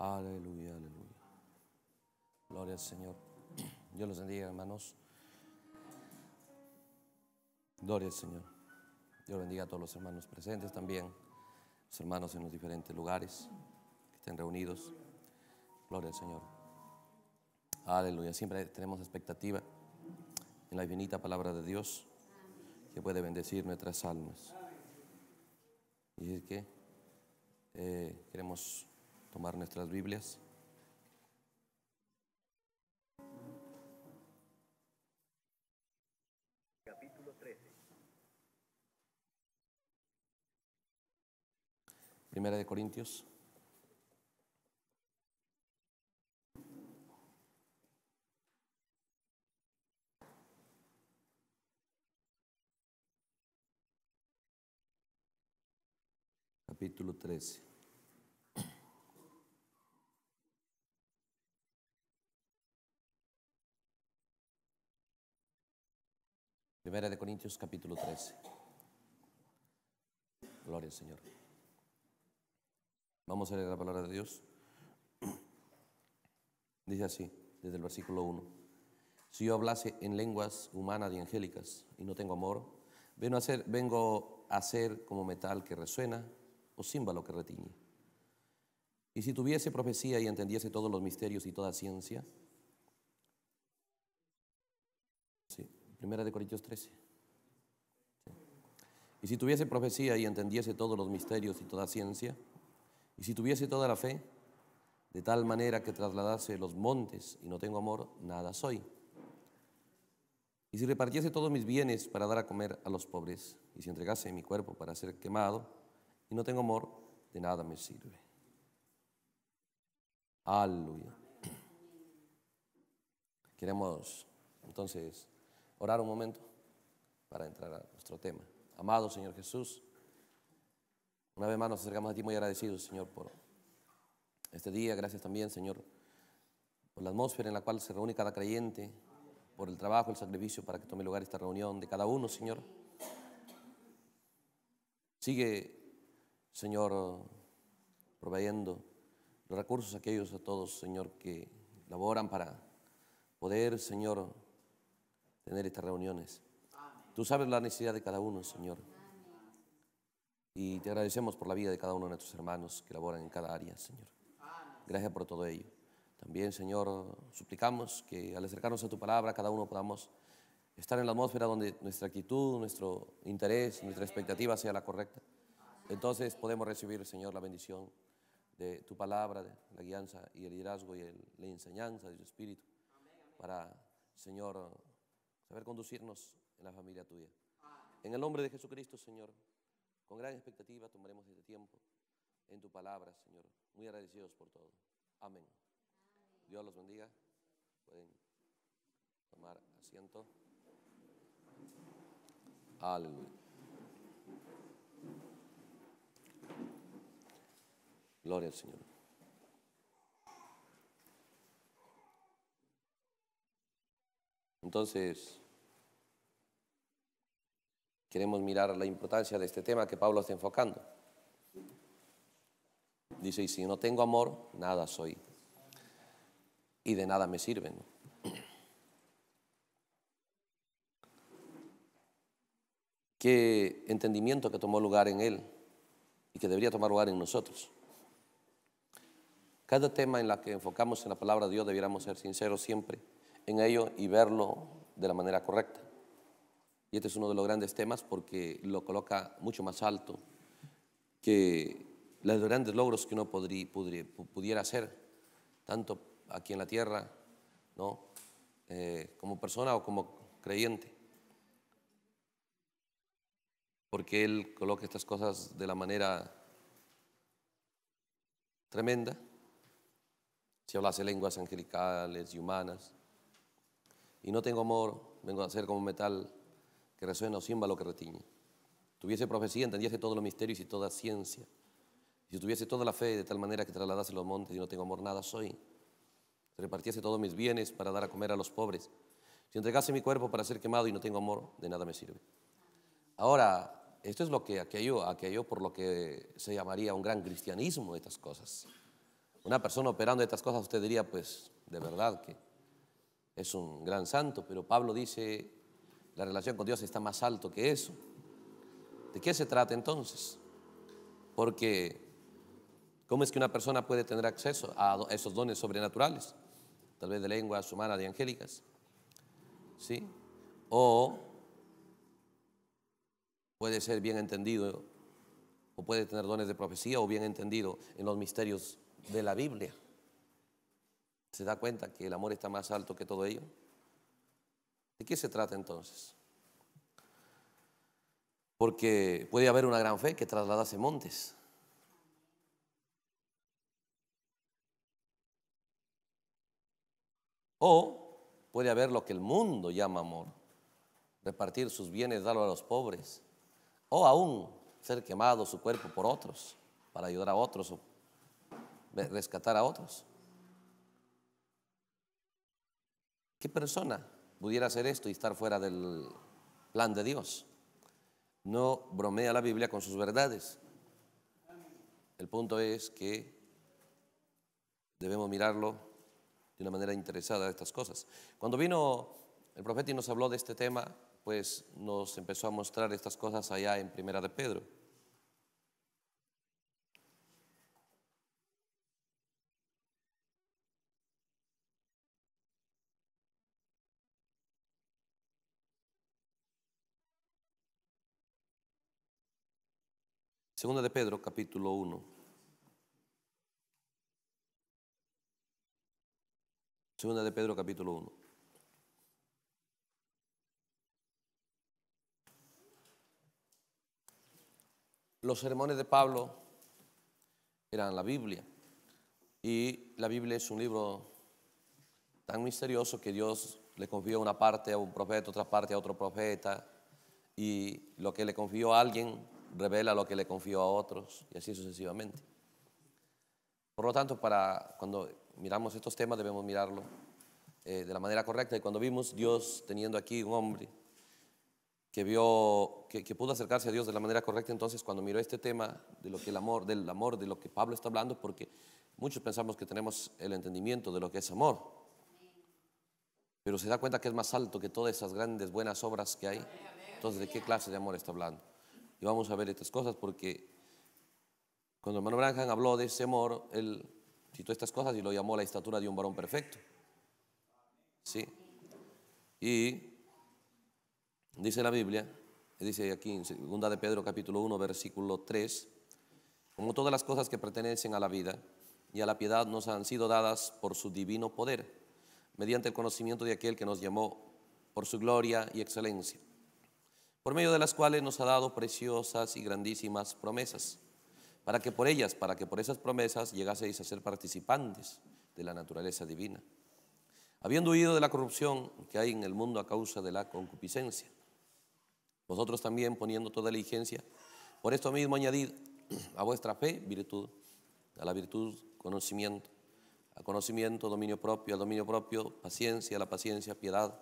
Aleluya, aleluya. Gloria al Señor. Dios los bendiga, hermanos. Gloria al Señor. Dios bendiga a todos los hermanos presentes también, los hermanos en los diferentes lugares que estén reunidos. Gloria al Señor. Aleluya. Siempre tenemos expectativa en la infinita palabra de Dios que puede bendecir nuestras almas. Y es que eh, queremos tomar nuestras Biblias. Capítulo 13. Primera de Corintios. Capítulo 13. Primera de Corintios capítulo 13. Gloria al Señor. Vamos a leer la palabra de Dios. Dice así, desde el versículo 1. Si yo hablase en lenguas humanas y angélicas y no tengo amor, vengo a ser, como metal que resuena o símbolo que retiñe. Y si tuviese profecía y entendiese todos los misterios y toda ciencia, Primera de Corintios 13. Y si tuviese profecía y entendiese todos los misterios y toda ciencia, y si tuviese toda la fe, de tal manera que trasladase los montes y no tengo amor, nada soy. Y si repartiese todos mis bienes para dar a comer a los pobres, y si entregase mi cuerpo para ser quemado, y no tengo amor, de nada me sirve. Aleluya. Queremos entonces orar un momento para entrar a nuestro tema. Amado Señor Jesús, una vez más nos acercamos a ti muy agradecidos, Señor, por este día. Gracias también, Señor, por la atmósfera en la cual se reúne cada creyente, por el trabajo, el sacrificio para que tome lugar esta reunión de cada uno, Señor. Sigue, Señor, proveyendo los recursos aquellos a todos, Señor, que laboran para poder, Señor, tener estas reuniones. Tú sabes la necesidad de cada uno, Señor. Y te agradecemos por la vida de cada uno de nuestros hermanos que laboran en cada área, Señor. Gracias por todo ello. También, Señor, suplicamos que al acercarnos a tu palabra, cada uno podamos estar en la atmósfera donde nuestra actitud, nuestro interés, nuestra expectativa sea la correcta. Entonces podemos recibir, Señor, la bendición de tu palabra, de la guianza y el liderazgo y la enseñanza de tu Espíritu para, Señor, saber conducirnos en la familia tuya. En el nombre de Jesucristo, Señor, con gran expectativa tomaremos este tiempo en tu palabra, Señor. Muy agradecidos por todo. Amén. Dios los bendiga. Pueden tomar asiento. Aleluya. Gloria al Señor. Entonces, queremos mirar la importancia de este tema que Pablo está enfocando. Dice, y si no tengo amor, nada soy. Y de nada me sirven. Qué entendimiento que tomó lugar en él y que debería tomar lugar en nosotros. Cada tema en la que enfocamos en la palabra de Dios debiéramos ser sinceros siempre en ello y verlo de la manera correcta. Y este es uno de los grandes temas porque lo coloca mucho más alto que los grandes logros que uno pudiera hacer, tanto aquí en la tierra, ¿no? Eh, como persona o como creyente. Porque Él coloca estas cosas de la manera tremenda. Si hablase lenguas angelicales y humanas, y no tengo amor, vengo a ser como un metal que resuena o címbalo que retiñe. Tuviese profecía, entendiese todos los misterios y toda ciencia. Si tuviese toda la fe de tal manera que trasladase los montes y no tengo amor, nada soy. repartiese todos mis bienes para dar a comer a los pobres. Si entregase mi cuerpo para ser quemado y no tengo amor, de nada me sirve. Ahora, esto es lo que aquello, aquello por lo que se llamaría un gran cristianismo, estas cosas. Una persona operando estas cosas, usted diría, pues, de verdad que es un gran santo, pero Pablo dice, la relación con Dios está más alto que eso. ¿De qué se trata entonces? Porque, ¿cómo es que una persona puede tener acceso a esos dones sobrenaturales? Tal vez de lenguas humanas, de angélicas. ¿Sí? O puede ser bien entendido, o puede tener dones de profecía, o bien entendido en los misterios de la Biblia. ¿Se da cuenta que el amor está más alto que todo ello? ¿De qué se trata entonces? Porque puede haber una gran fe que trasladase montes. O puede haber lo que el mundo llama amor, repartir sus bienes, darlo a los pobres, o aún ser quemado su cuerpo por otros, para ayudar a otros o rescatar a otros. ¿Qué persona pudiera hacer esto y estar fuera del plan de Dios? No bromea la Biblia con sus verdades. El punto es que debemos mirarlo de una manera interesada a estas cosas. Cuando vino el profeta y nos habló de este tema, pues nos empezó a mostrar estas cosas allá en Primera de Pedro. Segunda de Pedro, capítulo 1. Segunda de Pedro, capítulo 1. Los sermones de Pablo eran la Biblia. Y la Biblia es un libro tan misterioso que Dios le confió una parte a un profeta, otra parte a otro profeta. Y lo que le confió a alguien revela lo que le confió a otros y así sucesivamente. Por lo tanto, para cuando miramos estos temas debemos mirarlo eh, de la manera correcta. Y cuando vimos Dios teniendo aquí un hombre que vio, que, pudo acercarse a Dios de la manera correcta, entonces cuando miró este tema de lo que el amor, del amor, de lo que Pablo está hablando, porque muchos pensamos que tenemos el entendimiento de lo que es amor, pero se da cuenta que es más alto que todas esas grandes buenas obras que hay. Entonces, ¿de qué clase de amor está hablando? Y vamos a ver estas cosas porque cuando el hermano Branham habló de ese amor, él citó estas cosas y lo llamó la estatura de un varón perfecto. ¿Sí? Y dice la Biblia, dice aquí en Segunda de Pedro capítulo 1 versículo 3, como todas las cosas que pertenecen a la vida y a la piedad nos han sido dadas por su divino poder, mediante el conocimiento de aquel que nos llamó por su gloria y excelencia por medio de las cuales nos ha dado preciosas y grandísimas promesas, para que por ellas, para que por esas promesas llegaseis a ser participantes de la naturaleza divina, habiendo huido de la corrupción que hay en el mundo a causa de la concupiscencia. Vosotros también poniendo toda diligencia, por esto mismo añadid a vuestra fe virtud, a la virtud conocimiento, a conocimiento dominio propio, al dominio propio paciencia, a la paciencia piedad,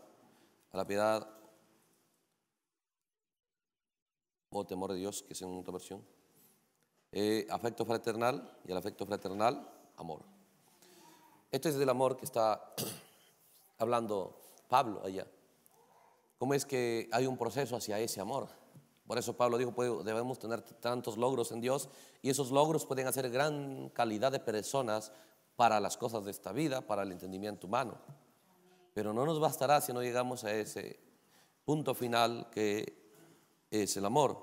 a la piedad o temor de Dios, que es en otra versión. Eh, afecto fraternal y el afecto fraternal, amor. Este es del amor que está hablando Pablo allá. ¿Cómo es que hay un proceso hacia ese amor? Por eso Pablo dijo, debemos tener tantos logros en Dios y esos logros pueden hacer gran calidad de personas para las cosas de esta vida, para el entendimiento humano. Pero no nos bastará si no llegamos a ese punto final que es el amor.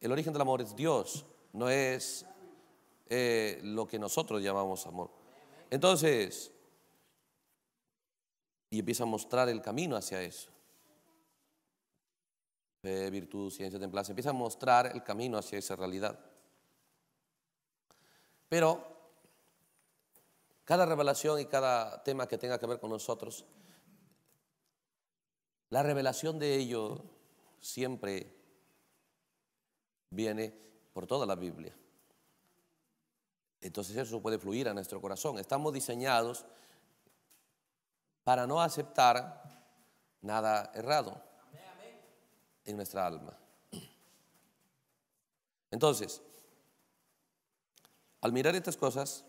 El origen del amor es Dios, no es eh, lo que nosotros llamamos amor. Entonces, y empieza a mostrar el camino hacia eso. virtud, ciencia, templanza, empieza a mostrar el camino hacia esa realidad. Pero cada revelación y cada tema que tenga que ver con nosotros, la revelación de ello siempre viene por toda la Biblia. Entonces eso puede fluir a nuestro corazón. Estamos diseñados para no aceptar nada errado en nuestra alma. Entonces, al mirar estas cosas,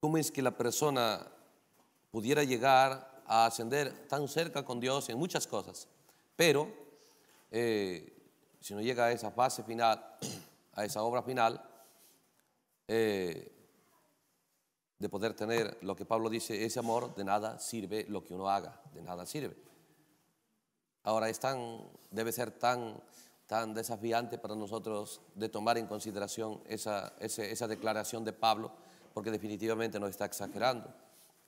¿cómo es que la persona pudiera llegar a ascender tan cerca con Dios en muchas cosas, pero eh, si no llega a esa fase final, a esa obra final, eh, de poder tener lo que Pablo dice, ese amor, de nada sirve lo que uno haga, de nada sirve. Ahora, es debe ser tan, tan desafiante para nosotros de tomar en consideración esa, declaración de Pablo, porque definitivamente no está exagerando.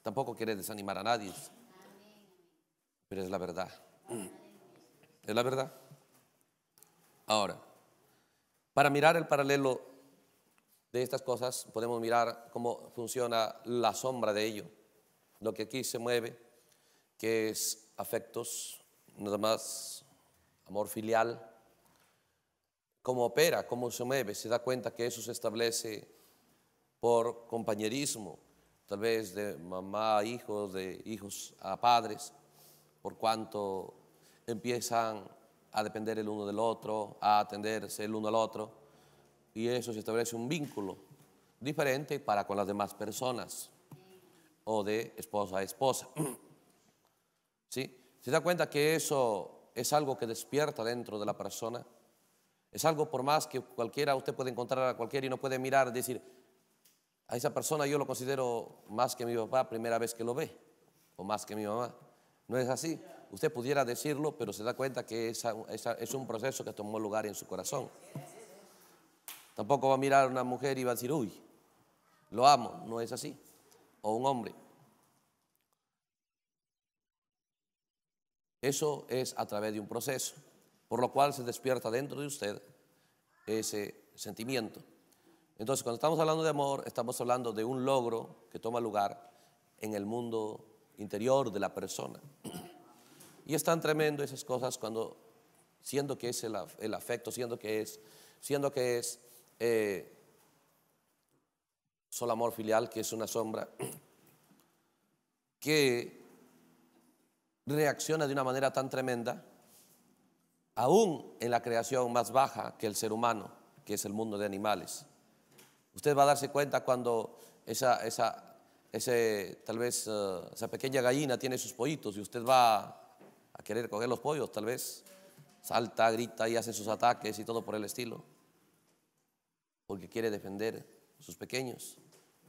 Tampoco quiere desanimar a nadie, es la verdad. Es la verdad. Ahora, para mirar el paralelo de estas cosas, podemos mirar cómo funciona la sombra de ello, lo que aquí se mueve, que es afectos, nada más amor filial, cómo opera, cómo se mueve, se da cuenta que eso se establece por compañerismo, tal vez de mamá a hijos, de hijos a padres, por cuanto empiezan a depender el uno del otro, a atenderse el uno al otro, y eso se establece un vínculo diferente para con las demás personas, o de esposa a esposa. ¿Sí? ¿Se da cuenta que eso es algo que despierta dentro de la persona? Es algo por más que cualquiera, usted puede encontrar a cualquiera y no puede mirar, decir, a esa persona yo lo considero más que mi papá primera vez que lo ve, o más que mi mamá. No es así. Usted pudiera decirlo, pero se da cuenta que es un proceso que tomó lugar en su corazón. Tampoco va a mirar a una mujer y va a decir, uy, lo amo. No es así. O un hombre. Eso es a través de un proceso, por lo cual se despierta dentro de usted ese sentimiento. Entonces, cuando estamos hablando de amor, estamos hablando de un logro que toma lugar en el mundo interior de la persona. Y es tan tremendo esas cosas cuando, siendo que es el, afecto, siendo que es, siendo que es eh, solo amor filial, que es una sombra, que reacciona de una manera tan tremenda, aún en la creación más baja que el ser humano, que es el mundo de animales. Usted va a darse cuenta cuando esa, esa tal vez eh, esa pequeña gallina tiene sus pollitos y usted va a querer coger los pollos, tal vez salta, grita y hace sus ataques y todo por el estilo, porque quiere defender sus pequeños,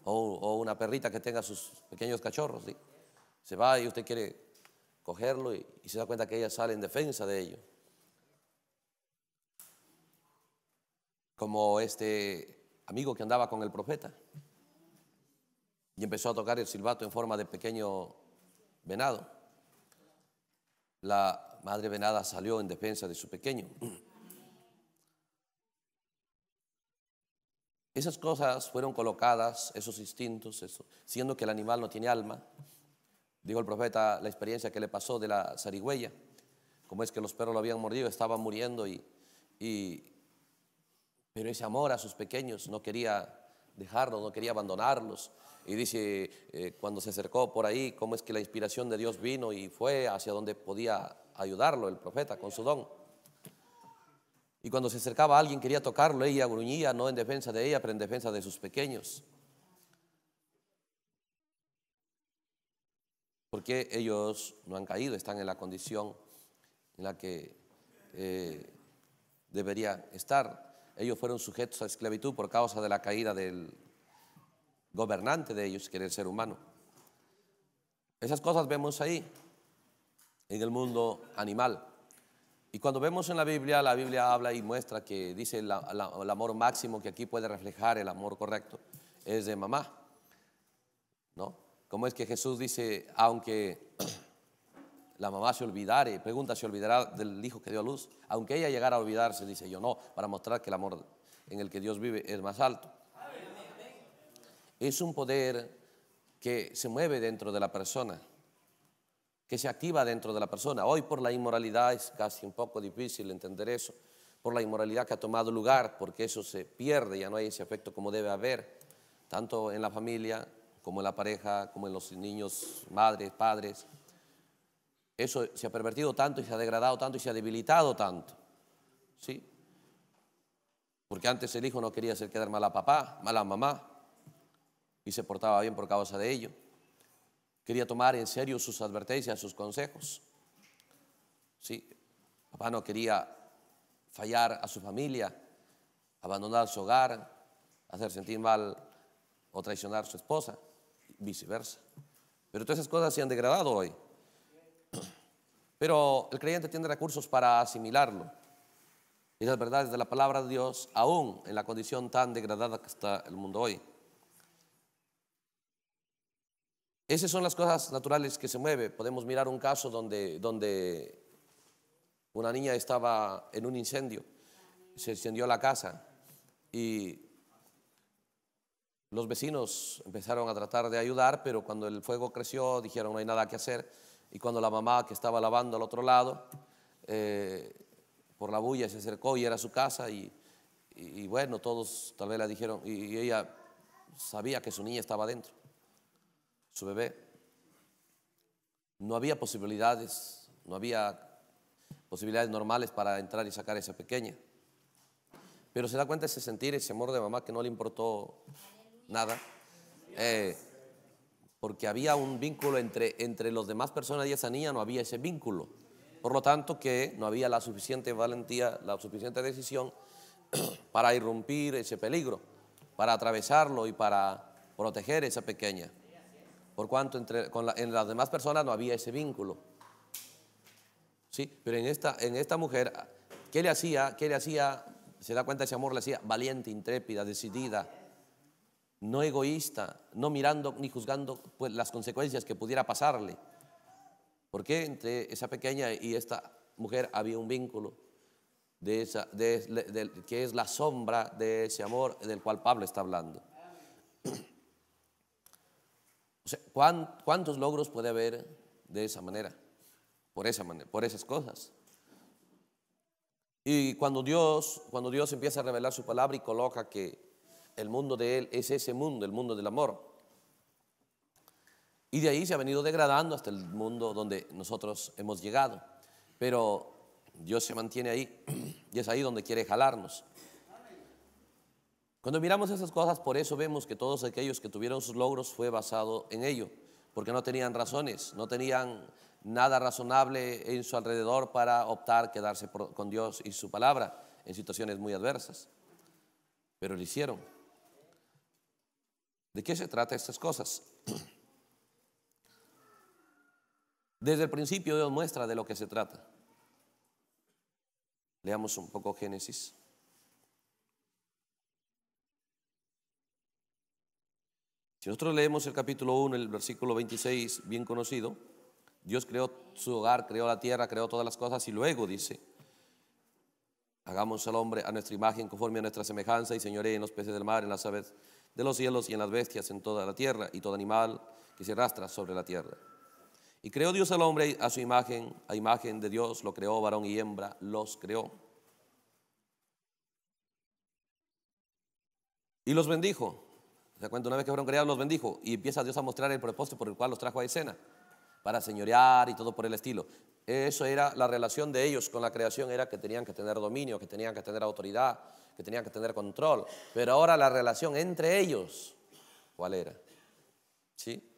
o, una perrita que tenga sus pequeños cachorros, se va y usted quiere cogerlo y, y se da cuenta que ella sale en defensa de ello. Como este amigo que andaba con el profeta y empezó a tocar el silbato en forma de pequeño venado. La madre venada salió en defensa de su pequeño. Esas cosas fueron colocadas, esos instintos, siendo que el animal no tiene alma. Dijo el profeta la experiencia que le pasó de la zarigüeya, como es que los perros lo habían mordido, estaba muriendo y pero ese amor a sus pequeños no quería Dejarlos no quería abandonarlos. Y dice, eh, cuando se acercó por ahí, cómo es que la inspiración de Dios vino y fue hacia donde podía ayudarlo el profeta con su don. Y cuando se acercaba a alguien, quería tocarlo, ella gruñía, no en defensa de ella, pero en defensa de sus pequeños. Porque ellos no han caído, están en la condición en la que eh, debería estar ellos fueron sujetos a esclavitud por causa de la caída del gobernante de ellos, que era el ser humano. Esas cosas vemos ahí, en el mundo animal. Y cuando vemos en la Biblia, la Biblia habla y muestra que dice el amor máximo que aquí puede reflejar el amor correcto es de mamá. ¿No? Como es que Jesús dice, aunque la mamá se olvidare, pregunta, ¿se olvidará del hijo que dio a luz? Aunque ella llegara a olvidarse, dice yo no, para mostrar que el amor en el que Dios vive es más alto. Es un poder que se mueve dentro de la persona, que se activa dentro de la persona. Hoy por la inmoralidad es casi un poco difícil entender eso, por la inmoralidad que ha tomado lugar, porque eso se pierde, ya no hay ese efecto como debe haber, tanto en la familia como en la pareja, como en los niños, madres, padres eso se ha pervertido tanto y se ha degradado tanto y se ha debilitado tanto. ¿Sí? Porque antes el hijo no quería hacer quedar mal a papá, mal a mamá, y se portaba bien por causa de ello. Quería tomar en serio sus advertencias, sus consejos. ¿Sí? Papá no quería fallar a su familia, abandonar su hogar, hacer sentir mal o traicionar a su esposa, viceversa. Pero todas esas cosas se han degradado hoy. Pero el creyente tiene recursos para asimilarlo. Y las verdades de la palabra de Dios, aún en la condición tan degradada que está el mundo hoy. Esas son las cosas naturales que se mueven, Podemos mirar un caso donde, donde una niña estaba en un incendio, se encendió la casa y los vecinos empezaron a tratar de ayudar, pero cuando el fuego creció dijeron no hay nada que hacer y cuando la mamá que estaba lavando al otro lado, eh, por la bulla se acercó y era su casa y, bueno, todos tal vez la dijeron y, ella sabía que su niña estaba dentro, su bebé. No había posibilidades, no había posibilidades normales para entrar y sacar a esa pequeña. Pero se da cuenta ese sentir, ese amor de mamá que no le importó nada. Eh, porque había un vínculo entre, entre las demás personas y esa niña, no había ese vínculo. Por lo tanto, que no había la suficiente valentía, la suficiente decisión para irrumpir ese peligro, para atravesarlo y para proteger a esa pequeña. Por cuanto entre, en las demás personas no había ese vínculo. ¿Sí? Pero en esta, en esta mujer, ¿qué le hacía? ¿Qué le hacía? Se da cuenta ese amor, le hacía valiente, intrépida, decidida no egoísta, no mirando ni juzgando pues, las consecuencias que pudiera pasarle. Porque entre esa pequeña y esta mujer había un vínculo de esa, que es la sombra de ese amor del cual Pablo está hablando. ¿cuántos logros puede haber de esa manera? Por, esa manera, por esas cosas. Y cuando Dios, cuando Dios empieza a revelar su palabra y coloca que el mundo de él es ese mundo, el mundo del amor. Y de ahí se ha venido degradando hasta el mundo donde nosotros hemos llegado. Pero Dios se mantiene ahí y es ahí donde quiere jalarnos. Cuando miramos esas cosas, por eso vemos que todos aquellos que tuvieron sus logros fue basado en ello, porque no tenían razones, no tenían nada razonable en su alrededor para optar quedarse con Dios y su palabra en situaciones muy adversas. Pero lo hicieron. ¿De qué se trata estas cosas? Desde el principio Dios muestra de lo que se trata. Leamos un poco Génesis. Si nosotros leemos el capítulo 1, el versículo 26, bien conocido, Dios creó su hogar, creó la tierra, creó todas las cosas y luego dice, hagamos al hombre a nuestra imagen conforme a nuestra semejanza y señoree en los peces del mar, en las aves de los cielos y en las bestias en toda la tierra y todo animal que se arrastra sobre la tierra. Y creó Dios al hombre a su imagen, a imagen de Dios lo creó, varón y hembra los creó. Y los bendijo. Se cuenta una vez que fueron creados, los bendijo. Y empieza Dios a mostrar el propósito por el cual los trajo a escena para señorear y todo por el estilo. Eso era la relación de ellos con la creación, era que tenían que tener dominio, que tenían que tener autoridad, que tenían que tener control. Pero ahora la relación entre ellos, ¿cuál era? ¿Sí?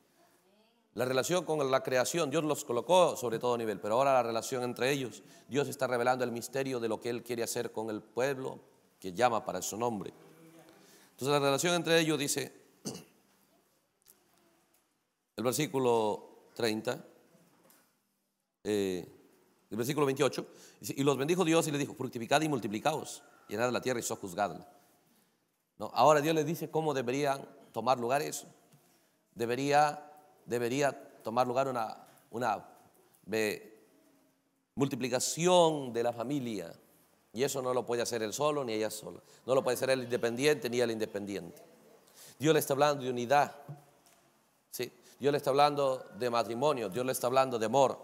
La relación con la creación, Dios los colocó sobre todo nivel, pero ahora la relación entre ellos, Dios está revelando el misterio de lo que Él quiere hacer con el pueblo que llama para su nombre. Entonces la relación entre ellos dice, el versículo 30, eh, el versículo 28, y los bendijo Dios y le dijo, fructificad y multiplicaos, llenad la tierra y sojuzgadla. ¿No? Ahora Dios les dice cómo deberían tomar lugar eso. Debería, debería tomar lugar una, una multiplicación de la familia. Y eso no lo puede hacer él solo ni ella sola. No lo puede hacer el independiente ni el independiente. Dios le está hablando de unidad. ¿sí? Dios le está hablando de matrimonio, Dios le está hablando de amor,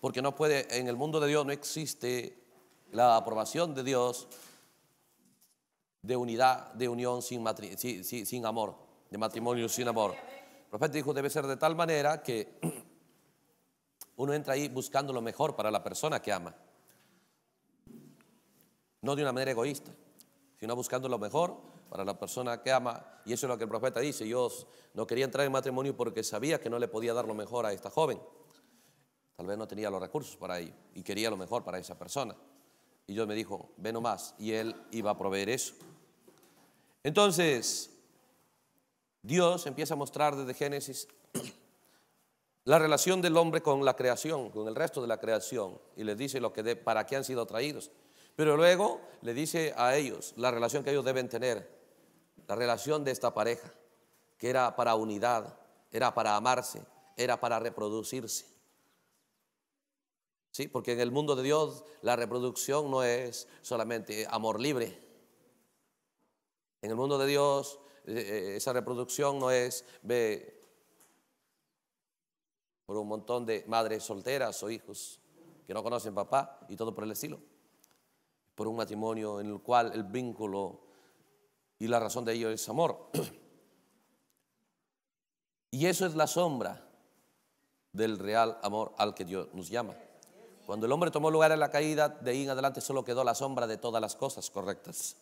porque no puede, en el mundo de Dios no existe la aprobación de Dios de unidad, de unión sin, amor, de matrimonio sin amor. El profeta dijo, debe ser de tal manera que uno entra ahí buscando lo mejor para la persona que ama. No de una manera egoísta, sino buscando lo mejor para la persona que ama. Y eso es lo que el profeta dice. Yo no quería entrar en matrimonio porque sabía que no le podía dar lo mejor a esta joven. Tal vez no tenía los recursos para ello y quería lo mejor para esa persona. Y Dios me dijo, ve nomás. Y él iba a proveer eso. Entonces, Dios empieza a mostrar desde Génesis la relación del hombre con la creación, con el resto de la creación, y les dice lo que para qué han sido traídos. Pero luego le dice a ellos la relación que ellos deben tener la relación de esta pareja, que era para unidad, era para amarse, era para reproducirse. Sí, porque en el mundo de Dios la reproducción no es solamente amor libre. En el mundo de Dios eh, eh, esa reproducción no es por un montón de madres solteras o hijos que no conocen papá y todo por el estilo. Por un matrimonio en el cual el vínculo y la razón de ello es amor. Y eso es la sombra del real amor al que Dios nos llama. Cuando el hombre tomó lugar en la caída, de ahí en adelante solo quedó la sombra de todas las cosas correctas.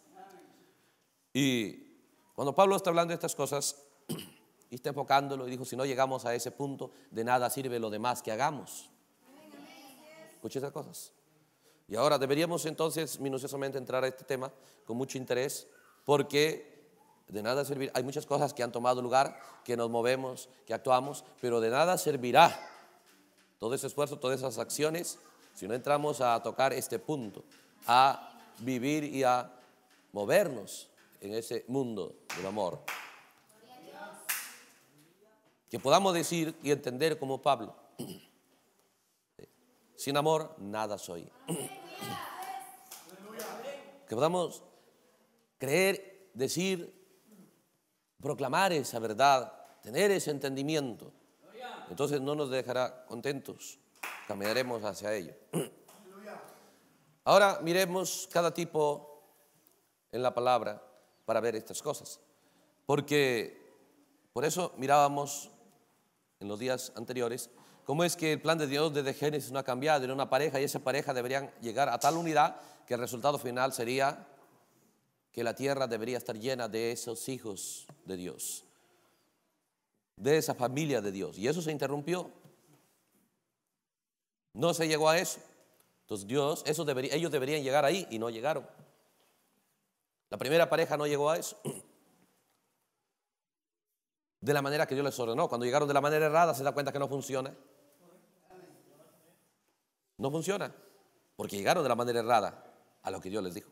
Y cuando Pablo está hablando de estas cosas y está enfocándolo y dijo, si no llegamos a ese punto, de nada sirve lo demás que hagamos. Escuche esas cosas. Y ahora deberíamos entonces minuciosamente entrar a este tema con mucho interés porque de nada servirá. Hay muchas cosas que han tomado lugar, que nos movemos, que actuamos, pero de nada servirá todo ese esfuerzo, todas esas acciones, si no entramos a tocar este punto, a vivir y a movernos en ese mundo del amor. Que podamos decir y entender como Pablo, sin amor nada soy. Que podamos creer, decir, proclamar esa verdad, tener ese entendimiento. Entonces no nos dejará contentos, caminaremos hacia ello. Ahora miremos cada tipo en la palabra para ver estas cosas, porque por eso mirábamos en los días anteriores cómo es que el plan de Dios desde Génesis no ha cambiado, era una pareja y esa pareja deberían llegar a tal unidad que el resultado final sería que la tierra debería estar llena de esos hijos de Dios, de esa familia de Dios. Y eso se interrumpió. No se llegó a eso. Entonces Dios, ellos deberían llegar ahí y no llegaron. La primera pareja no llegó a eso. De la manera que Dios les ordenó. Cuando llegaron de la manera errada se da cuenta que no funciona. No funciona. Porque llegaron de la manera errada a lo que Dios les dijo.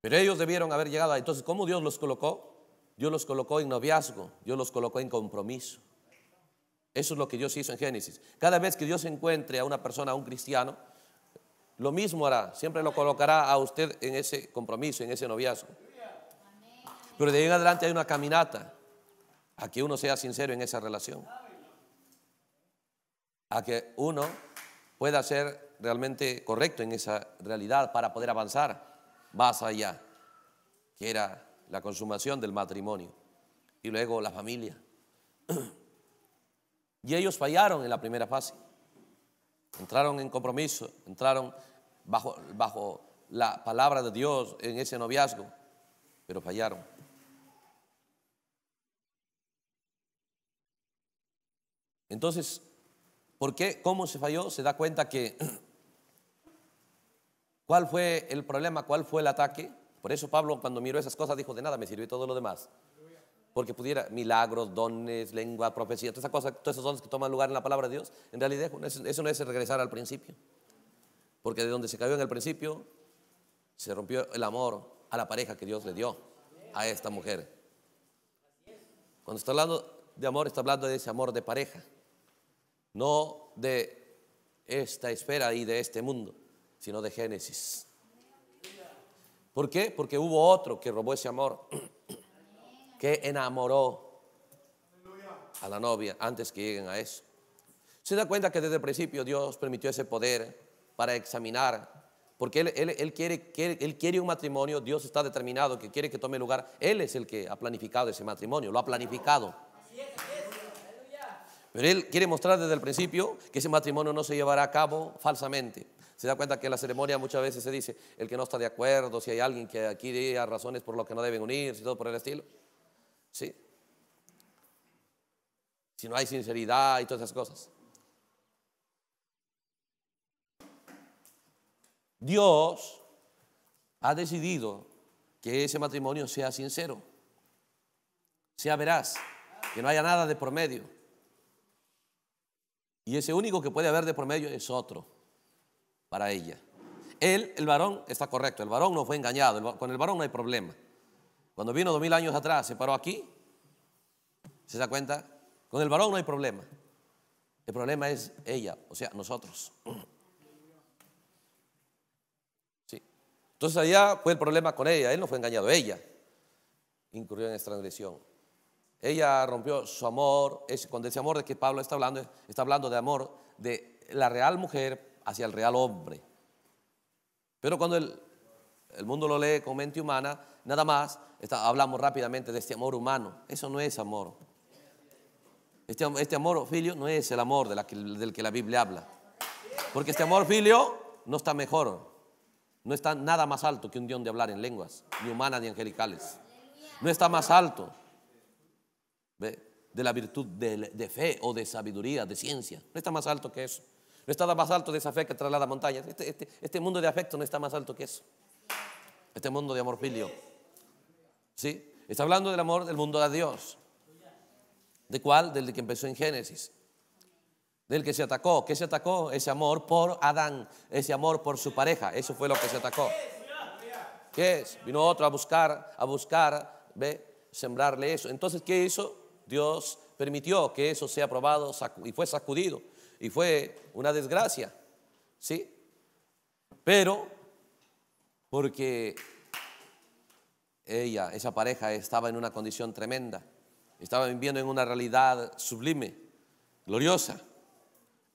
Pero ellos debieron haber llegado. Entonces, ¿cómo Dios los colocó? Dios los colocó en noviazgo, Dios los colocó en compromiso. Eso es lo que Dios hizo en Génesis. Cada vez que Dios encuentre a una persona, a un cristiano, lo mismo hará, siempre lo colocará a usted en ese compromiso, en ese noviazgo. Pero de ahí en adelante hay una caminata a que uno sea sincero en esa relación. A que uno pueda ser realmente correcto en esa realidad para poder avanzar vas allá, que era la consumación del matrimonio, y luego la familia. Y ellos fallaron en la primera fase. Entraron en compromiso, entraron bajo, bajo la palabra de Dios en ese noviazgo, pero fallaron. Entonces, ¿por qué? ¿Cómo se falló? Se da cuenta que ¿Cuál fue el problema? ¿Cuál fue el ataque? Por eso Pablo cuando miró esas cosas dijo, de nada me sirvió todo lo demás. Porque pudiera, milagros, dones, lengua, profecía, todas esas cosas, todos esos dones que toman lugar en la palabra de Dios, en realidad eso no es regresar al principio. Porque de donde se cayó en el principio, se rompió el amor a la pareja que Dios le dio a esta mujer. Cuando está hablando de amor, está hablando de ese amor de pareja, no de esta esfera y de este mundo sino de Génesis. ¿Por qué? Porque hubo otro que robó ese amor, que enamoró a la novia antes que lleguen a eso. Se da cuenta que desde el principio Dios permitió ese poder para examinar, porque Él, quiere, quiere un matrimonio, Dios está determinado que quiere que tome lugar, Él es el que ha planificado ese matrimonio, lo ha planificado. Pero Él quiere mostrar desde el principio que ese matrimonio no se llevará a cabo falsamente. Se da cuenta que en la ceremonia muchas veces se dice el que no está de acuerdo, si hay alguien que aquí diga razones por lo que no deben unirse y todo por el estilo. ¿Sí? Si no hay sinceridad y todas esas cosas. Dios ha decidido que ese matrimonio sea sincero, sea veraz, que no haya nada de por Y ese único que puede haber de por medio es otro para ella. Él, el varón, está correcto. El varón no fue engañado. con el varón no hay problema. Cuando vino dos mil años atrás, se paró aquí. ¿Se da cuenta? Con el varón no hay problema. El problema es ella, o sea, nosotros. Sí. Entonces allá fue el problema con ella. Él no fue engañado. Ella incurrió en esta transgresión. Ella rompió su amor. Es, con ese amor de que Pablo está hablando, está hablando de amor de la real mujer hacia el real hombre. Pero cuando el, mundo lo lee con mente humana, nada más hablamos rápidamente de este amor humano. Eso no es amor. Este, este amor filio no es el amor del que la Biblia habla. Porque este amor filio no está mejor, no está nada más alto que un dión de hablar en lenguas, ni humanas ni angelicales. No está más alto de la virtud de, de fe o de sabiduría, de ciencia. No está más alto que eso. No está más alto de esa fe que traslada montañas. Este, este, este, mundo de afecto no está más alto que eso. Este mundo de amor filio. ¿Sí? Está hablando del amor del mundo de Dios. ¿De cuál? Del que empezó en Génesis. Del que se atacó. ¿Qué se atacó? Ese amor por Adán. Ese amor por su pareja. Eso fue lo que se atacó. ¿Qué es? Vino otro a buscar, a buscar, ¿ve? Sembrarle eso. Entonces, ¿qué hizo? Dios permitió que eso sea probado y fue sacudido y fue una desgracia, ¿sí? Pero porque ella, esa pareja estaba en una condición tremenda, estaba viviendo en una realidad sublime, gloriosa.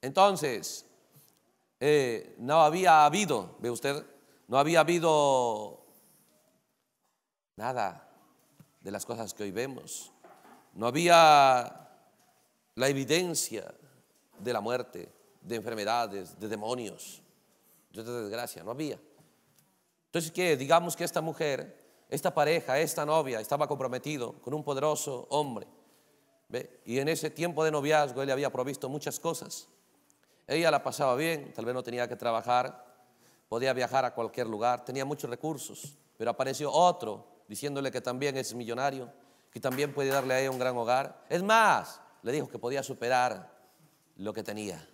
Entonces, eh, no había habido, ve usted, no había habido nada de las cosas que hoy vemos. No había la evidencia de la muerte, de enfermedades, de demonios, de desgracia, no había. Entonces, que digamos que esta mujer, esta pareja, esta novia estaba comprometido con un poderoso hombre. Y en ese tiempo de noviazgo él le había provisto muchas cosas. Ella la pasaba bien, tal vez no tenía que trabajar, podía viajar a cualquier lugar, tenía muchos recursos, pero apareció otro diciéndole que también es millonario, que también puede darle a ella un gran hogar. Es más, le dijo que podía superar lo que tenía.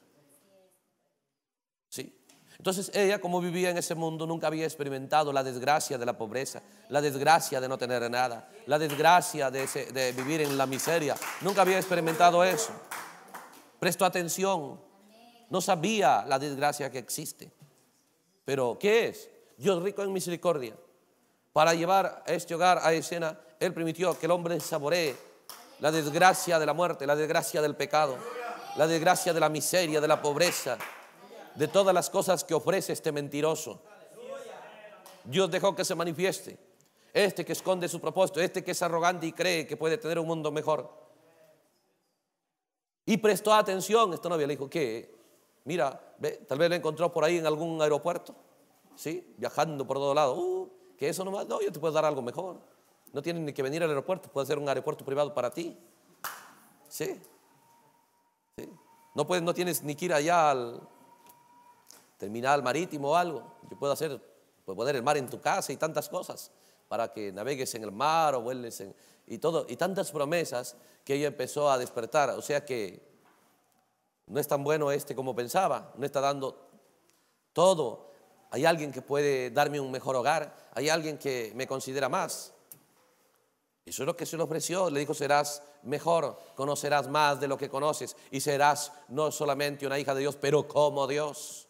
¿Sí? Entonces ella, como vivía en ese mundo, nunca había experimentado la desgracia de la pobreza, la desgracia de no tener nada, la desgracia de, vivir en la miseria. Nunca había experimentado eso. Presto atención. No sabía la desgracia que existe. Pero, ¿qué es? Dios rico en misericordia. Para llevar a este hogar a escena, Él permitió que el hombre saboree la desgracia de la muerte, la desgracia del pecado la desgracia de la miseria, de la pobreza, de todas las cosas que ofrece este mentiroso. Dios dejó que se manifieste. Este que esconde su propósito, este que es arrogante y cree que puede tener un mundo mejor. Y prestó atención, esta novia le dijo, que Mira, tal vez lo encontró por ahí en algún aeropuerto, ¿sí? Viajando por todo lado. Uh, que eso nomás, no, yo te puedo dar algo mejor. No tienes ni que venir al aeropuerto, puede ser un aeropuerto privado para ti. ¿Sí? No, puedes, no tienes ni que ir allá al terminal marítimo o algo. Yo puedo hacer, puedo poner el mar en tu casa y tantas cosas para que navegues en el mar o vuelves en, y todo. Y tantas promesas que ella empezó a despertar. O sea que no es tan bueno este como pensaba. No está dando todo. Hay alguien que puede darme un mejor hogar. Hay alguien que me considera más. Eso es lo que se le ofreció. Le dijo, serás mejor, conocerás más de lo que conoces y serás no solamente una hija de Dios, pero como Dios.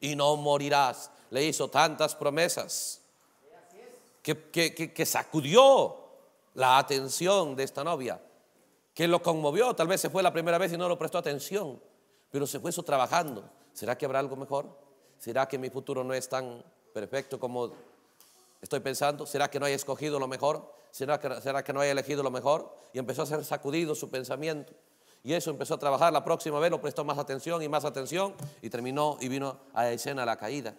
Y no morirás. Le hizo tantas promesas que, sacudió la atención de esta novia, que lo conmovió. Tal vez se fue la primera vez y no lo prestó atención, pero se fue eso trabajando. ¿Será que habrá algo mejor? ¿Será que mi futuro no es tan perfecto como estoy pensando? ¿Será que no he escogido lo mejor? ¿Será que, ¿Será que no haya elegido lo mejor? Y empezó a ser sacudido su pensamiento. Y eso empezó a trabajar. La próxima vez lo prestó más atención y más atención y terminó y vino a escena la caída.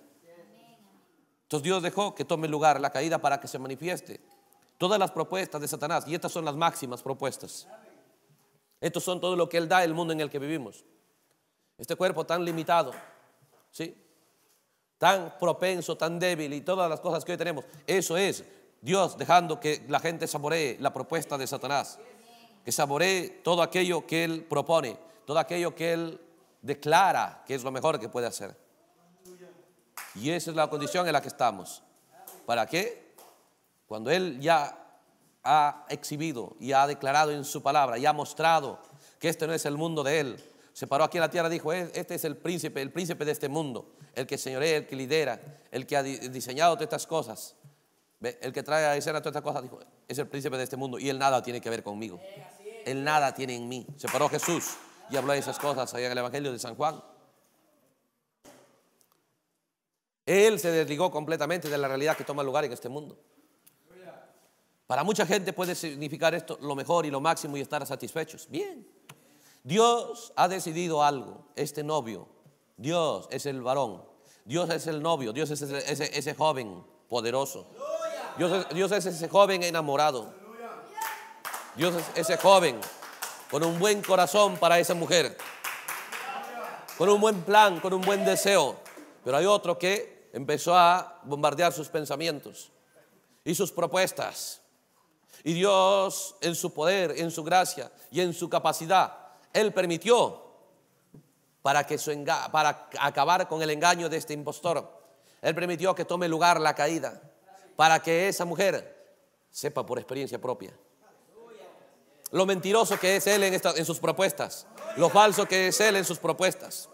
Entonces Dios dejó que tome lugar la caída para que se manifieste. Todas las propuestas de Satanás, y estas son las máximas propuestas. Estos son todo lo que Él da el mundo en el que vivimos. Este cuerpo tan limitado, ¿sí? tan propenso, tan débil y todas las cosas que hoy tenemos. Eso es Dios dejando que la gente saboree la propuesta de Satanás, que saboree todo aquello que Él propone, todo aquello que Él declara que es lo mejor que puede hacer. Y esa es la condición en la que estamos. ¿Para qué? Cuando Él ya ha exhibido y ha declarado en su palabra y ha mostrado que este no es el mundo de Él. Se paró aquí en la tierra y dijo, este es el príncipe, el príncipe de este mundo, el que señorea, el que lidera, el que ha diseñado todas estas cosas. El que trae a escena todas estas cosas dijo, es el príncipe de este mundo y él nada tiene que ver conmigo. Él nada tiene en mí. Se paró Jesús y habló de esas cosas allá en el Evangelio de San Juan. Él se desligó completamente de la realidad que toma lugar en este mundo. Para mucha gente puede significar esto lo mejor y lo máximo y estar satisfechos. Bien. Dios ha decidido algo, este novio. Dios es el varón. Dios es el novio. Dios es ese, ese joven poderoso Dios, es ese joven enamorado. Dios es ese joven con un buen corazón para esa mujer. Con un buen plan, con un buen deseo. Pero hay otro que empezó a bombardear sus pensamientos y sus propuestas. Y Dios en su poder, en su gracia y en su capacidad, Él permitió para, que su para acabar con el engaño de este impostor. Él permitió que tome lugar la caída para que esa mujer sepa por experiencia propia lo mentiroso que es él en, sus propuestas, lo falso que es él en sus propuestas.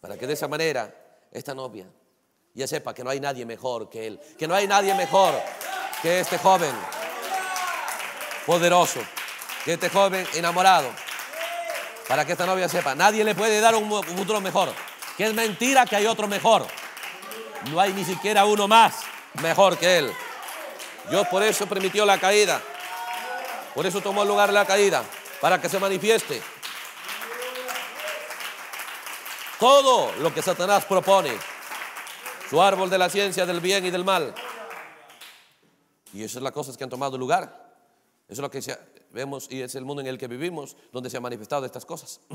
Para que de esa manera esta novia ya sepa que no hay nadie mejor que él, que no hay nadie mejor que este joven poderoso, que este joven enamorado. Para que esta novia sepa, nadie le puede dar un futuro mejor, que es mentira que hay otro mejor. No hay ni siquiera uno más mejor que él. Dios por eso permitió la caída. Por eso tomó lugar la caída, para que se manifieste. Todo lo que Satanás propone, su árbol de la ciencia del bien y del mal. Y esas son las cosas que han tomado lugar. Eso es lo que vemos y es el mundo en el que vivimos, donde se han manifestado estas cosas.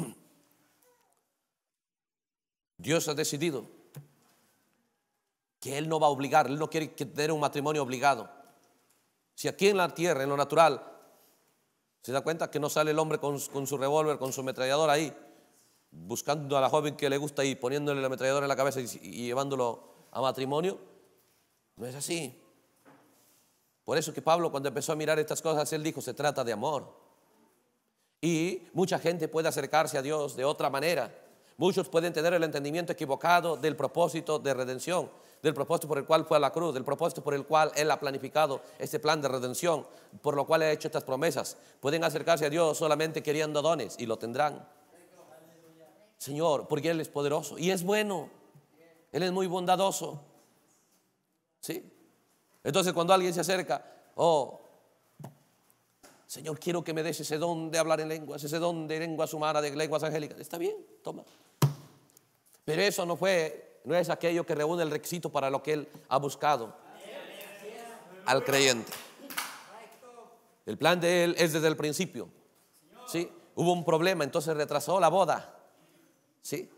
Dios ha decidido que Él no va a obligar, Él no quiere tener un matrimonio obligado. Si aquí en la tierra, en lo natural, se da cuenta que no sale el hombre con, su revólver, con su ametrallador ahí, buscando a la joven que le gusta y poniéndole el ametrallador en la cabeza y llevándolo a matrimonio, no es así. Por eso que Pablo cuando empezó a mirar estas cosas, él dijo, se trata de amor. Y mucha gente puede acercarse a Dios de otra manera. Muchos pueden tener el entendimiento equivocado del propósito de redención, del propósito por el cual fue a la cruz, del propósito por el cual Él ha planificado este plan de redención, por lo cual ha hecho estas promesas. Pueden acercarse a Dios solamente queriendo dones y lo tendrán. Señor, porque Él es poderoso y es bueno. Él es muy bondadoso. ¿Sí? Entonces cuando alguien se acerca, oh, Señor, quiero que me des ese don de hablar en lenguas, ese don de lenguas humanas, de lenguas angélicas. Está bien, toma. Pero eso no fue, no es aquello que reúne el requisito para lo que él ha buscado al creyente. El plan de él es desde el principio. ¿Sí? Hubo un problema, entonces retrasó la boda. ¿Sí?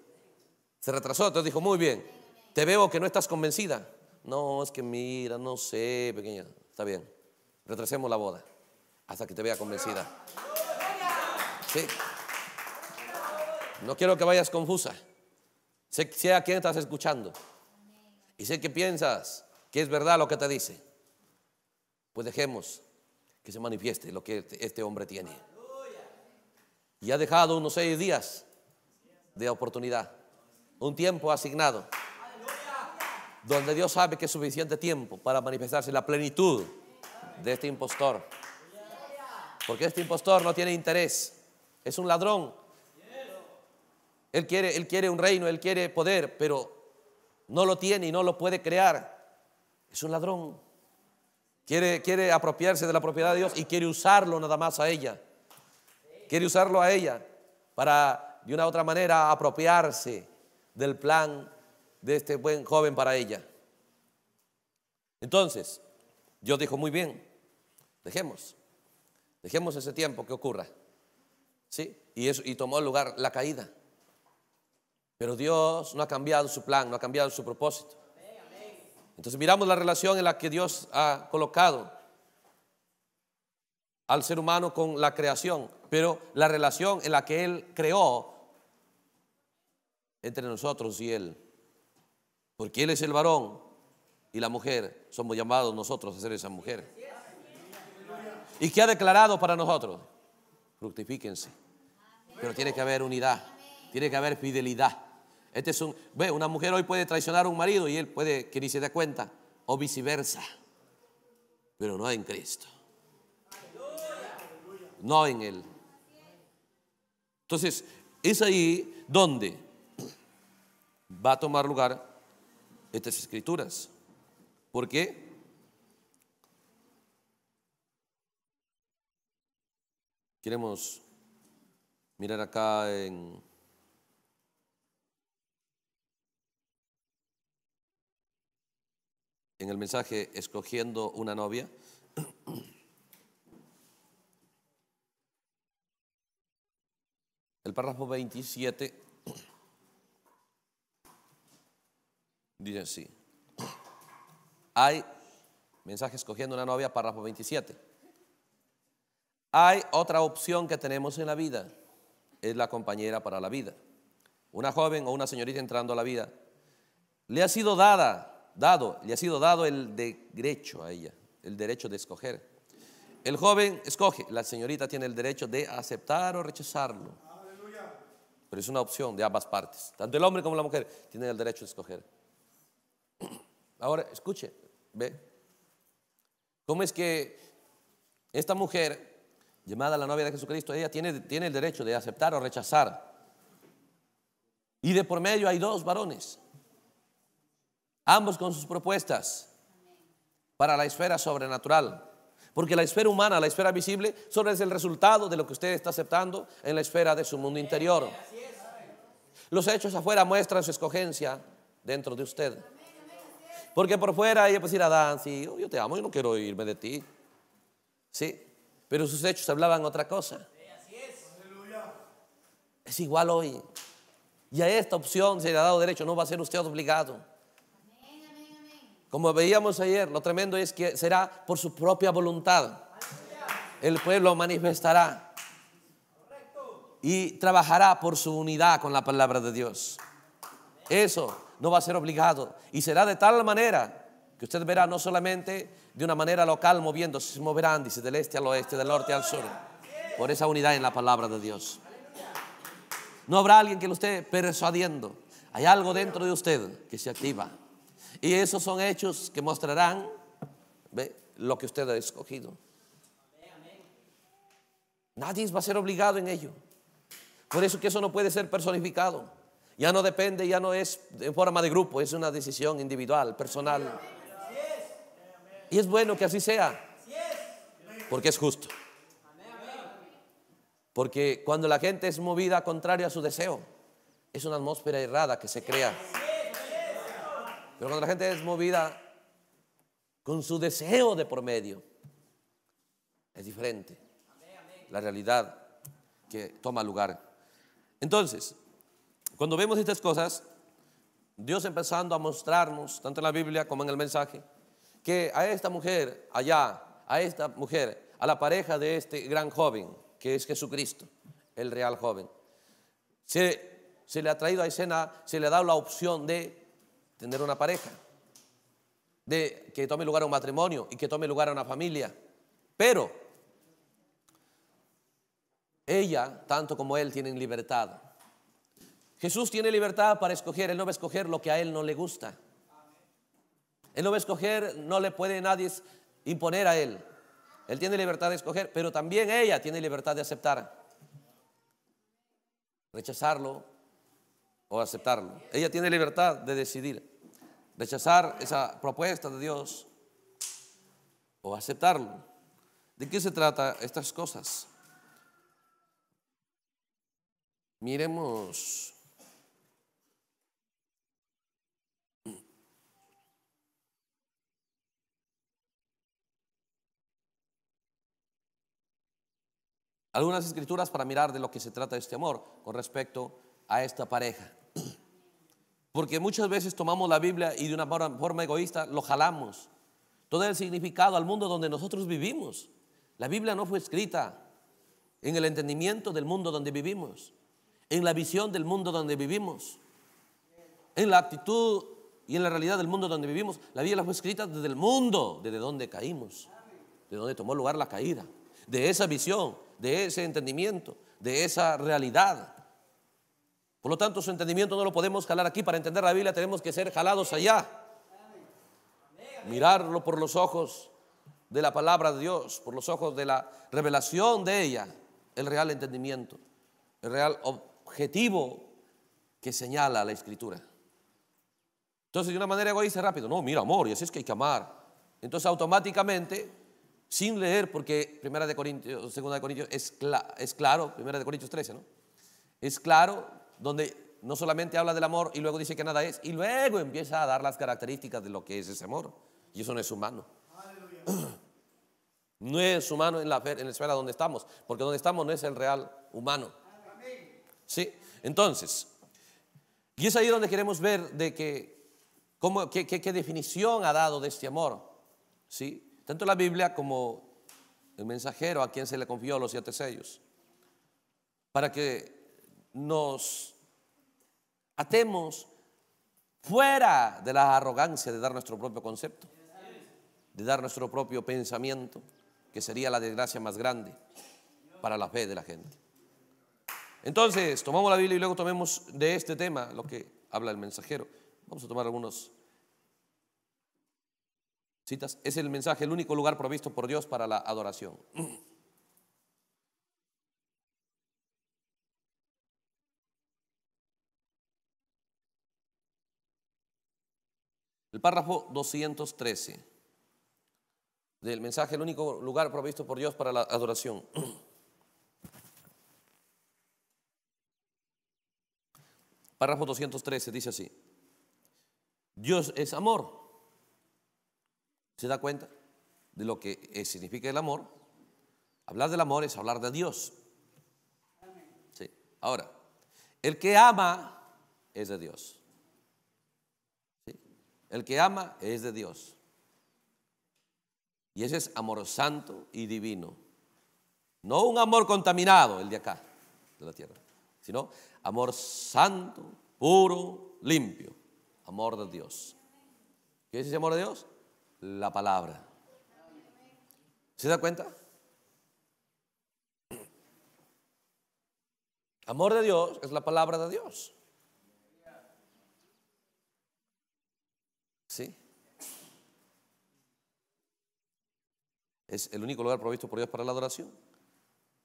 Se retrasó, entonces dijo, muy bien, te veo que no estás convencida. No, es que mira, no sé, pequeña. Está bien, retrasemos la boda hasta que te vea convencida. ¿Sí? No quiero que vayas confusa. Sé, a quién estás escuchando. Y sé que piensas que es verdad lo que te dice. Pues dejemos que se manifieste lo que este, este hombre tiene. Y ha dejado unos seis días de oportunidad. Un tiempo asignado. Donde Dios sabe que es suficiente tiempo para manifestarse la plenitud de este impostor. Porque este impostor no tiene interés. Es un ladrón él quiere, él quiere un reino, él quiere poder, pero no lo tiene y no lo puede crear. Es un ladrón. Quiere, quiere apropiarse de la propiedad de Dios y quiere usarlo nada más a ella. Quiere usarlo a ella para, de una u otra manera, apropiarse del plan de este buen joven para ella. Entonces, Dios dijo, muy bien, dejemos, dejemos ese tiempo que ocurra. ¿Sí? Y, eso, y tomó lugar la caída. Pero Dios no ha cambiado su plan, no ha cambiado su propósito. Entonces miramos la relación en la que Dios ha colocado al ser humano con la creación, pero la relación en la que Él creó entre nosotros y Él. Porque Él es el varón y la mujer, somos llamados nosotros a ser esa mujer. ¿Y qué ha declarado para nosotros? Fructifíquense. Pero tiene que haber unidad, tiene que haber fidelidad este es un, ve, una mujer hoy puede traicionar a un marido y él puede que ni se dé cuenta, o viceversa, pero no en Cristo, no en él. Entonces, es ahí donde va a tomar lugar estas escrituras. ¿Por qué? Queremos mirar acá en en el mensaje Escogiendo una novia. El párrafo 27 dice así. Hay, mensaje Escogiendo una novia, párrafo 27. Hay otra opción que tenemos en la vida, es la compañera para la vida. Una joven o una señorita entrando a la vida, le ha sido dada dado, le ha sido dado el derecho a ella, el derecho de escoger. El joven escoge, la señorita tiene el derecho de aceptar o rechazarlo. Pero es una opción de ambas partes. Tanto el hombre como la mujer tienen el derecho de escoger. Ahora, escuche, ve. ¿Cómo es que esta mujer, llamada la novia de Jesucristo, ella tiene, tiene el derecho de aceptar o rechazar? Y de por medio hay dos varones ambos con sus propuestas para la esfera sobrenatural. Porque la esfera humana, la esfera visible, solo es el resultado de lo que usted está aceptando en la esfera de su mundo interior. Los hechos afuera muestran su escogencia dentro de usted. Porque por fuera ella puede decir, a sí, yo te amo y no quiero irme de ti. Sí, pero sus hechos hablaban otra cosa. Es igual hoy. Y a esta opción se le ha dado derecho, no va a ser usted obligado. Como veíamos ayer, lo tremendo es que será por su propia voluntad. El pueblo manifestará y trabajará por su unidad con la palabra de Dios. Eso no va a ser obligado y será de tal manera que usted verá no solamente de una manera local moviéndose, se moverán, dice, del este al oeste, del norte al sur, por esa unidad en la palabra de Dios. No habrá alguien que lo esté persuadiendo. Hay algo dentro de usted que se activa. Y esos son hechos que mostrarán lo que usted ha escogido. Nadie va a ser obligado en ello. Por eso que eso no puede ser personificado. Ya no depende, ya no es en forma de grupo, es una decisión individual, personal. Y es bueno que así sea, porque es justo. Porque cuando la gente es movida contrario a su deseo, es una atmósfera errada que se crea. Pero cuando la gente es movida con su deseo de por medio, es diferente la realidad que toma lugar. Entonces, cuando vemos estas cosas, Dios empezando a mostrarnos, tanto en la Biblia como en el mensaje, que a esta mujer allá, a esta mujer, a la pareja de este gran joven, que es Jesucristo, el real joven, se, se le ha traído a escena, se le ha dado la opción de tener una pareja, de que tome lugar a un matrimonio y que tome lugar a una familia. Pero ella, tanto como él, tienen libertad. Jesús tiene libertad para escoger, él no va a escoger lo que a él no le gusta. Él no va a escoger, no le puede nadie imponer a él. Él tiene libertad de escoger, pero también ella tiene libertad de aceptar, rechazarlo o aceptarlo. Ella tiene libertad de decidir, rechazar esa propuesta de Dios o aceptarlo. ¿De qué se trata estas cosas? Miremos algunas escrituras para mirar de lo que se trata este amor con respecto a esta pareja. Porque muchas veces tomamos la Biblia y de una forma egoísta lo jalamos. Todo el significado al mundo donde nosotros vivimos. La Biblia no fue escrita en el entendimiento del mundo donde vivimos, en la visión del mundo donde vivimos, en la actitud y en la realidad del mundo donde vivimos. La Biblia fue escrita desde el mundo, desde donde caímos, de donde tomó lugar la caída, de esa visión, de ese entendimiento, de esa realidad. Por lo tanto, su entendimiento no lo podemos jalar aquí. Para entender la Biblia tenemos que ser jalados allá. Mirarlo por los ojos de la palabra de Dios, por los ojos de la revelación de ella, el real entendimiento, el real objetivo que señala la escritura. Entonces, de una manera dice rápido, no, mira, amor, y así es que hay que amar. Entonces, automáticamente, sin leer, porque Primera de Corintios, Segunda de Corintios es, es claro, Primera de Corintios 13, ¿no? Es claro donde no solamente habla del amor y luego dice que nada es, y luego empieza a dar las características de lo que es ese amor. Y eso no es humano. No es humano en la, en la esfera donde estamos, porque donde estamos no es el real humano. ¿Sí? Entonces, y es ahí donde queremos ver de que, qué, qué, qué, definición ha dado de este amor. ¿Sí? Tanto la Biblia como el mensajero a quien se le confió los siete sellos. Para que nos atemos fuera de la arrogancia de dar nuestro propio concepto, de dar nuestro propio pensamiento, que sería la desgracia más grande para la fe de la gente. Entonces, tomamos la Biblia y luego tomemos de este tema lo que habla el mensajero. Vamos a tomar algunos citas. Es el mensaje, el único lugar provisto por Dios para la adoración. El párrafo 213 del mensaje, el único lugar provisto por Dios para la adoración. Párrafo 213 dice así. Dios es amor. ¿Se da cuenta de lo que eh, significa el amor? Hablar del amor es hablar de Dios. Sí. Ahora, el que ama es de Dios. El que ama es de Dios. Y ese es amor santo y divino. No un amor contaminado, el de acá, de la tierra, sino amor santo, puro, limpio. Amor de Dios. ¿Qué es ese amor de Dios? La palabra. ¿Se da cuenta? Amor de Dios es la palabra de Dios. Es el único lugar provisto por Dios para la adoración.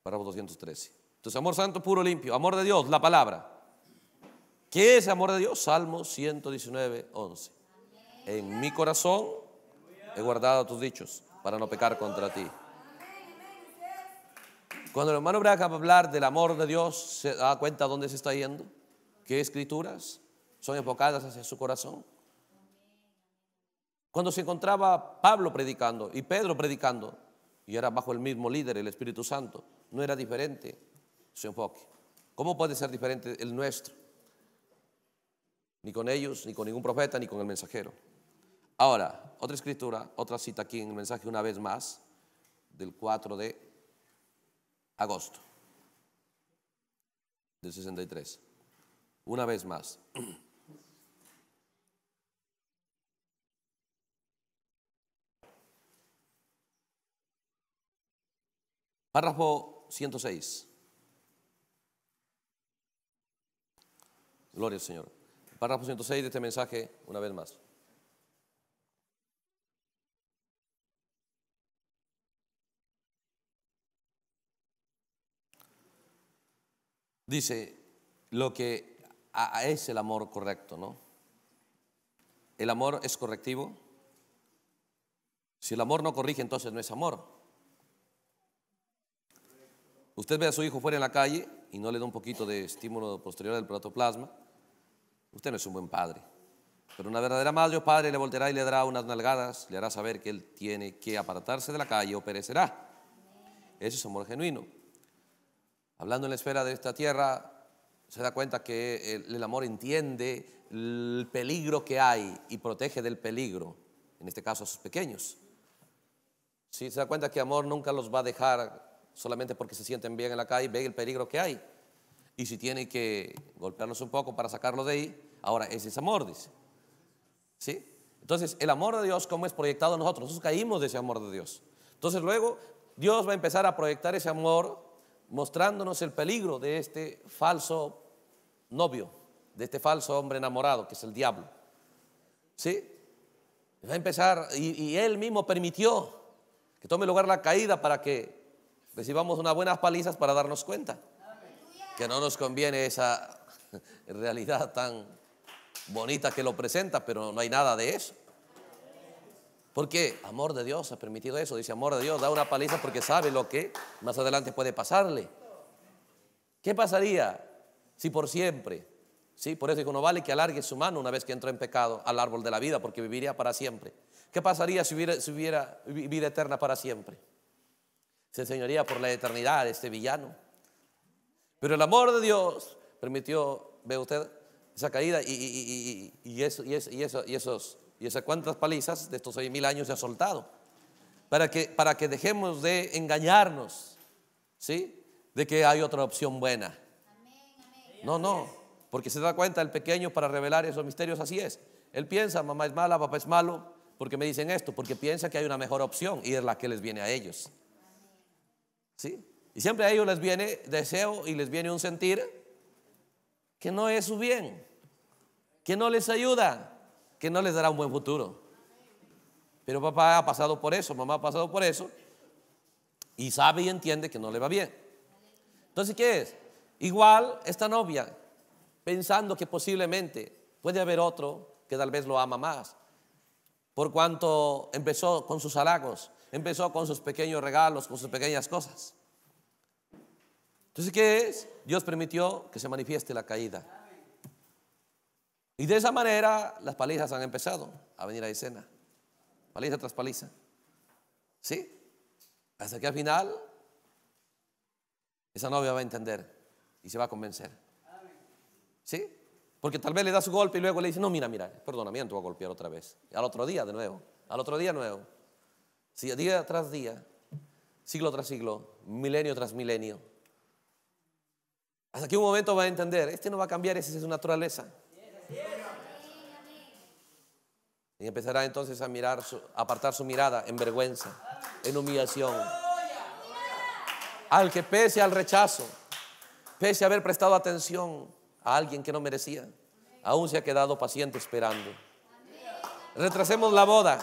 Párrafo 213. Entonces, amor santo, puro, limpio. Amor de Dios, la palabra. ¿Qué es amor de Dios? Salmo 119, 11. En mi corazón he guardado tus dichos para no pecar contra ti. Cuando el hermano Braga va a hablar del amor de Dios, se da cuenta dónde se está yendo, qué escrituras son evocadas hacia su corazón. Cuando se encontraba Pablo predicando y Pedro predicando, y era bajo el mismo líder, el Espíritu Santo, no era diferente su enfoque. ¿Cómo puede ser diferente el nuestro? Ni con ellos, ni con ningún profeta, ni con el mensajero. Ahora, otra escritura, otra cita aquí en el mensaje una vez más, del 4 de agosto del 63. Una vez más. Párrafo 106. Gloria al Señor. Párrafo 106 de este mensaje, una vez más. Dice, lo que es el amor correcto, ¿no? ¿El amor es correctivo? Si el amor no corrige, entonces no es amor usted ve a su hijo fuera en la calle y no le da un poquito de estímulo posterior del protoplasma, usted no es un buen padre. Pero una verdadera madre o padre le volverá y le dará unas nalgadas, le hará saber que él tiene que apartarse de la calle o perecerá. Ese es amor genuino. Hablando en la esfera de esta tierra, se da cuenta que el, amor entiende el peligro que hay y protege del peligro, en este caso a sus pequeños. Si se da cuenta que amor nunca los va a dejar solamente porque se sienten bien en la calle, ven el peligro que hay. Y si tienen que golpearlos un poco para sacarlos de ahí, ahora ese es amor, dice. ¿Sí? Entonces, el amor de Dios, ¿cómo es proyectado a nosotros? Nosotros caímos de ese amor de Dios. Entonces, luego, Dios va a empezar a proyectar ese amor mostrándonos el peligro de este falso novio, de este falso hombre enamorado, que es el diablo. ¿Sí? Va a empezar, y él mismo permitió que tome lugar la caída para que recibamos unas buenas palizas para darnos cuenta que no nos conviene esa realidad tan bonita que lo presenta, pero no hay nada de eso. Porque amor de Dios ha permitido eso. Dice amor de Dios, da una paliza porque sabe lo que más adelante puede pasarle. ¿Qué pasaría si por siempre? Sí, por eso dijo, no vale que alargue su mano una vez que entró en pecado al árbol de la vida, porque viviría para siempre. ¿Qué pasaría si hubiera, si hubiera vida eterna para siempre? se enseñaría por la eternidad este villano. Pero el amor de Dios permitió, ve usted, esa caída y, y, y, y eso, eso, eso, esos, y esas cuantas palizas de estos seis mil años se ha soltado. Para que, para que dejemos de engañarnos, ¿sí? De que hay otra opción buena. No, no, porque se da cuenta el pequeño para revelar esos misterios, así es. Él piensa, mamá es mala, papá es malo, porque me dicen esto, porque piensa que hay una mejor opción y es la que les viene a ellos. Y siempre a ellos les viene deseo y les viene un sentir que no es su bien, que no les ayuda, que no les dará un buen futuro. Pero papá ha pasado por eso, mamá ha pasado por eso y sabe y entiende que no le va bien. Entonces, ¿qué es? Igual esta novia, pensando que posiblemente puede haber otro que tal vez lo ama más, por cuanto empezó con sus halagos, Empezó con sus pequeños regalos, con sus pequeñas cosas. Entonces, ¿qué es? Dios permitió que se manifieste la caída. Y de esa manera las palizas han empezado a venir a escena. Paliza tras paliza. ¿Sí? Hasta que al final esa novia va a entender y se va a convencer. ¿Sí? Porque tal vez le da su golpe y luego le dice, no, mira, mira, perdonamiento voy a golpear otra vez. Al otro día de nuevo, al otro día de nuevo día tras día, siglo tras siglo, milenio tras milenio. Hasta que un momento va a entender, este no va a cambiar, esa es su naturaleza. Y empezará entonces a mirar, apartar su mirada en vergüenza, en humillación. Al que pese al rechazo, pese a haber prestado atención a alguien que no merecía, aún se ha quedado paciente esperando. Retrasemos la boda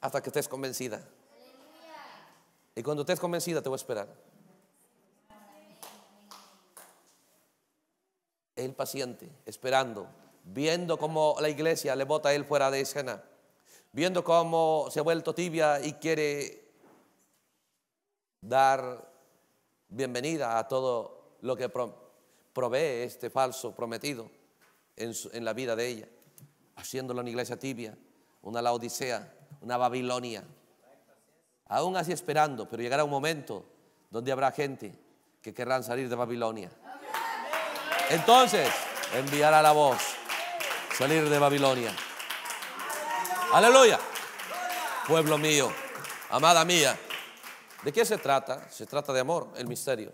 hasta que estés convencida. Y cuando estés convencida, te voy a esperar. El paciente, esperando, viendo cómo la iglesia le bota a él fuera de escena, viendo cómo se ha vuelto tibia y quiere dar bienvenida a todo lo que provee este falso prometido en, la vida de ella, haciéndolo una iglesia tibia, una Laodicea, una Babilonia, aún así esperando, pero llegará un momento donde habrá gente que querrán salir de Babilonia. Entonces, enviará la voz, salir de Babilonia. Aleluya. Pueblo mío, amada mía. ¿De qué se trata? Se trata de amor, el misterio.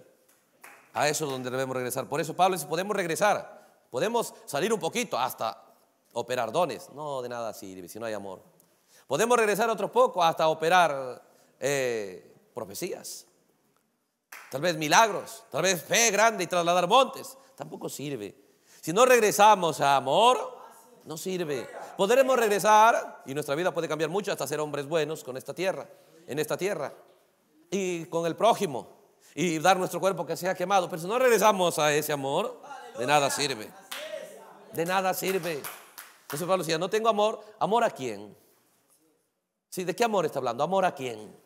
A eso es donde debemos regresar. Por eso Pablo dice, podemos regresar, podemos salir un poquito hasta operar dones. No, de nada sirve si no hay amor. Podemos regresar otro poco hasta operar eh, profecías, tal vez milagros, tal vez fe grande y trasladar montes. Tampoco sirve. Si no regresamos a amor, no sirve. Podremos regresar y nuestra vida puede cambiar mucho hasta ser hombres buenos con esta tierra, en esta tierra y con el prójimo y dar nuestro cuerpo que sea quemado. Pero si no regresamos a ese amor, de nada sirve. De nada sirve. Entonces Pablo decía, no tengo amor. ¿Amor a quién? si ¿de qué amor está hablando? ¿Amor a quién?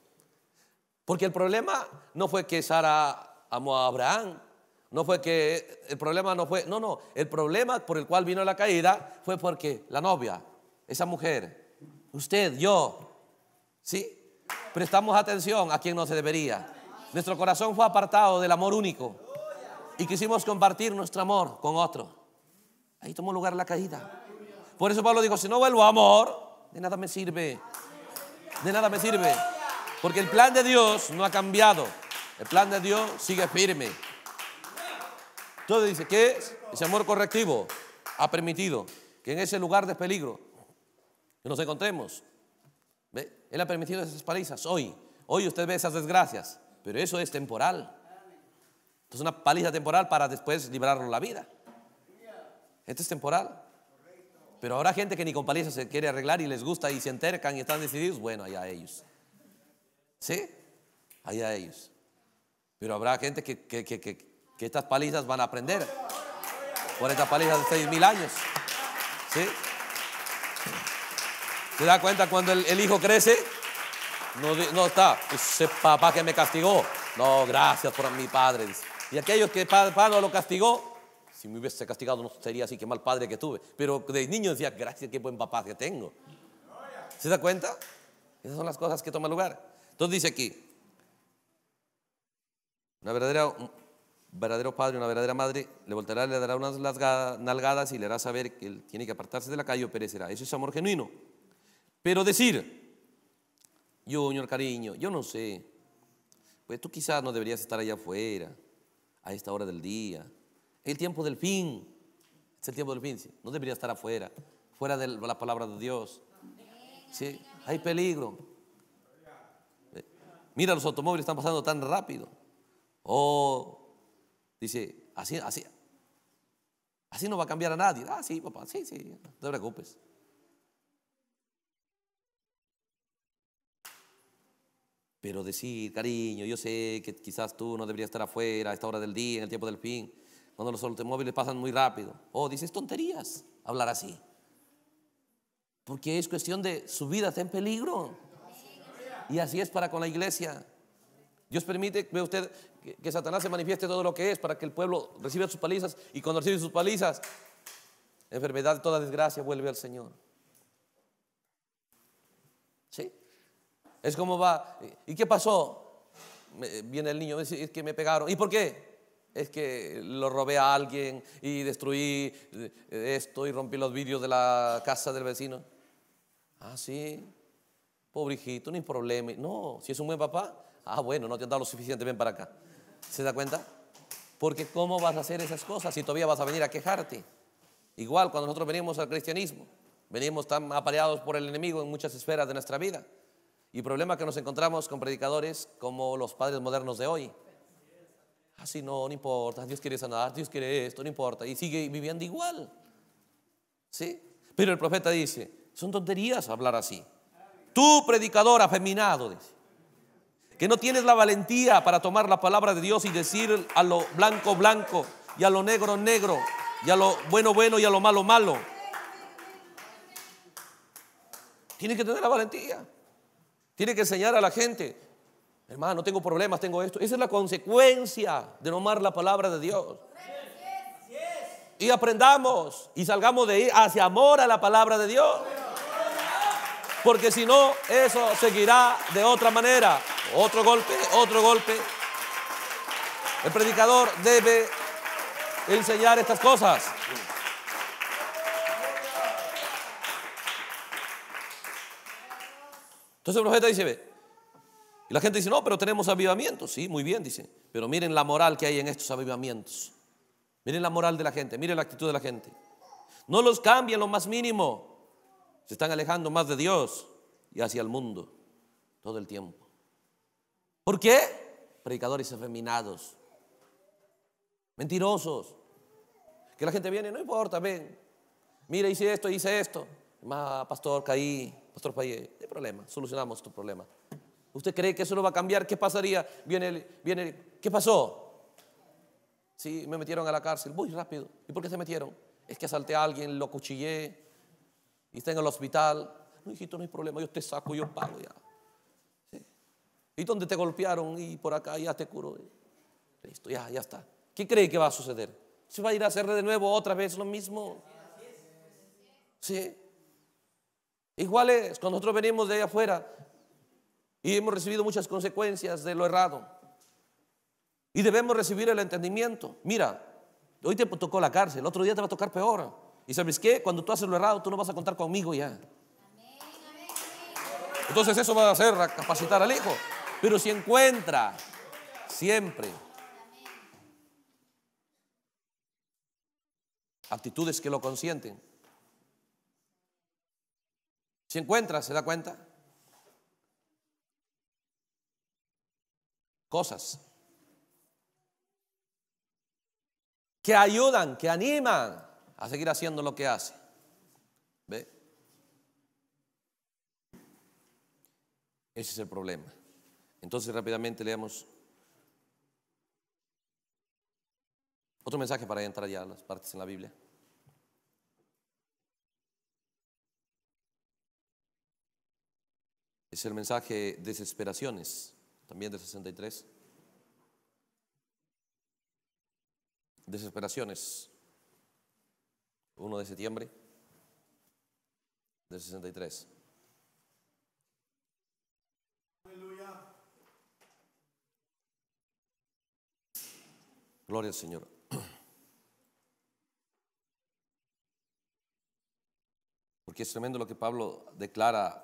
Porque el problema no fue que Sara amó a Abraham, no fue que el problema no fue, no, no, el problema por el cual vino la caída fue porque la novia, esa mujer, usted, yo, ¿sí? Prestamos atención a quien no se debería. Nuestro corazón fue apartado del amor único y quisimos compartir nuestro amor con otro. Ahí tomó lugar la caída. Por eso Pablo dijo, si no vuelvo a amor, de nada me sirve. De nada me sirve. Porque el plan de Dios no ha cambiado. El plan de Dios sigue firme. Entonces dice que ese amor correctivo ha permitido que en ese lugar de peligro nos encontremos, Él ha permitido esas palizas hoy. Hoy usted ve esas desgracias, pero eso es temporal. Es una paliza temporal para después librarnos la vida. Esto es temporal. Pero habrá gente que ni con palizas se quiere arreglar y les gusta y se entercan y están decididos. Bueno, allá ellos. ¿Sí? Allá ellos. Pero habrá gente que, estas palizas van a aprender. Por estas palizas de seis mil años. ¿Sí? ¿Se da cuenta cuando el, hijo crece? No, no está. Pues, ese papá que me castigó. No, gracias por mi padre. Y aquellos que papá no lo castigó. Si me hubiese castigado no sería así, que mal padre que tuve. Pero de niño decía, gracias, qué buen papá que tengo. ¿Se da cuenta? Esas son las cosas que toman lugar. Entonces dice aquí, una verdadera, un verdadero padre, una verdadera madre, le voltará, le dará unas nalgadas y le hará saber que él tiene que apartarse de la calle o perecerá. Eso es amor genuino. Pero decir, yo señor cariño, yo no sé, pues tú quizás no deberías estar allá afuera, a esta hora del día, el tiempo del fin, es el tiempo del fin, no deberías estar afuera, fuera de la palabra de Dios. ¿Sí? Hay peligro. Mira, los automóviles están pasando tan rápido. Oh, dice, así, así, así no va a cambiar a nadie. Ah, sí, papá, sí, sí, no te preocupes. Pero decir, cariño, yo sé que quizás tú no deberías estar afuera a esta hora del día, en el tiempo del fin, cuando los automóviles pasan muy rápido. Oh, dices tonterías hablar así. Porque es cuestión de su vida está en peligro. Y así es para con la iglesia. Dios permite ve usted que, Satanás se manifieste todo lo que es para que el pueblo reciba sus palizas y cuando recibe sus palizas, enfermedad, toda desgracia vuelve al Señor. ¿Sí? Es como va. ¿Y qué pasó? Viene el niño, es que me pegaron. ¿Y por qué? Es que lo robé a alguien y destruí eh, esto y rompí los vidrios de la casa del vecino. Ah, sí hijito no hay problema. No, si es un buen papá, ah, bueno, no te han dado lo suficiente, ven para acá. ¿Se da cuenta? Porque ¿cómo vas a hacer esas cosas si todavía vas a venir a quejarte? Igual cuando nosotros venimos al cristianismo, venimos tan apareados por el enemigo en muchas esferas de nuestra vida. Y problema que nos encontramos con predicadores como los padres modernos de hoy. Así ah, no, no importa, Dios quiere sanar, Dios quiere esto, no importa. Y sigue viviendo igual. ¿Sí? Pero el profeta dice, son tonterías hablar así. Tú, predicador afeminado, dice, que no tienes la valentía para tomar la palabra de Dios y decir a lo blanco, blanco, y a lo negro, negro, y a lo bueno, bueno, y a lo malo, malo. Tienes que tener la valentía. Tienes que enseñar a la gente, hermano, tengo problemas, tengo esto. Esa es la consecuencia de tomar la palabra de Dios y aprendamos y salgamos de ahí hacia amor a la palabra de Dios. Porque si no, eso seguirá de otra manera. Otro golpe, otro golpe. El predicador debe enseñar estas cosas. Entonces el profeta dice, ve. Y la gente dice, no, pero tenemos avivamientos. Sí, muy bien, dice. Pero miren la moral que hay en estos avivamientos. Miren la moral de la gente, miren la actitud de la gente. No los cambien lo más mínimo se están alejando más de Dios y hacia el mundo todo el tiempo. ¿Por qué? Predicadores efeminados mentirosos. Que la gente viene, no importa, ven, mira, hice esto, hice esto. Más, pastor, caí, pastor, fallé. No hay problema, solucionamos tu problema. ¿Usted cree que eso no va a cambiar? ¿Qué pasaría? Viene, viene, ¿qué pasó? Sí, me metieron a la cárcel. muy rápido. ¿Y por qué se metieron? Es que asalté a alguien, lo cuchillé, y está en el hospital. No, hijito, no hay problema, yo te saco, yo pago ya. ¿Y dónde te golpearon? Y por acá ya te curo. Listo, ya, ya está. ¿Qué cree que va a suceder? ¿Se va a ir a hacer de nuevo otra vez lo mismo? Sí. Igual es, cuando nosotros venimos de allá afuera y hemos recibido muchas consecuencias de lo errado. Y debemos recibir el entendimiento. Mira, hoy te tocó la cárcel, el otro día te va a tocar peor. Y sabes qué, cuando tú haces lo errado, tú no vas a contar conmigo ya. Entonces eso va a hacer capacitar al hijo. Pero si encuentra siempre actitudes que lo consienten. Si encuentra, ¿se da cuenta? Cosas que ayudan, que animan, a seguir haciendo lo que hace. ¿Ve? Ese es el problema. Entonces rápidamente leamos otro mensaje para entrar ya a las partes en la Biblia. Es el mensaje Desesperaciones, también del 63. Desesperaciones. 1 de septiembre del 63. Aleluya. Gloria al Señor. Porque es tremendo lo que Pablo declara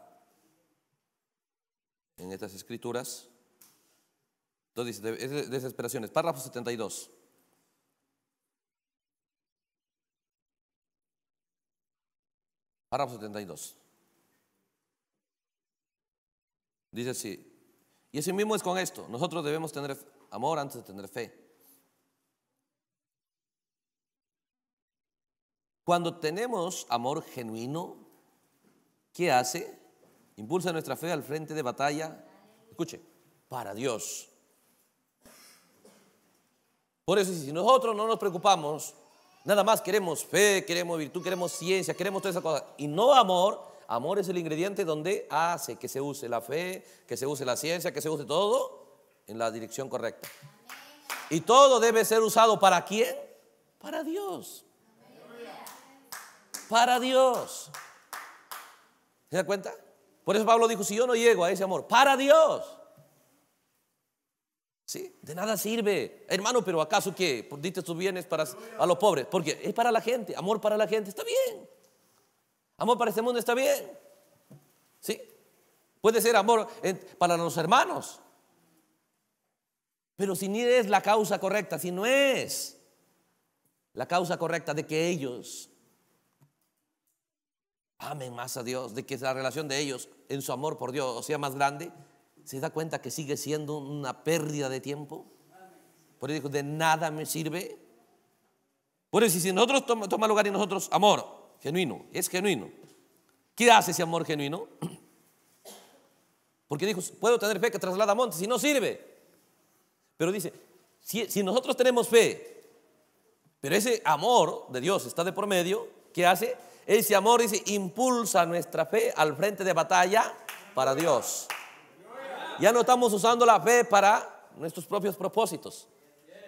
en estas escrituras. Entonces, desesperaciones, párrafo 72. Párrafo 72. Dice así. Y así mismo es con esto. Nosotros debemos tener amor antes de tener fe. Cuando tenemos amor genuino, ¿qué hace? Impulsa nuestra fe al frente de batalla. Escuche, para Dios. Por eso, si nosotros no nos preocupamos Nada más queremos fe, queremos virtud, queremos ciencia, queremos todas esas cosas. Y no amor. Amor es el ingrediente donde hace que se use la fe, que se use la ciencia, que se use todo en la dirección correcta. Y todo debe ser usado para quién? Para Dios. Para Dios. ¿Se da cuenta? Por eso Pablo dijo, si yo no llego a ese amor, para Dios Sí, de nada sirve. Hermano, pero ¿acaso que Diste tus bienes para, a los pobres. Porque es para la gente, amor para la gente, está bien. Amor para este mundo está bien. Sí, puede ser amor para los hermanos. Pero si ni es la causa correcta, si no es la causa correcta de que ellos amen más a Dios, de que la relación de ellos en su amor por Dios sea más grande, ¿Se da cuenta que sigue siendo una pérdida de tiempo? Por eso dijo, de nada me sirve. Por eso, si nosotros toma, toma lugar y nosotros amor genuino, es genuino. ¿Qué hace ese amor genuino? Porque dijo, puedo tener fe que traslada montes y no sirve. Pero dice, si, si nosotros tenemos fe, pero ese amor de Dios está de por medio, ¿qué hace? Ese amor dice, impulsa nuestra fe al frente de batalla para Dios. Ya no estamos usando la fe para nuestros propios propósitos.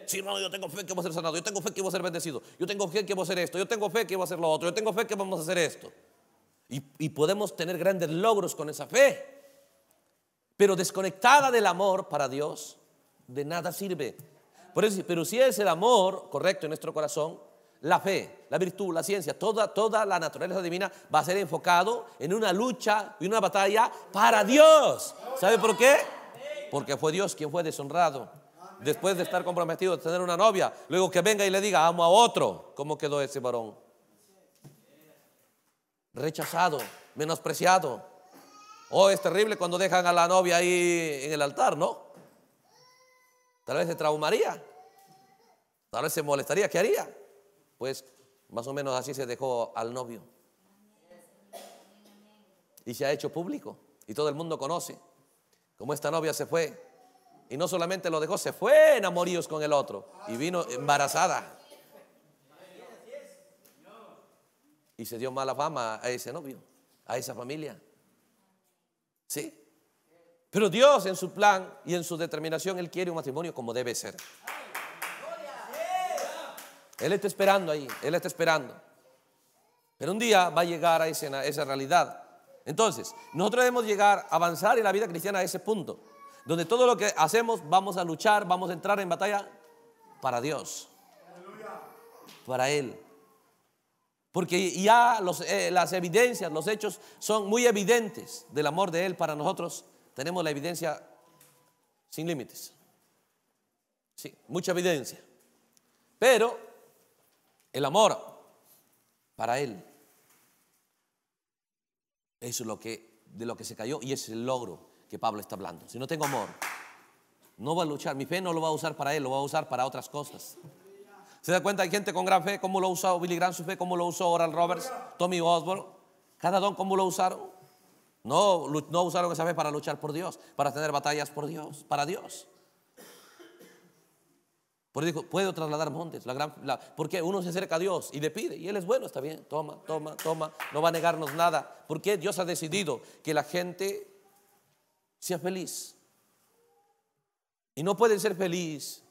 Sí, hermano, yo tengo fe que voy a ser sanado, yo tengo fe que voy a ser bendecido, yo tengo fe que voy a hacer esto, yo tengo fe que voy a hacer lo otro, yo tengo fe que vamos a hacer esto. Y, podemos tener grandes logros con esa fe. Pero desconectada del amor para Dios, de nada sirve. Por eso, pero si es el amor correcto en nuestro corazón, la fe, la virtud, la ciencia, toda, toda la naturaleza divina va a ser enfocado en una lucha y una batalla para Dios. ¿Sabe por qué? Porque fue Dios quien fue deshonrado. Después de estar comprometido, de tener una novia, luego que venga y le diga, amo a otro, ¿cómo quedó ese varón? Rechazado, menospreciado. Oh, es terrible cuando dejan a la novia ahí en el altar, ¿no? Tal vez se traumaría. Tal vez se molestaría. ¿Qué haría? pues más o menos así se dejó al novio. Y se ha hecho público. Y todo el mundo conoce cómo esta novia se fue. Y no solamente lo dejó, se fue enamoríos con el otro. Y vino embarazada. Y se dio mala fama a ese novio, a esa familia. ¿Sí? Pero Dios en su plan y en su determinación, Él quiere un matrimonio como debe ser. Él está esperando ahí, Él está esperando. Pero un día va a llegar a esa, realidad. Entonces, nosotros debemos llegar, a avanzar en la vida cristiana a ese punto, donde todo lo que hacemos vamos a luchar, vamos a entrar en batalla para Dios, para Él. Porque ya eh, las evidencias, los hechos son muy evidentes del amor de Él para nosotros. Tenemos la evidencia sin límites. Sí, mucha evidencia. Pero el amor para Él. Eso es lo que, de lo que se cayó y es el logro que Pablo está hablando. Si no tengo amor, no va a luchar. Mi fe no lo va a usar para Él, lo va a usar para otras cosas. ¿Se da cuenta? Hay gente con gran fe, como lo usó Billy Graham su fe, como lo usó Oral Roberts, Tommy Osborne. Cada don, cómo lo usaron. No, no usaron esa fe para luchar por Dios, para tener batallas por Dios, para Dios. Por eso puedo trasladar montes. La gran, porque uno se acerca a Dios y le pide. Y Él es bueno, está bien. Toma, toma, toma. No va a negarnos nada. Porque Dios ha decidido que la gente sea feliz. Y no pueden ser feliz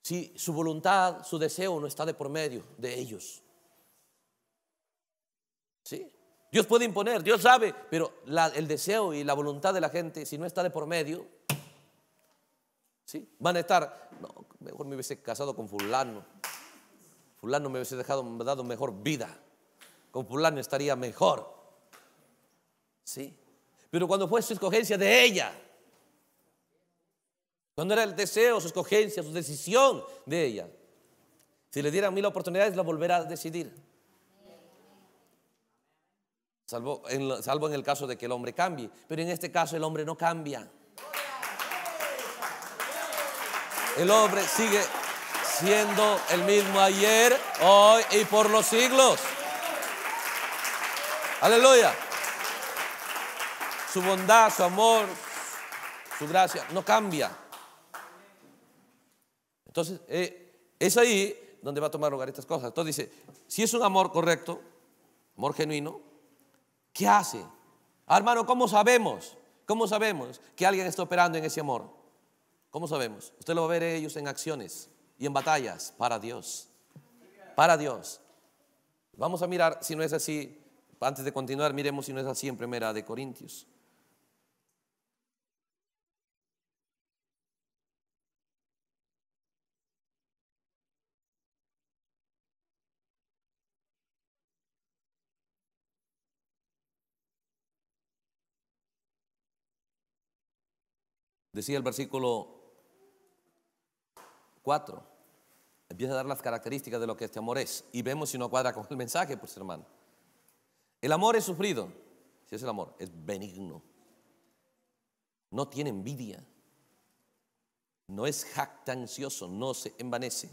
si su voluntad, su deseo no está de por medio de ellos. ¿Sí? Dios puede imponer, Dios sabe, pero el deseo y la voluntad de la gente, si no está de por medio, ¿sí? van a estar, no, mejor me hubiese casado con fulano. Fulano me hubiese dejado, dado mejor vida. Con fulano estaría mejor. ¿Sí? Pero cuando fue su escogencia de ella, cuando era el deseo, su escogencia, su decisión de ella, si le dieran a oportunidades la oportunidad, la volverá a decidir. salvo en el caso de que el hombre cambie, pero en este caso el hombre no cambia. El hombre sigue siendo el mismo ayer, hoy y por los siglos. Aleluya. Su bondad, su amor, su gracia no cambia. Entonces, eh, es ahí donde va a tomar lugar estas cosas. Entonces dice, si es un amor correcto, amor genuino, ¿qué hace? Ah, hermano, ¿cómo sabemos? ¿Cómo sabemos que alguien está operando en ese amor? ¿Cómo sabemos? Usted lo va a ver ellos en acciones y en batallas para Dios. Para Dios. Vamos a mirar si no es así. Antes de continuar, miremos si no es así en Primera de Corintios. Decía el versículo Cuatro, empieza a dar las características de lo que este amor es y vemos si no cuadra con el mensaje, pues hermano. El amor es sufrido, si es el amor, es benigno. No tiene envidia, no es jactancioso, no se envanece,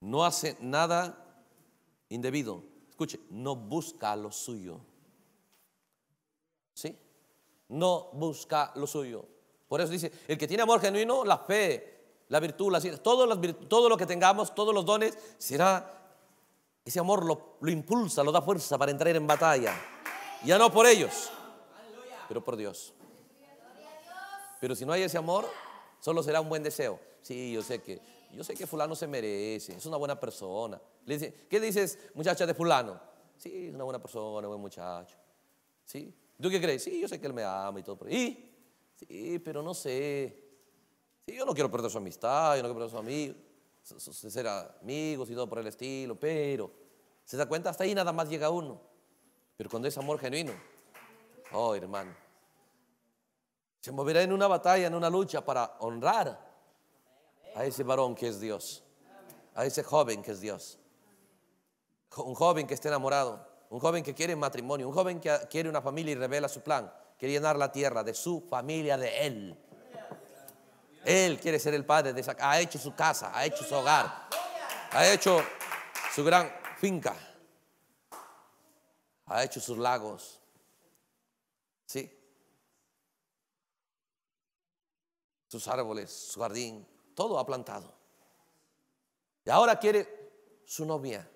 no hace nada indebido. Escuche, no busca lo suyo. ¿Sí? No busca lo suyo. Por eso dice, el que tiene amor genuino, la fe la virtud, la, todo, todo lo que tengamos, todos los dones, será, ese amor lo, impulsa, lo da fuerza para entrar en batalla. Ya no por ellos, pero por Dios. Pero si no hay ese amor, solo será un buen deseo. Sí, yo sé que, yo sé que fulano se merece, es una buena persona. Le dice, ¿qué dices, muchacha de fulano? Sí, es una buena persona, buen muchacho. ¿Sí? ¿Tú qué crees? Sí, yo sé que él me ama y todo. por ¿y? Sí, pero no sé yo no quiero perder su amistad, yo no quiero perder su amigo, ser amigos y todo por el estilo, pero se da cuenta, hasta ahí nada más llega uno. Pero cuando es amor genuino, oh hermano, se moverá en una batalla, en una lucha para honrar a ese varón que es Dios, a ese joven que es Dios, un joven que está enamorado, un joven que quiere matrimonio, un joven que quiere una familia y revela su plan, quiere llenar la tierra de su familia, de él. Él quiere ser el padre de esa casa. Ha hecho su casa, ha hecho su hogar, ha hecho su gran finca, ha hecho sus lagos. Sí. Sus árboles, su jardín, todo ha plantado. Y ahora quiere su novia.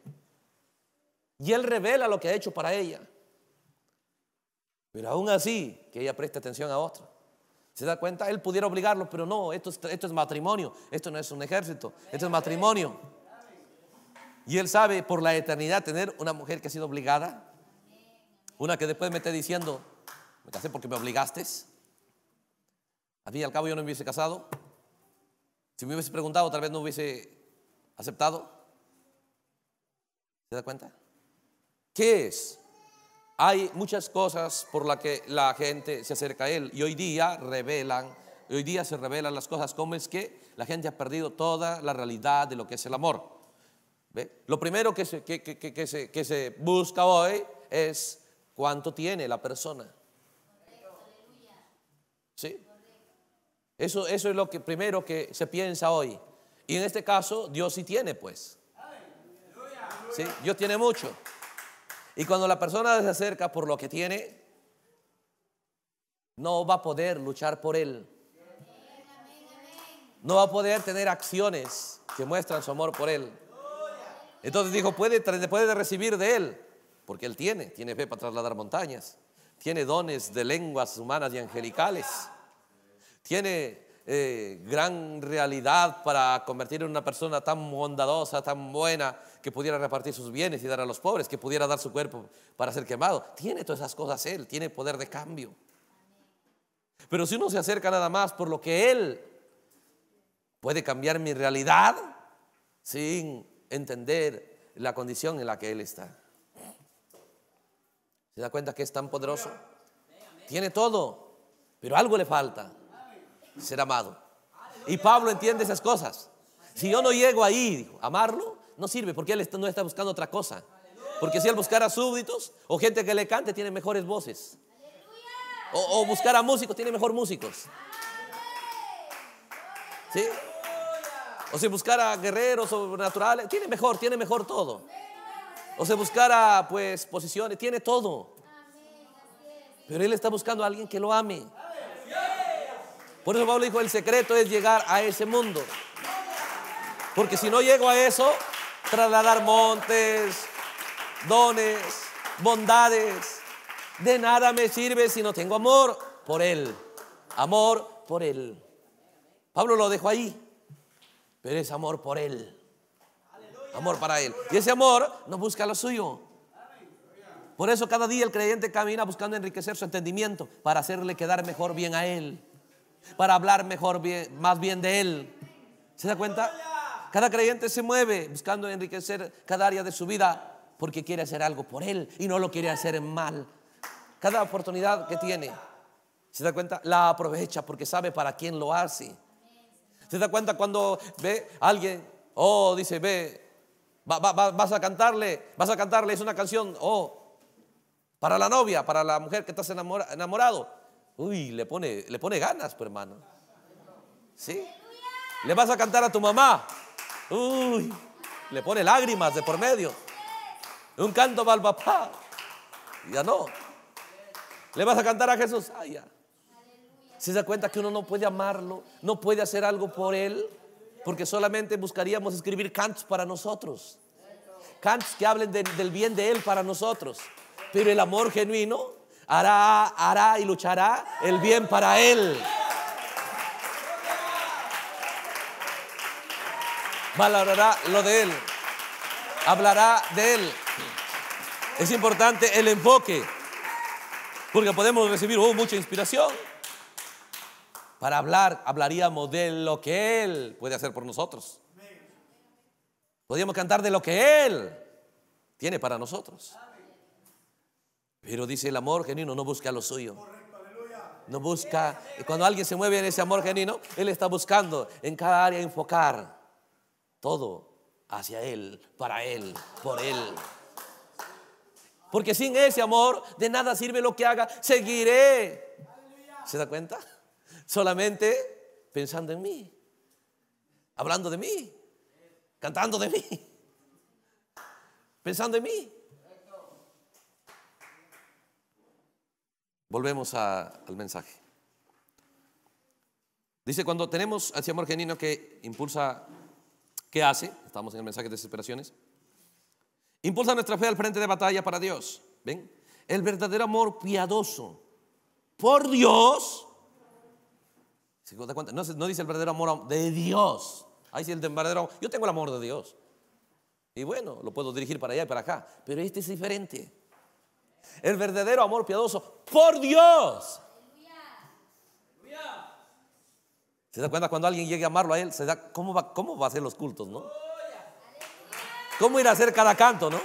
Y él revela lo que ha hecho para ella. Pero aún así, que ella preste atención a otra. ¿Se da cuenta? Él pudiera obligarlo, pero no, esto es, matrimonio, esto no es un ejército, esto es matrimonio. Y él sabe por la eternidad tener una mujer que ha sido obligada, una que después me esté diciendo, me casé porque me obligaste. Al fin y al cabo yo no me hubiese casado. Si me hubiese preguntado, tal vez no hubiese aceptado. ¿Se da cuenta? ¿Qué es? Hay muchas cosas por las que la gente se acerca a Él y hoy día revelan, hoy día se revelan las cosas como es que la gente ha perdido toda la realidad de lo que es el amor. Lo primero que se, que, se, busca hoy es cuánto tiene la persona. ¿Sí? Eso, eso es lo que primero que se piensa hoy. Y en este caso, Dios sí tiene, pues. ¿Sí? Dios tiene mucho. Y cuando la persona se acerca por lo que tiene, no va a poder luchar por él. No va a poder tener acciones que muestran su amor por él. Entonces dijo, puede, puede recibir de él, porque él tiene, tiene fe para trasladar montañas, tiene dones de lenguas humanas y angelicales, tiene eh, gran realidad para convertir en una persona tan bondadosa, tan buena, que pudiera repartir sus bienes y dar a los pobres, que pudiera dar su cuerpo para ser quemado. Tiene todas esas cosas Él, tiene poder de cambio. Pero si uno se acerca nada más por lo que Él puede cambiar mi realidad sin entender la condición en la que Él está. ¿Se da cuenta que es tan poderoso? Tiene todo, pero algo le falta, ser amado. Y Pablo entiende esas cosas. Si yo no llego ahí, a amarlo, no sirve porque él no está buscando otra cosa. Porque si él buscara súbditos o gente que le cante, tiene mejores voces. O, o buscar a músicos, tiene mejor músicos. ¿Sí? O si buscara guerreros sobrenaturales, tiene mejor, tiene mejor todo. O si buscara, pues, posiciones, tiene todo. Pero él está buscando a alguien que lo ame. Por eso Pablo dijo, el secreto es llegar a ese mundo. Porque si no llego a eso, dar montes, dones, bondades. De nada me sirve si no tengo amor por Él. Amor por Él. Pablo lo dejó ahí, pero es amor por Él. Amor para Él. Y ese amor no busca lo suyo. Por eso cada día el creyente camina buscando enriquecer su entendimiento para hacerle quedar mejor bien a Él, para hablar mejor bien, más bien de Él. ¿Se da cuenta? Cada creyente se mueve buscando enriquecer cada área de su vida porque quiere hacer algo por Él y no lo quiere hacer mal. Cada oportunidad que tiene, ¿se da cuenta? La aprovecha porque sabe para quién lo hace. ¿Se da cuenta cuando ve a alguien? Oh, dice, ve, vas a cantarle, vas a cantarle, es una canción, oh, para la novia, para la mujer que estás enamorado. Uy, le pone, le pone ganas, pues, hermano. ¿Sí? Le vas a cantar a tu mamá. Uy, le pone lágrimas de por medio. Un canto va el papá. Ya no. Le vas a cantar a Jesús. ya. Si se da cuenta que uno no puede amarlo, no puede hacer algo por él, porque solamente buscaríamos escribir cantos para nosotros. Cantos que hablen del bien de él para nosotros. Pero el amor genuino hará, hará y luchará el bien para él. valorará lo de Él, hablará de Él. Es importante el enfoque, porque podemos recibir oh, mucha inspiración. Para hablar, hablaríamos de lo que Él puede hacer por nosotros. Podríamos cantar de lo que Él tiene para nosotros. Pero dice el amor genuino no busca lo suyo. No busca, cuando alguien se mueve en ese amor genuino, Él está buscando en cada área enfocar todo hacia Él, para Él, por Él. Porque sin ese amor de nada sirve lo que haga. Seguiré. ¿Se da cuenta? Solamente pensando en mí, hablando de mí, cantando de mí, pensando en mí. Volvemos al mensaje. Dice, cuando tenemos ese amor genuino que impulsa ¿Qué hace? Estamos en el mensaje de desesperaciones. Impulsa nuestra fe al frente de batalla para Dios. ¿Ven? El verdadero amor piadoso por Dios. ¿Se cuenta? No, dice el verdadero amor de Dios. Ahí sí el verdadero Yo tengo el amor de Dios. Y bueno, lo puedo dirigir para allá y para acá. Pero este es diferente. El verdadero amor piadoso por Dios ¿Se da cuenta cuando alguien llegue a amarlo a él? ¿Se da cómo va, cómo va a ser los cultos, no? ¿Cómo ir a hacer cada canto, no?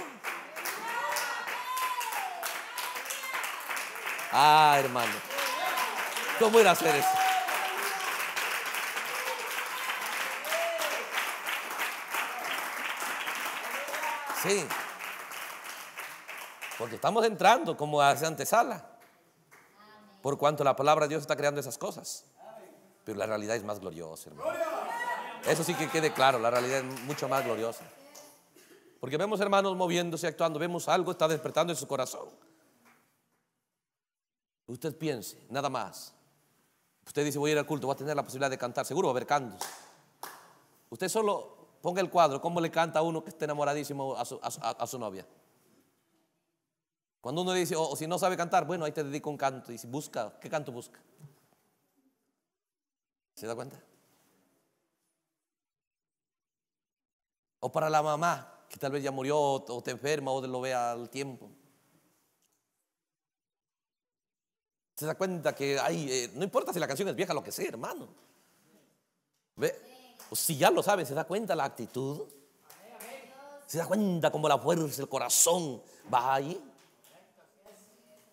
Ah, hermano. ¿Cómo ir a hacer eso? Sí. Porque estamos entrando como hace antesala. Por cuanto la palabra de Dios está creando esas cosas. Pero la realidad es más gloriosa, hermano. Eso sí que quede claro, la realidad es mucho más gloriosa. Porque vemos hermanos moviéndose, actuando, vemos algo, está despertando en su corazón. Usted piense, nada más. Usted dice, voy a ir al culto, va a tener la posibilidad de cantar, seguro va a haber cantos. Usted solo ponga el cuadro, cómo le canta a uno que está enamoradísimo a su, novia. Cuando uno dice, o, oh, oh, si no sabe cantar, bueno, ahí te dedico un canto. Y si busca, ¿qué canto busca? ¿Se da cuenta? O para la mamá, que tal vez ya murió o te enferma o lo vea al tiempo. Se da cuenta que hay, eh, no importa si la canción es vieja, lo que sea, hermano. ¿Ve? si ya lo sabe se da cuenta la actitud. Se da cuenta como la fuerza, el corazón va ahí.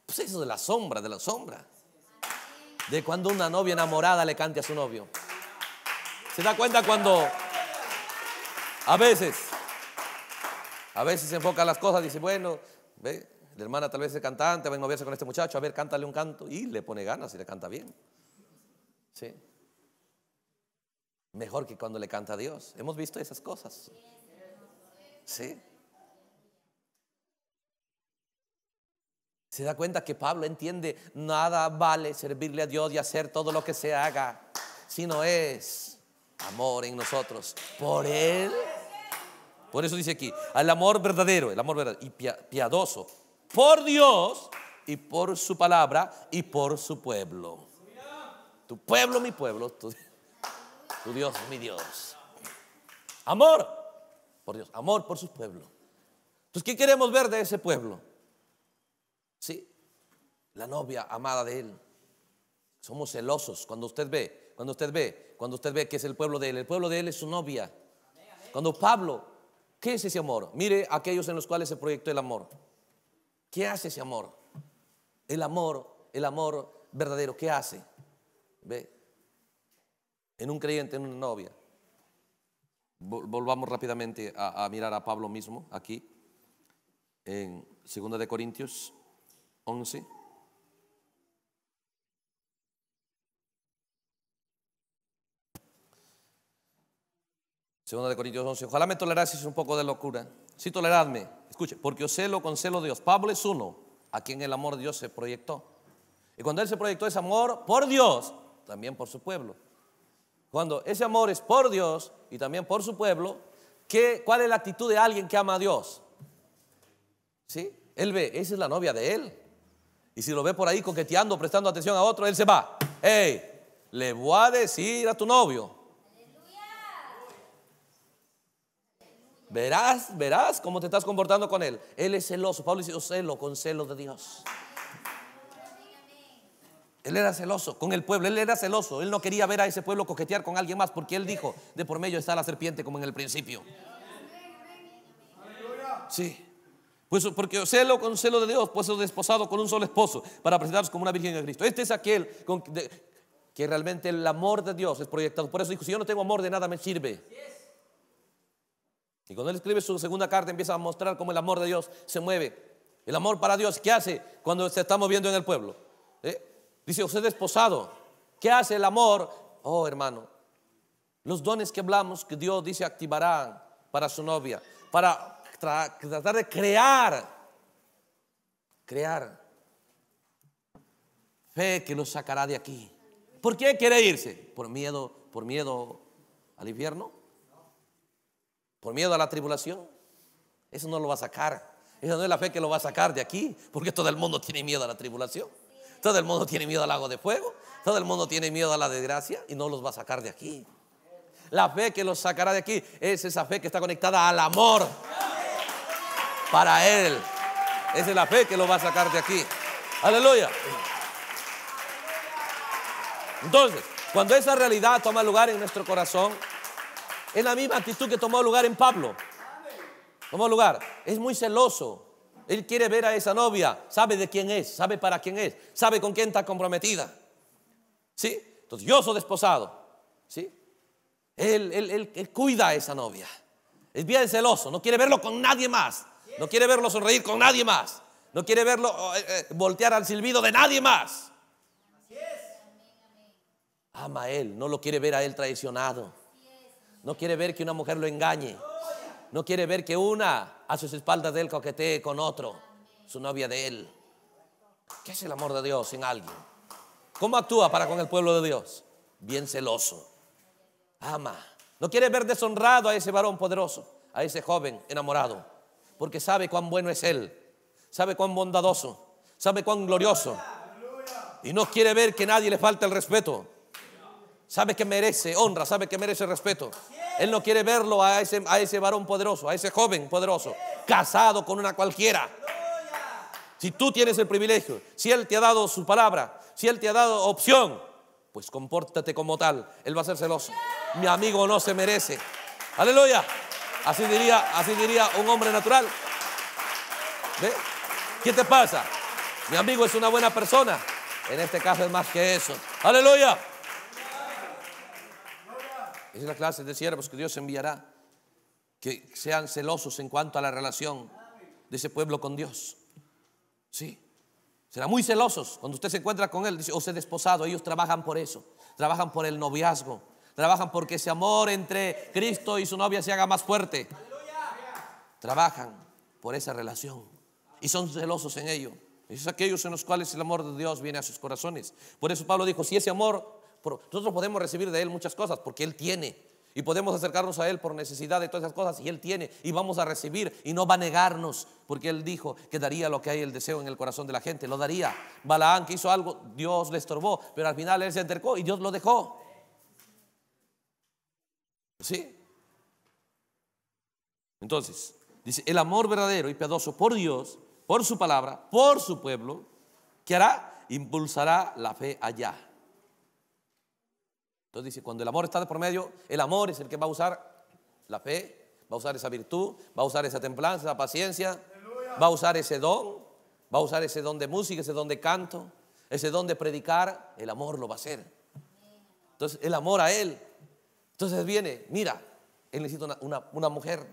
Pues eso de la sombra, de la sombra de cuando una novia enamorada le cante a su novio. ¿Se da cuenta cuando a veces, a veces se enfoca las cosas, dice, bueno, ve, la hermana tal vez es cantante, va a moverse con este muchacho, a ver, cántale un canto y le pone ganas y le canta bien. ¿Sí? Mejor que cuando le canta a Dios. Hemos visto esas cosas. ¿Sí? Se da cuenta que Pablo entiende, nada vale servirle a Dios y hacer todo lo que se haga, sino es amor en nosotros. Por Él. Por eso dice aquí, al amor verdadero, el amor verdadero y piadoso, por Dios y por su palabra y por su pueblo. Tu pueblo, mi pueblo, tu, tu Dios, mi Dios. Amor por Dios, amor por su pueblo. Entonces, ¿qué queremos ver de ese pueblo? Sí, la novia amada de Él. Somos celosos. Cuando usted ve, cuando usted ve, cuando usted ve que es el pueblo de Él, el pueblo de Él es su novia. Cuando Pablo, ¿qué es ese amor? Mire aquellos en los cuales se proyectó el amor. ¿Qué hace ese amor? El amor, el amor verdadero, ¿qué hace? ¿Ve? En un creyente, en una novia. Volvamos rápidamente a, mirar a Pablo mismo aquí, en segunda de Corintios 11. Segunda de Corintios 11. Ojalá me es un poco de locura. Sí, toleradme. Escuche, porque os celo con celo de Dios. Pablo es uno a quien el amor de Dios se proyectó. Y cuando él se proyectó ese amor por Dios, también por su pueblo. Cuando ese amor es por Dios y también por su pueblo, ¿qué, ¿cuál es la actitud de alguien que ama a Dios? ¿Sí? Él ve, esa es la novia de él. Y si lo ve por ahí coqueteando, prestando atención a otro, él se va. ¡Hey! Le voy a decir a tu novio. Verás, verás cómo te estás comportando con él. Él es celoso. Pablo dice, celo con celo de Dios. Él era celoso con el pueblo, él era celoso, él no quería ver a ese pueblo coquetear con alguien más porque él dijo, de por medio está la serpiente como en el principio. Sí. Pues porque celo con celo de Dios, pues ser desposado con un solo esposo para presentarse como una virgen a Cristo. Este es aquel con, que realmente el amor de Dios es proyectado. Por eso dijo, si yo no tengo amor de nada me sirve. Y cuando él escribe su segunda carta empieza a mostrar cómo el amor de Dios se mueve. El amor para Dios, ¿qué hace cuando se está moviendo en el pueblo? Eh, dice, usted desposado. ¿Qué hace el amor? Oh, hermano, los dones que hablamos que Dios dice activarán para su novia, para, tratar de crear, crear fe que los sacará de aquí. ¿Por qué quiere irse? ¿Por miedo, por miedo al infierno? ¿Por miedo a la tribulación? Eso no lo va a sacar. Esa no es la fe que lo va a sacar de aquí, porque todo el mundo tiene miedo a la tribulación. Todo el mundo tiene miedo al lago de fuego. Todo el mundo tiene miedo a la desgracia y no los va a sacar de aquí. La fe que los sacará de aquí es esa fe que está conectada al amor para Él. Esa es la fe que lo va a sacar de aquí. Aleluya. Entonces, cuando esa realidad toma lugar en nuestro corazón, es la misma actitud que tomó lugar en Pablo. Tomó lugar. Es muy celoso. Él quiere ver a esa novia. Sabe de quién es. Sabe para quién es. Sabe con quién está comprometida. ¿Sí? Entonces, yo soy desposado. ¿Sí? Él, él, él cuida a esa novia. Es bien celoso. No quiere verlo con nadie más. No quiere verlo sonreír con nadie más. No quiere verlo oh, eh, eh, voltear al silbido de nadie más. Ama a él, no lo quiere ver a él traicionado. No quiere ver que una mujer lo engañe. No quiere ver que una a sus espaldas de él coquetee con otro, su novia de él. ¿Qué es el amor de Dios en alguien? ¿Cómo actúa para con el pueblo de Dios? Bien celoso. Ama. No quiere ver deshonrado a ese varón poderoso, a ese joven enamorado porque sabe cuán bueno es Él, sabe cuán bondadoso, sabe cuán glorioso. Y no quiere ver que nadie le falte el respeto. Sabe que merece honra, sabe que merece respeto. Él no quiere verlo a ese, a ese varón poderoso, a ese joven poderoso, casado con una cualquiera. Si tú tienes el privilegio, si Él te ha dado su palabra, si Él te ha dado opción, pues compórtate como tal. Él va a ser celoso. Mi amigo no se merece. Aleluya. Así diría, así diría un hombre natural. ¿Ve? ¿Qué te pasa? Mi amigo es una buena persona. En este caso es más que eso. Aleluya. Es la clase de siervos que Dios enviará. Que sean celosos en cuanto a la relación de ese pueblo con Dios. Sí. Serán muy celosos cuando usted se encuentra con él. Dice, o oh, se desposado. Ellos trabajan por eso. Trabajan por el noviazgo Trabajan porque ese amor entre Cristo y su novia se haga más fuerte. Trabajan por esa relación y son celosos en ello. Es aquellos en los cuales el amor de Dios viene a sus corazones. Por eso Pablo dijo, si ese amor, nosotros podemos recibir de Él muchas cosas porque Él tiene. Y podemos acercarnos a Él por necesidad de todas esas cosas y Él tiene y vamos a recibir y no va a negarnos porque Él dijo que daría lo que hay el deseo en el corazón de la gente, lo daría. Balaán que hizo algo, Dios le estorbó, pero al final Él se acercó y Dios lo dejó. ¿Sí? Entonces, dice, el amor verdadero y piadoso por Dios, por su palabra, por su pueblo, ¿qué hará? Impulsará la fe allá. Entonces dice, cuando el amor está de por medio, el amor es el que va a usar la fe, va a usar esa virtud, va a usar esa templanza, esa paciencia, va a usar ese don, va a usar ese don de música, ese don de canto, ese don de predicar, el amor lo va a hacer. Entonces, el amor a Él entonces viene, mira, él necesita una, mujer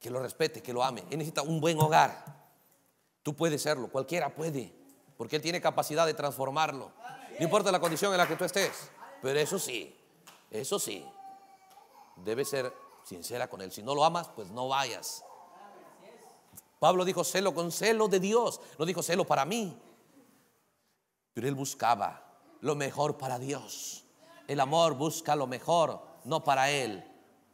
que lo respete, que lo ame. Él necesita un buen hogar. Tú puedes serlo, cualquiera puede, porque Él tiene capacidad de transformarlo. No importa la condición en la que tú estés, pero eso sí, eso sí, debe ser sincera con Él. Si no lo amas, pues no vayas. Pablo dijo celo con celo de Dios, no dijo celo para mí, pero Él buscaba lo mejor para Dios. El amor busca lo mejor, no para él,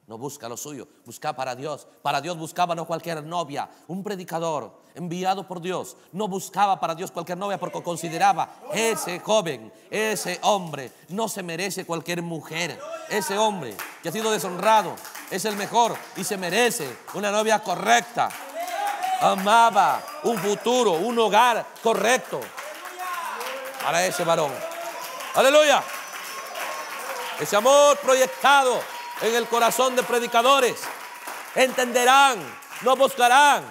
no busca lo suyo, busca para Dios. Para Dios buscaba no cualquier novia, un predicador enviado por Dios. No buscaba para Dios cualquier novia porque consideraba ese joven, ese hombre, no se merece cualquier mujer. Ese hombre que ha sido deshonrado es el mejor y se merece una novia correcta. Amaba un futuro, un hogar correcto para ese varón. Aleluya ese amor proyectado en el corazón de predicadores. Entenderán, no buscarán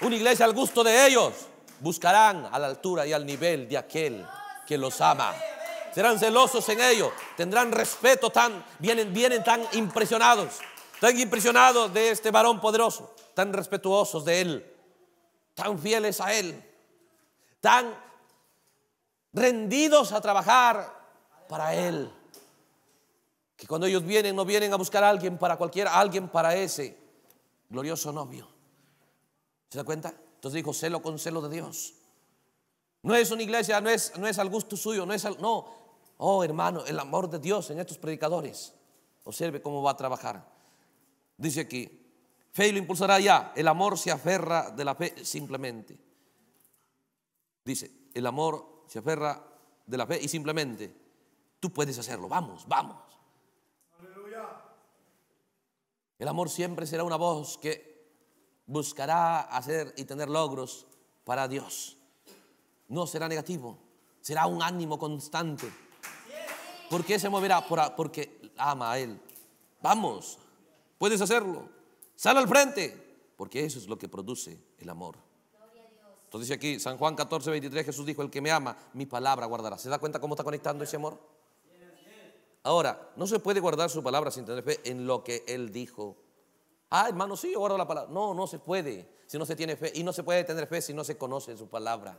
una iglesia al gusto de ellos, buscarán a la altura y al nivel de aquel que los ama. Serán celosos en ello, tendrán respeto tan, vienen, vienen tan impresionados, tan impresionados de este varón poderoso, tan respetuosos de él, tan fieles a él, tan rendidos a trabajar para él. Que cuando ellos vienen, no vienen a buscar a alguien para cualquiera, alguien para ese glorioso novio. ¿Se da cuenta? Entonces dijo, celo con celo de Dios. No es una iglesia, no es, no es al gusto suyo, no es no. Oh, hermano, el amor de Dios en estos predicadores. Observe cómo va a trabajar. Dice aquí, fe y lo impulsará ya. El amor se aferra de la fe simplemente. Dice, el amor se aferra de la fe y simplemente tú puedes hacerlo. Vamos, vamos. El amor siempre será una voz que buscará hacer y tener logros para Dios. No será negativo, será un ánimo constante. ¿Por qué se moverá? porque ama a Él. Vamos, puedes hacerlo. Sal al frente, porque eso es lo que produce el amor. Entonces dice aquí, San Juan 14, 23, Jesús dijo, el que me ama, mi palabra guardará. ¿Se da cuenta cómo está conectando ese amor? Ahora, no se puede guardar su palabra sin tener fe en lo que él dijo. Ah, hermano, sí, yo guardo la palabra. No, no se puede si no se tiene fe. Y no se puede tener fe si no se conoce su palabra.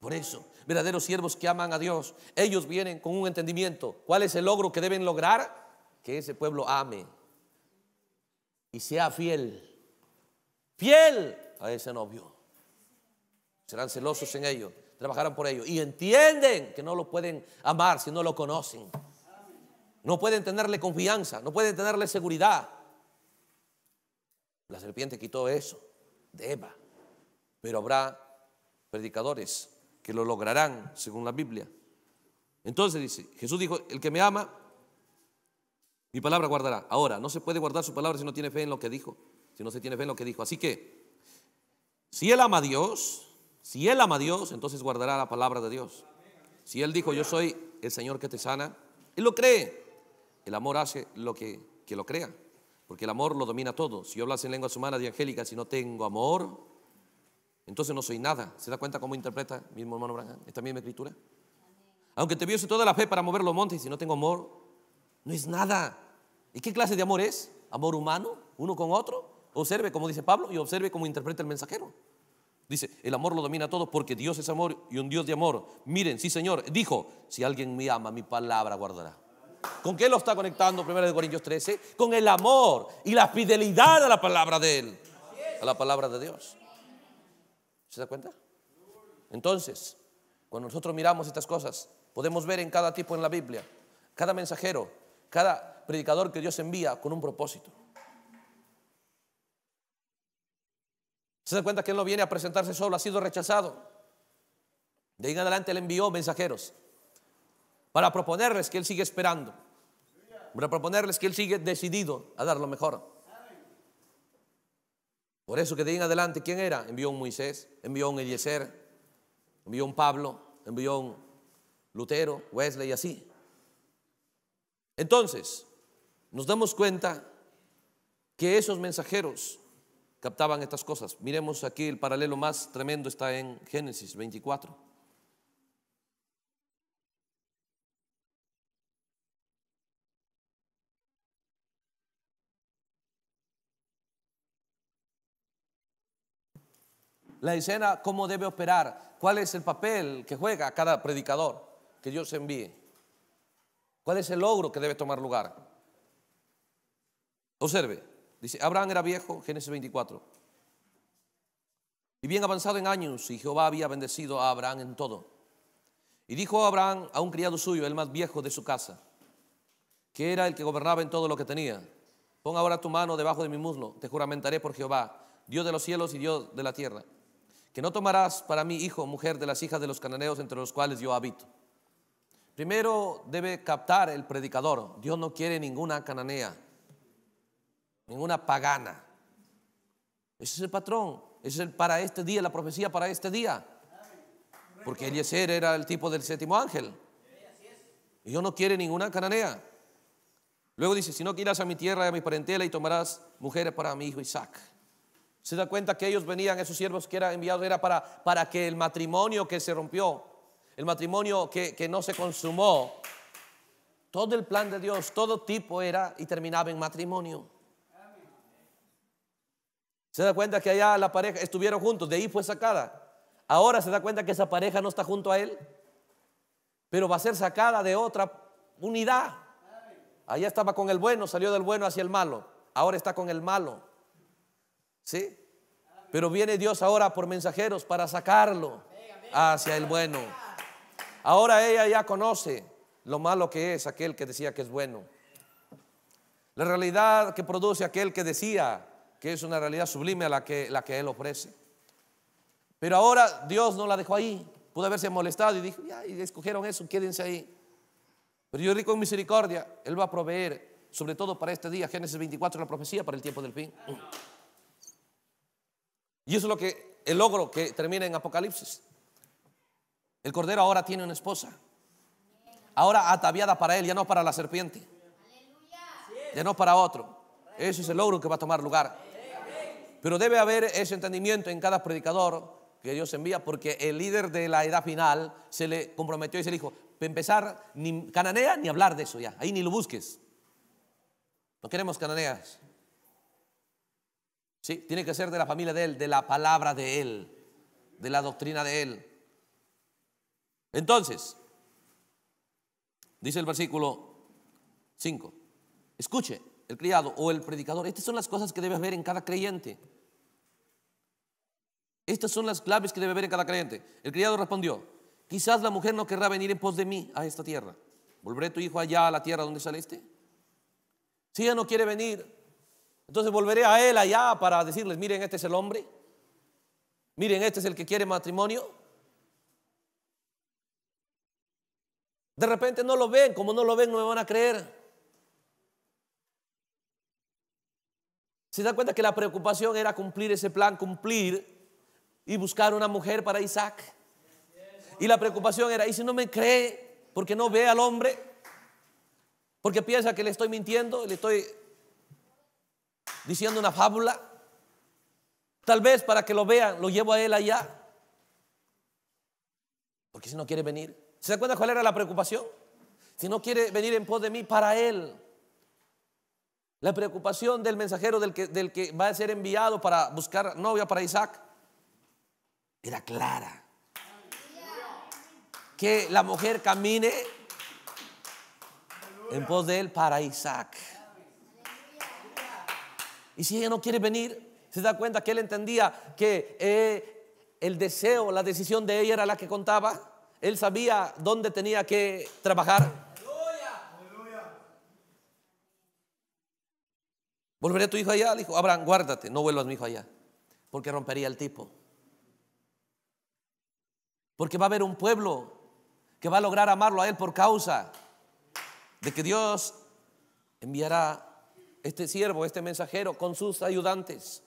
Por eso, verdaderos siervos que aman a Dios, ellos vienen con un entendimiento. ¿Cuál es el logro que deben lograr? Que ese pueblo ame y sea fiel. Fiel a ese novio. Serán celosos en ello. Trabajarán por ellos. Y entienden que no lo pueden amar si no lo conocen. No pueden tenerle confianza, no pueden tenerle seguridad. La serpiente quitó eso de Eva. Pero habrá predicadores que lo lograrán, según la Biblia. Entonces dice, Jesús dijo, el que me ama, mi palabra guardará. Ahora, no se puede guardar su palabra si no tiene fe en lo que dijo, si no se tiene fe en lo que dijo. Así que, si él ama a Dios, si él ama a Dios, entonces guardará la palabra de Dios. Si él dijo, yo soy el Señor que te sana, él lo cree. El amor hace lo que, que lo crea, porque el amor lo domina todo. Si yo hablas en lenguas humanas y angélicas si no tengo amor, entonces no soy nada. ¿Se da cuenta cómo interpreta mismo hermano Abraham? esta misma escritura? Aunque te viese toda la fe para mover los montes, si no tengo amor, no es nada. ¿Y qué clase de amor es? ¿Amor humano, uno con otro? Observe, como dice Pablo, y observe como interpreta el mensajero. Dice, el amor lo domina todo porque Dios es amor y un Dios de amor. Miren, sí Señor, dijo, si alguien me ama, mi palabra guardará. ¿Con qué lo está conectando 1 Corintios 13? Con el amor y la fidelidad a la palabra de Él, a la palabra de Dios. ¿Se da cuenta? Entonces, cuando nosotros miramos estas cosas, podemos ver en cada tipo en la Biblia, cada mensajero, cada predicador que Dios envía con un propósito. Se da cuenta que él no viene a presentarse solo, ha sido rechazado. De ahí en adelante él envió mensajeros para proponerles que él sigue esperando, para proponerles que él sigue decidido a dar lo mejor. Por eso que de ahí en adelante, ¿quién era? Envió un Moisés, envió un Eliezer, envió un Pablo, envió un Lutero, Wesley y así. Entonces, nos damos cuenta que esos mensajeros captaban estas cosas. Miremos aquí el paralelo más tremendo está en Génesis 24. La escena, cómo debe operar, cuál es el papel que juega cada predicador que Dios envíe, cuál es el logro que debe tomar lugar. Observe, Dice, Abraham era viejo, Génesis 24. Y bien avanzado en años, y Jehová había bendecido a Abraham en todo. Y dijo Abraham a un criado suyo, el más viejo de su casa, que era el que gobernaba en todo lo que tenía, pon ahora tu mano debajo de mi muslo, te juramentaré por Jehová, Dios de los cielos y Dios de la tierra, que no tomarás para mí hijo mujer de las hijas de los cananeos entre los cuales yo habito. Primero debe captar el predicador, Dios no quiere ninguna cananea, una pagana. Ese es el patrón, ese es el para este día, la profecía para este día. Porque Eliezer era el tipo del séptimo ángel. Y yo no quiero ninguna cananea. Luego dice, si no quieras a mi tierra y a mi parentela y tomarás mujeres para mi hijo Isaac. Se da cuenta que ellos venían, esos siervos que eran enviados, era para, para que el matrimonio que se rompió, el matrimonio que, que no se consumó, todo el plan de Dios, todo tipo era y terminaba en matrimonio. Se da cuenta que allá la pareja estuvieron juntos, de ahí fue sacada. Ahora se da cuenta que esa pareja no está junto a él, pero va a ser sacada de otra unidad. Allá estaba con el bueno, salió del bueno hacia el malo. Ahora está con el malo. ¿Sí? Pero viene Dios ahora por mensajeros para sacarlo hacia el bueno. Ahora ella ya conoce lo malo que es aquel que decía que es bueno. La realidad que produce aquel que decía que es una realidad sublime a la que, la que Él ofrece. Pero ahora Dios no la dejó ahí. Pudo haberse molestado y dijo, ya, y escogieron eso, quédense ahí. Pero yo rico en misericordia, Él va a proveer, sobre todo para este día, Génesis 24, la profecía para el tiempo del fin. Y eso es lo que, el logro que termina en Apocalipsis. El Cordero ahora tiene una esposa. Ahora ataviada para Él, ya no para la serpiente. Ya no para otro. Eso es el logro que va a tomar lugar. Pero debe haber ese entendimiento en cada predicador que Dios envía, porque el líder de la edad final se le comprometió y se le dijo, empezar, ni cananea ni hablar de eso ya, ahí ni lo busques. No queremos cananeas. Sí, tiene que ser de la familia de él, de la palabra de él, de la doctrina de él. Entonces, dice el versículo 5, escuche, el criado o el predicador. Estas son las cosas que debe haber en cada creyente. Estas son las claves que debe haber en cada creyente. El criado respondió, quizás la mujer no querrá venir en pos de mí a esta tierra. ¿Volveré tu hijo allá a la tierra donde saliste? Si ella no quiere venir, entonces volveré a él allá para decirles, miren, este es el hombre. Miren, este es el que quiere matrimonio. De repente no lo ven, como no lo ven, no me van a creer. Se da cuenta que la preocupación era cumplir ese plan, cumplir y buscar una mujer para Isaac. Y la preocupación era, ¿y si no me cree? Porque no ve al hombre. Porque piensa que le estoy mintiendo, le estoy diciendo una fábula. Tal vez para que lo vean, lo llevo a él allá. Porque si no quiere venir. ¿Se da cuenta cuál era la preocupación? Si no quiere venir en pos de mí, para él. La preocupación del mensajero del que, va a ser enviado para buscar novia para Isaac era clara. Que la mujer camine en pos de él para Isaac. Y si ella no quiere venir, se da cuenta que él entendía que eh, el deseo, la decisión de ella era la que contaba. Él sabía dónde tenía que trabajar. Volveré a tu hijo allá, dijo Abraham, guárdate, no vuelvas mi hijo allá, porque rompería el tipo. Porque va a haber un pueblo que va a lograr amarlo a él por causa de que Dios enviará este siervo, este mensajero, con sus ayudantes,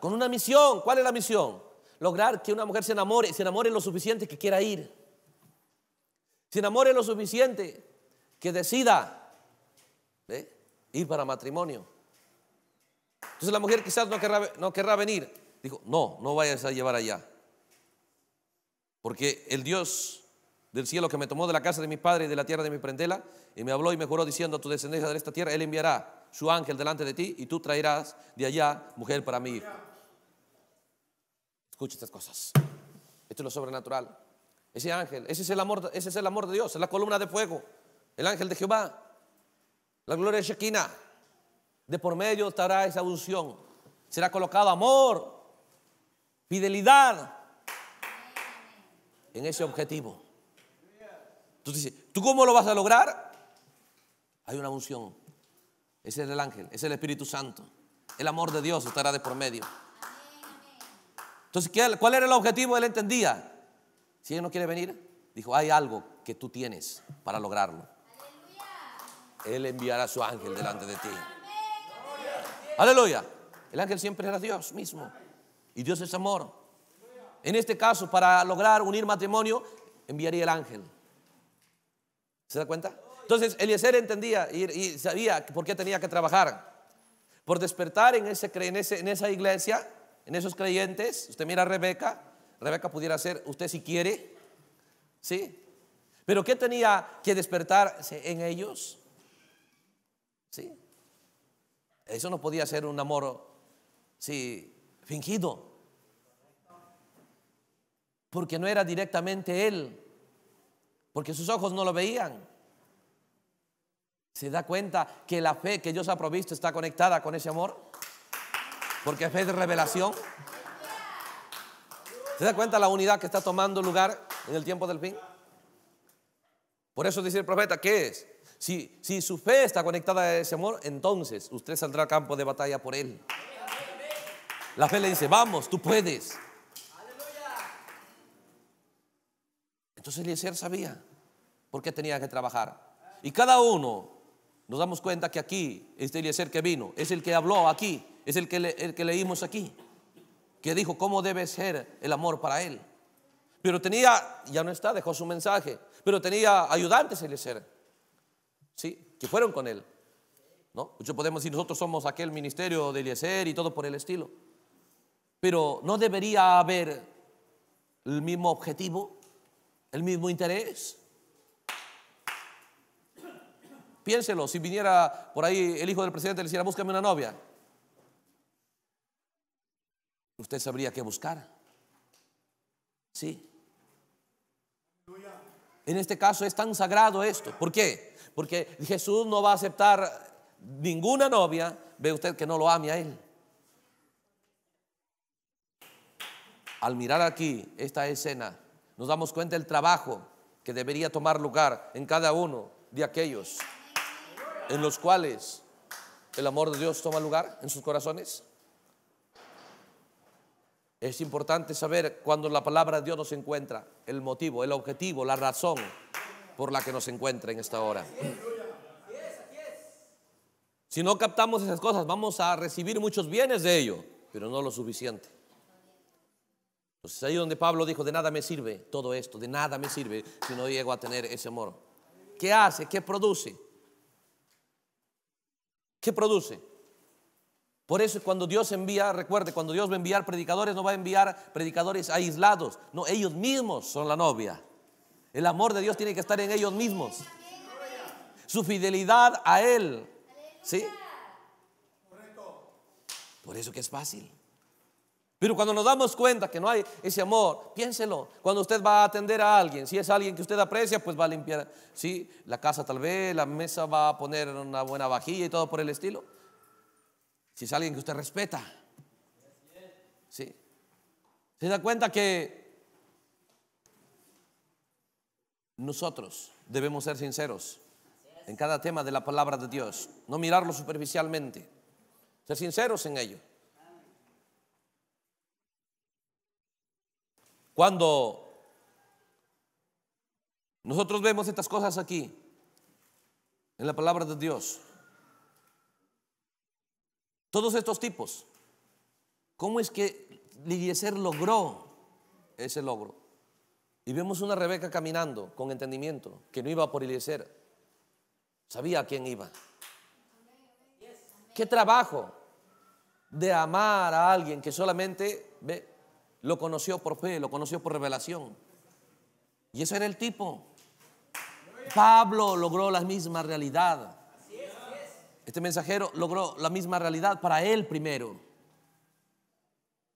con una misión. ¿Cuál es la misión? Lograr que una mujer se enamore, se enamore lo suficiente que quiera ir, se enamore lo suficiente que decida ir para matrimonio. Entonces la mujer quizás no querrá, no querrá venir. Dijo, no, no vayas a llevar allá. Porque el Dios del cielo que me tomó de la casa de mi padre y de la tierra de mi prendela, y me habló y me juró diciendo a tu descendencia de esta tierra, él enviará su ángel delante de ti y tú traerás de allá mujer para mí. Escucha estas cosas. Esto es lo sobrenatural. Ese ángel, ese es el amor, ese es el amor de Dios, es la columna de fuego, el ángel de Jehová, la gloria de Shekinah. De por medio estará esa unción. Será colocado amor, fidelidad en ese objetivo. Tú dices, ¿tú cómo lo vas a lograr? Hay una unción. Ese es el ángel, es el Espíritu Santo. El amor de Dios estará de por medio. Entonces, ¿cuál era el objetivo? Él entendía. Si él no quiere venir, dijo, hay algo que tú tienes para lograrlo. Él enviará a su ángel delante de ti. Aleluya. El ángel siempre era Dios mismo. Y Dios es amor. En este caso, para lograr unir matrimonio, enviaría el ángel. ¿Se da cuenta? Entonces, Eliezer entendía y, sabía por qué tenía que trabajar. Por despertar en, ese, en, ese, en esa iglesia, en esos creyentes. Usted mira a Rebeca. Rebeca pudiera ser usted si quiere. ¿Sí? Pero ¿qué tenía que despertar en ellos? ¿Sí? Eso no podía ser un amor, sí, fingido. Porque no era directamente él. Porque sus ojos no lo veían. ¿Se da cuenta que la fe que Dios ha provisto está conectada con ese amor? Porque fe es revelación. ¿Se da cuenta la unidad que está tomando lugar en el tiempo del fin? Por eso dice el profeta, ¿qué es? Si, su fe está conectada a ese amor, entonces usted saldrá al campo de batalla por él. La fe le dice, vamos, tú puedes. Entonces Eliezer sabía por qué tenía que trabajar. Y cada uno nos damos cuenta que aquí, este Eliezer que vino, es el que habló aquí, es el que, el que leímos aquí, que dijo cómo debe ser el amor para él. Pero tenía, ya no está, dejó su mensaje, pero tenía ayudantes Eliezer. ¿sí? Que fueron con él. ¿no? Muchos podemos decir, nosotros somos aquel ministerio de Eliezer y todo por el estilo. Pero no debería haber el mismo objetivo, el mismo interés. Piénselo, si viniera por ahí el hijo del presidente y le dijera, búscame una novia, usted sabría qué buscar. Sí. En este caso es tan sagrado esto. ¿Por qué? Porque Jesús no va a aceptar ninguna novia, ve usted que no lo ame a él. Al mirar aquí esta escena, nos damos cuenta del trabajo que debería tomar lugar en cada uno de aquellos en los cuales el amor de Dios toma lugar en sus corazones. Es importante saber cuando la palabra de Dios nos encuentra, el motivo, el objetivo, la razón por la que nos encuentra en esta hora. Si no captamos esas cosas, vamos a recibir muchos bienes de ello, pero no lo suficiente. Entonces ahí donde Pablo dijo, de nada me sirve todo esto, de nada me sirve si no llego a tener ese amor. ¿Qué hace? ¿Qué produce? ¿Qué produce? Por eso cuando Dios envía, recuerde, cuando Dios va a enviar predicadores, no va a enviar predicadores aislados, no, ellos mismos son la novia. El amor de Dios tiene que estar en ellos mismos. Su fidelidad a Él. ¿Sí? Por eso que es fácil. Pero cuando nos damos cuenta que no hay ese amor, piénselo. Cuando usted va a atender a alguien, si es alguien que usted aprecia, pues va a limpiar, sí, la casa tal vez, la mesa va a poner una buena vajilla y todo por el estilo. Si es alguien que usted respeta, sí. Se da cuenta que nosotros debemos ser sinceros en cada tema de la palabra de Dios, no mirarlo superficialmente, ser sinceros en ello. Cuando nosotros vemos estas cosas aquí, en la palabra de Dios, todos estos tipos, ¿cómo es que Eliezer logró ese logro? Y vemos una Rebeca caminando con entendimiento, que no iba por Eliezer. Sabía a quién iba. Qué trabajo de amar a alguien que solamente ve, lo conoció por fe, lo conoció por revelación. Y ese era el tipo. Pablo logró la misma realidad. Este mensajero logró la misma realidad para él primero.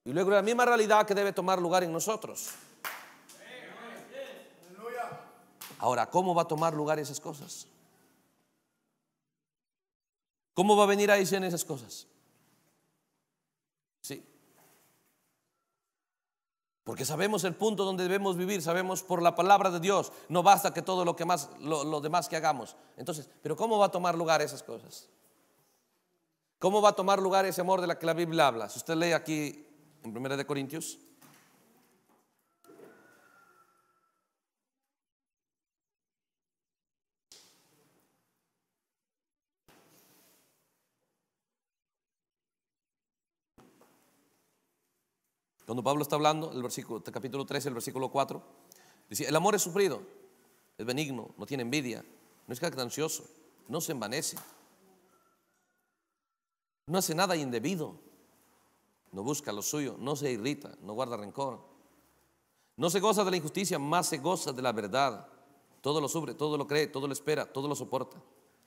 Y luego la misma realidad que debe tomar lugar en nosotros. Ahora, ¿cómo va a tomar lugar esas cosas? ¿Cómo va a venir a decir esas cosas? Sí. Porque sabemos el punto donde debemos vivir, sabemos por la palabra de Dios, no basta que todo lo que más lo, demás que hagamos. Entonces, pero ¿cómo va a tomar lugar esas cosas? ¿Cómo va a tomar lugar ese amor de la que la Biblia habla? Si usted lee aquí en 1 de Corintios Cuando Pablo está hablando, el versículo, este capítulo 13, el versículo 4, dice, el amor es sufrido, es benigno, no tiene envidia, no es jactancioso, no se envanece, no hace nada indebido, no busca lo suyo, no se irrita, no guarda rencor, no se goza de la injusticia, más se goza de la verdad. Todo lo sufre, todo lo cree, todo lo espera, todo lo soporta.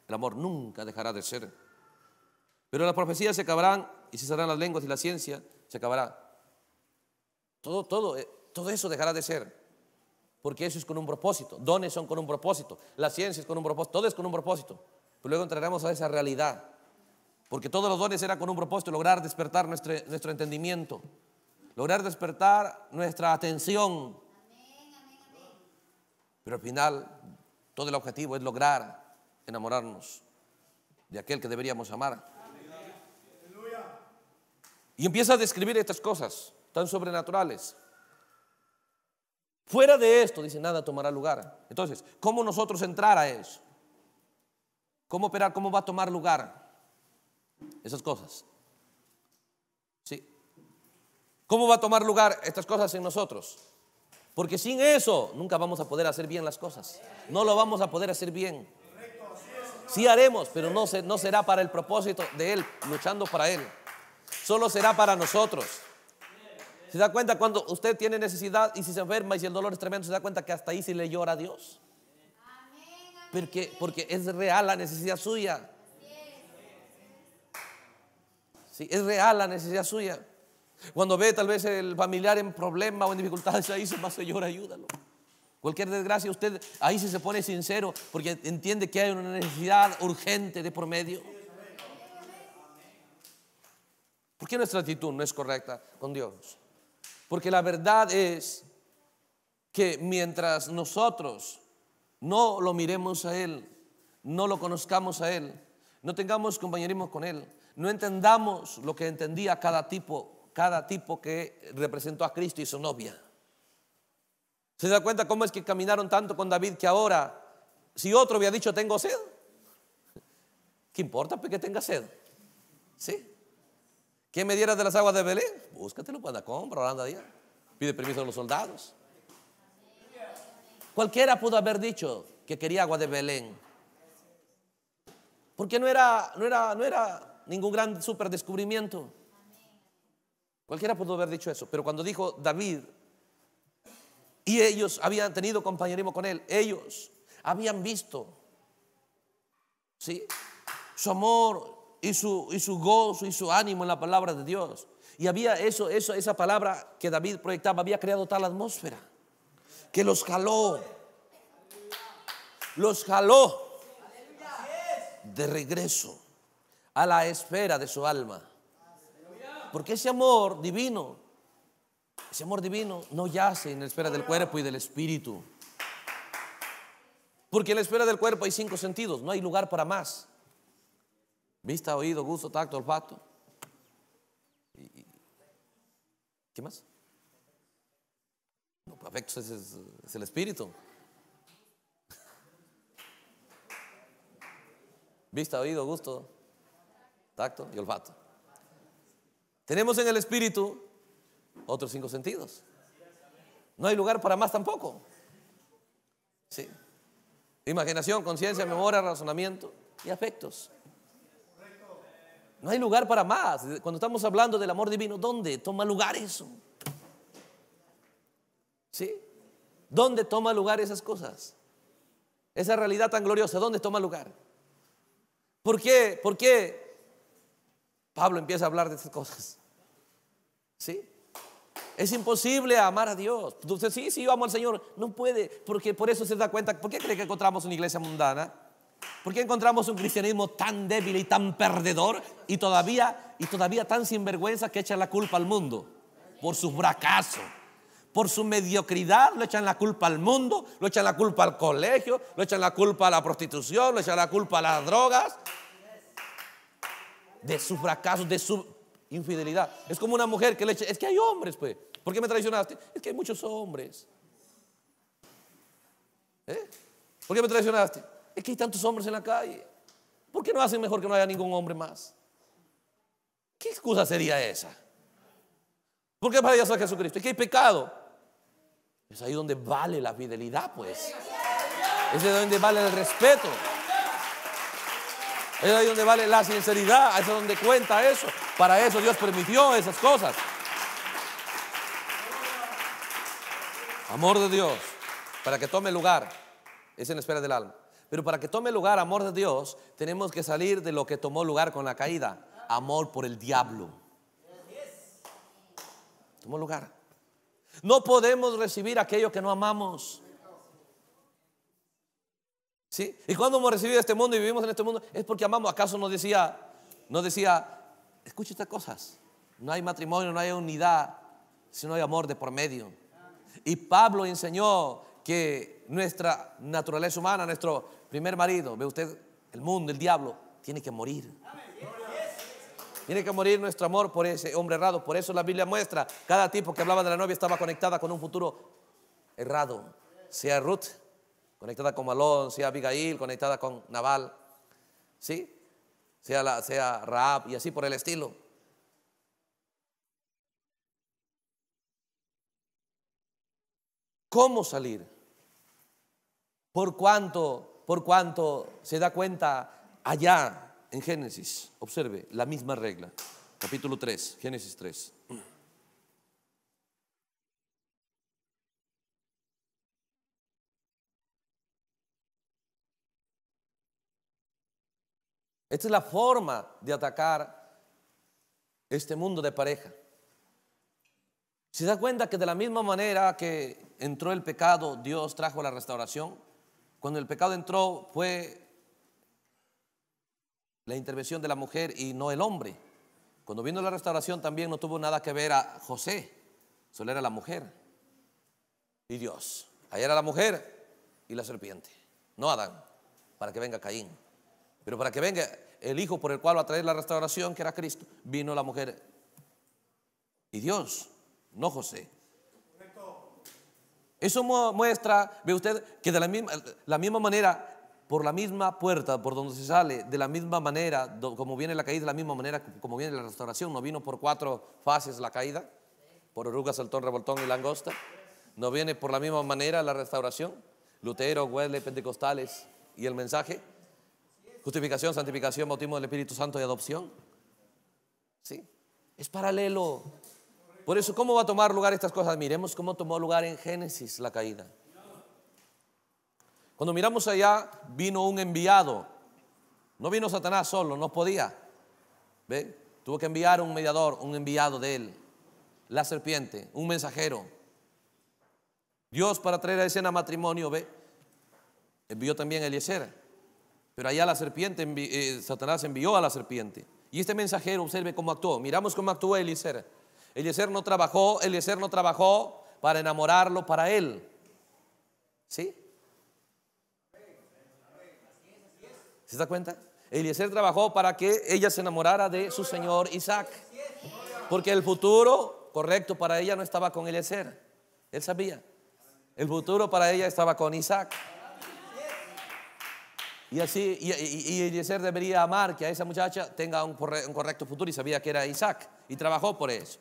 El amor nunca dejará de ser. Pero las profecías se acabarán y se cerrarán las lenguas y la ciencia se acabará. Todo, eh, todo, eso dejará de ser. Porque eso es con un propósito. Dones son con un propósito. La ciencia es con un propósito. Todo es con un propósito. Pero luego entraremos a esa realidad. Porque todos los dones eran con un propósito, lograr despertar nuestro, nuestro entendimiento. Lograr despertar nuestra atención. Pero al final, todo el objetivo es lograr enamorarnos de aquel que deberíamos amar. Y empieza a describir estas cosas tan sobrenaturales. Fuera de esto, dice, nada tomará lugar. Entonces, ¿cómo nosotros entrar a eso? ¿Cómo operar? ¿Cómo va a tomar lugar? Esas cosas. ¿Sí? ¿Cómo va a tomar lugar estas cosas en nosotros? Porque sin eso nunca vamos a poder hacer bien las cosas. No lo vamos a poder hacer bien. Sí haremos, pero no, no será para el propósito de Él, luchando para Él. Solo será para nosotros. ¿Se da cuenta cuando usted tiene necesidad y si se enferma y si el dolor es tremendo, se da cuenta que hasta ahí se le llora a Dios? Porque, porque es real la necesidad suya. Sí, es real la necesidad suya. Cuando ve tal vez el familiar en problema o en dificultades, ahí se va, ayúdalo. Cualquier desgracia, usted ahí si se pone sincero porque entiende que hay una necesidad urgente de por medio. ¿Por nuestra actitud no es correcta con Dios? Porque la verdad es que mientras nosotros no lo miremos a Él, no lo conozcamos a Él, no tengamos compañerismo con Él, no entendamos lo que entendía cada tipo, cada tipo que representó a Cristo y su novia. ¿Se da cuenta cómo es que caminaron tanto con David que ahora, si otro había dicho tengo sed, ¿qué importa pues, que tenga sed? ¿Sí? ¿Quién me diera de las aguas de Belén? Búscatelo cuando compra, anda Pide permiso a los soldados. Cualquiera pudo haber dicho que quería agua de Belén. Porque no era, no era, no era ningún gran super descubrimiento. Cualquiera pudo haber dicho eso. Pero cuando dijo David, y ellos habían tenido compañerismo con él, ellos habían visto, ¿sí? Su amor, y su, y su gozo y su ánimo en la palabra de Dios. Y había eso, eso, esa palabra que David proyectaba, había creado tal atmósfera que los jaló. Los jaló de regreso a la esfera de su alma. Porque ese amor divino, ese amor divino no yace en la esfera del cuerpo y del espíritu. Porque en la esfera del cuerpo hay cinco sentidos, no hay lugar para más. Vista, oído, gusto, tacto, olfato. ¿Qué más? No, pues, es, el espíritu. Vista, oído, gusto, tacto y olfato. Tenemos en el espíritu otros cinco sentidos. No hay lugar para más tampoco. Sí. Imaginación, conciencia, memoria, razonamiento y afectos. No hay lugar para más. Cuando estamos hablando del amor divino, ¿dónde toma lugar eso? ¿Sí? ¿Dónde toma lugar esas cosas? Esa realidad tan gloriosa, ¿dónde toma lugar? ¿Por qué? ¿Por qué Pablo empieza a hablar de esas cosas? ¿Sí? Es imposible amar a Dios. Entonces, sí, sí, yo amo al Señor. No puede, porque por eso se da cuenta. ¿Por qué cree que encontramos una iglesia mundana? ¿Por qué encontramos un cristianismo tan débil y tan perdedor y todavía, y todavía tan sinvergüenza que echan la culpa al mundo? Por su fracaso, por su mediocridad, lo echan la culpa al mundo, Lo echan la culpa al colegio, Lo echan la culpa a la prostitución, Lo echan la culpa a las drogas, de su fracaso, de su infidelidad. Es como una mujer que le echa, es que hay hombres, pues, ¿por qué me traicionaste? Es que hay muchos hombres. ¿Eh? ¿Por qué me traicionaste? Es que hay tantos hombres en la calle. ¿Por qué no hacen mejor que no haya ningún hombre más? ¿Qué excusa sería esa? ¿Por qué para Dios es Jesucristo? Es que hay pecado. Es ahí donde vale la fidelidad, pues. Es ahí donde vale el respeto. Es ahí donde vale la sinceridad. Es donde cuenta eso. Para eso Dios permitió esas cosas. Amor de Dios. Para que tome lugar. Es en la espera del alma. Pero para que tome lugar amor de Dios, tenemos que salir de lo que tomó lugar con la caída, amor por el diablo. Tomó lugar. No podemos recibir aquello que no amamos. ¿Sí? Y cuando hemos recibido este mundo y vivimos en este mundo, es porque amamos. ¿Acaso nos decía, nos decía, escucha estas cosas? No hay matrimonio, no hay unidad, si no hay amor de por medio. Y Pablo enseñó que nuestra naturaleza humana, nuestro, Primer marido, ve usted, el mundo, el diablo, tiene que morir. Tiene que morir nuestro amor por ese hombre errado. Por eso la Biblia muestra, cada tipo que hablaba de la novia estaba conectada con un futuro errado. Sea Ruth, conectada con Malón, sea Abigail, conectada con Naval. ¿Sí? Sea, la, sea Raab y así por el estilo. ¿Cómo salir? ¿Por cuánto por cuanto se da cuenta allá en Génesis. Observe, la misma regla. Capítulo 3, Génesis 3. Esta es la forma de atacar este mundo de pareja. ¿Se da cuenta que de la misma manera que entró el pecado, Dios trajo la restauración? Cuando el pecado entró fue la intervención de la mujer y no el hombre. Cuando vino la restauración también no tuvo nada que ver a José, solo era la mujer y Dios. ahí era la mujer y la serpiente, no Adán, para que venga Caín. Pero para que venga el hijo por el cual va a traer la restauración, que era Cristo, vino la mujer y Dios, no José. Eso muestra, ve usted, que de la misma, la misma manera, por la misma puerta, por donde se sale, de la misma manera, como viene la caída, de la misma manera como viene la restauración, no vino por cuatro fases la caída, por orugas, saltón, revoltón y langosta, no viene por la misma manera la restauración, Lutero, Wesley, Pentecostales y el mensaje, justificación, santificación, bautismo del Espíritu Santo y adopción. ¿Sí? Es paralelo. Por eso, ¿cómo va a tomar lugar estas cosas? Miremos cómo tomó lugar en Génesis la caída. Cuando miramos allá, vino un enviado. No vino Satanás solo, no podía. ¿Ve? Tuvo que enviar un mediador, un enviado de él. La serpiente, un mensajero. Dios para traer a escena matrimonio, ¿ve? Envió también a Eliezer. Pero allá la serpiente, eh, Satanás envió a la serpiente. Y este mensajero, observe cómo actuó. Miramos cómo actuó Eliezer. Eliezer no trabajó, Eliezer no trabajó para enamorarlo para él. ¿Sí? ¿Se da cuenta? Eliezer trabajó para que ella se enamorara de su señor Isaac. Porque el futuro correcto para ella no estaba con Eliezer. Él sabía. El futuro para ella estaba con Isaac. Y así, y, y Eliezer debería amar que a esa muchacha tenga un, correcto futuro y sabía que era Isaac. Y trabajó por eso.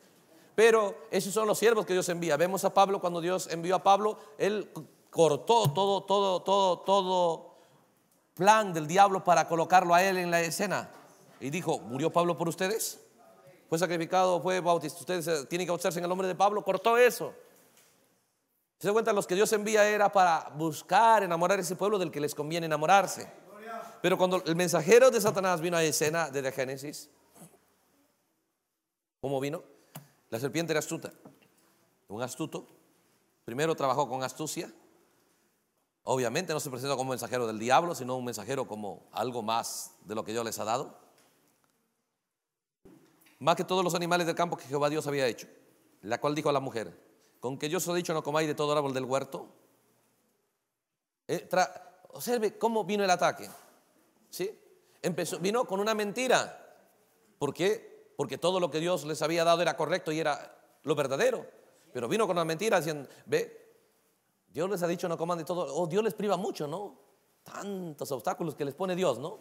Pero esos son los siervos que Dios envía. Vemos a Pablo cuando Dios envió a Pablo, él cortó todo, todo, todo, todo plan del diablo para colocarlo a él en la escena. Y dijo, ¿murió Pablo por ustedes? Fue sacrificado, fue bautizado. Ustedes eh, tienen que bautizarse en el nombre de Pablo. Cortó eso. Se cuenta, los que Dios envía era para buscar enamorar ese pueblo del que les conviene enamorarse. Pero cuando el mensajero de Satanás vino a escena desde Génesis, ¿cómo vino? La serpiente era astuta, un astuto. Primero trabajó con astucia. Obviamente no se presentó como mensajero del diablo, sino un mensajero como algo más de lo que Dios les ha dado. Más que todos los animales del campo que Jehová Dios había hecho. La cual dijo a la mujer, con que yo os ha dicho no comáis de todo árbol del huerto. Eh, observe cómo vino el ataque. ¿Sí? Empezó, vino con una mentira. Porque porque todo lo que Dios les había dado era correcto y era lo verdadero. Pero vino con una mentira diciendo, ve, Dios les ha dicho no coman de todo, oh, Dios les priva mucho, ¿no? Tantos obstáculos que les pone Dios, ¿no?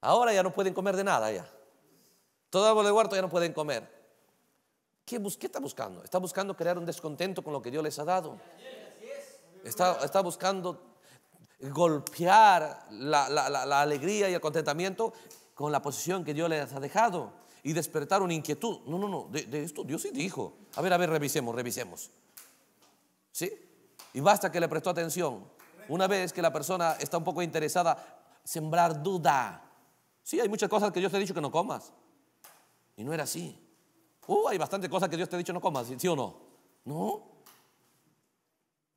Ahora ya no pueden comer de nada ya. Todo árbol de huerto ya no pueden comer. ¿Qué, está buscando? Está buscando crear un descontento con lo que Dios les ha dado. Está, buscando golpear la alegría y el contentamiento con la posición que Dios les ha dejado y una inquietud. No, no, no, de, esto Dios sí dijo. A ver, a ver, revisemos, revisemos. ¿Sí? Y basta que le prestó atención. Una vez que la persona está un poco interesada, sembrar duda. Sí, hay muchas cosas que Dios te ha dicho que no comas. Y no era así. Uh, hay bastantes cosas que Dios te ha dicho no comas, ¿sí, o no? No.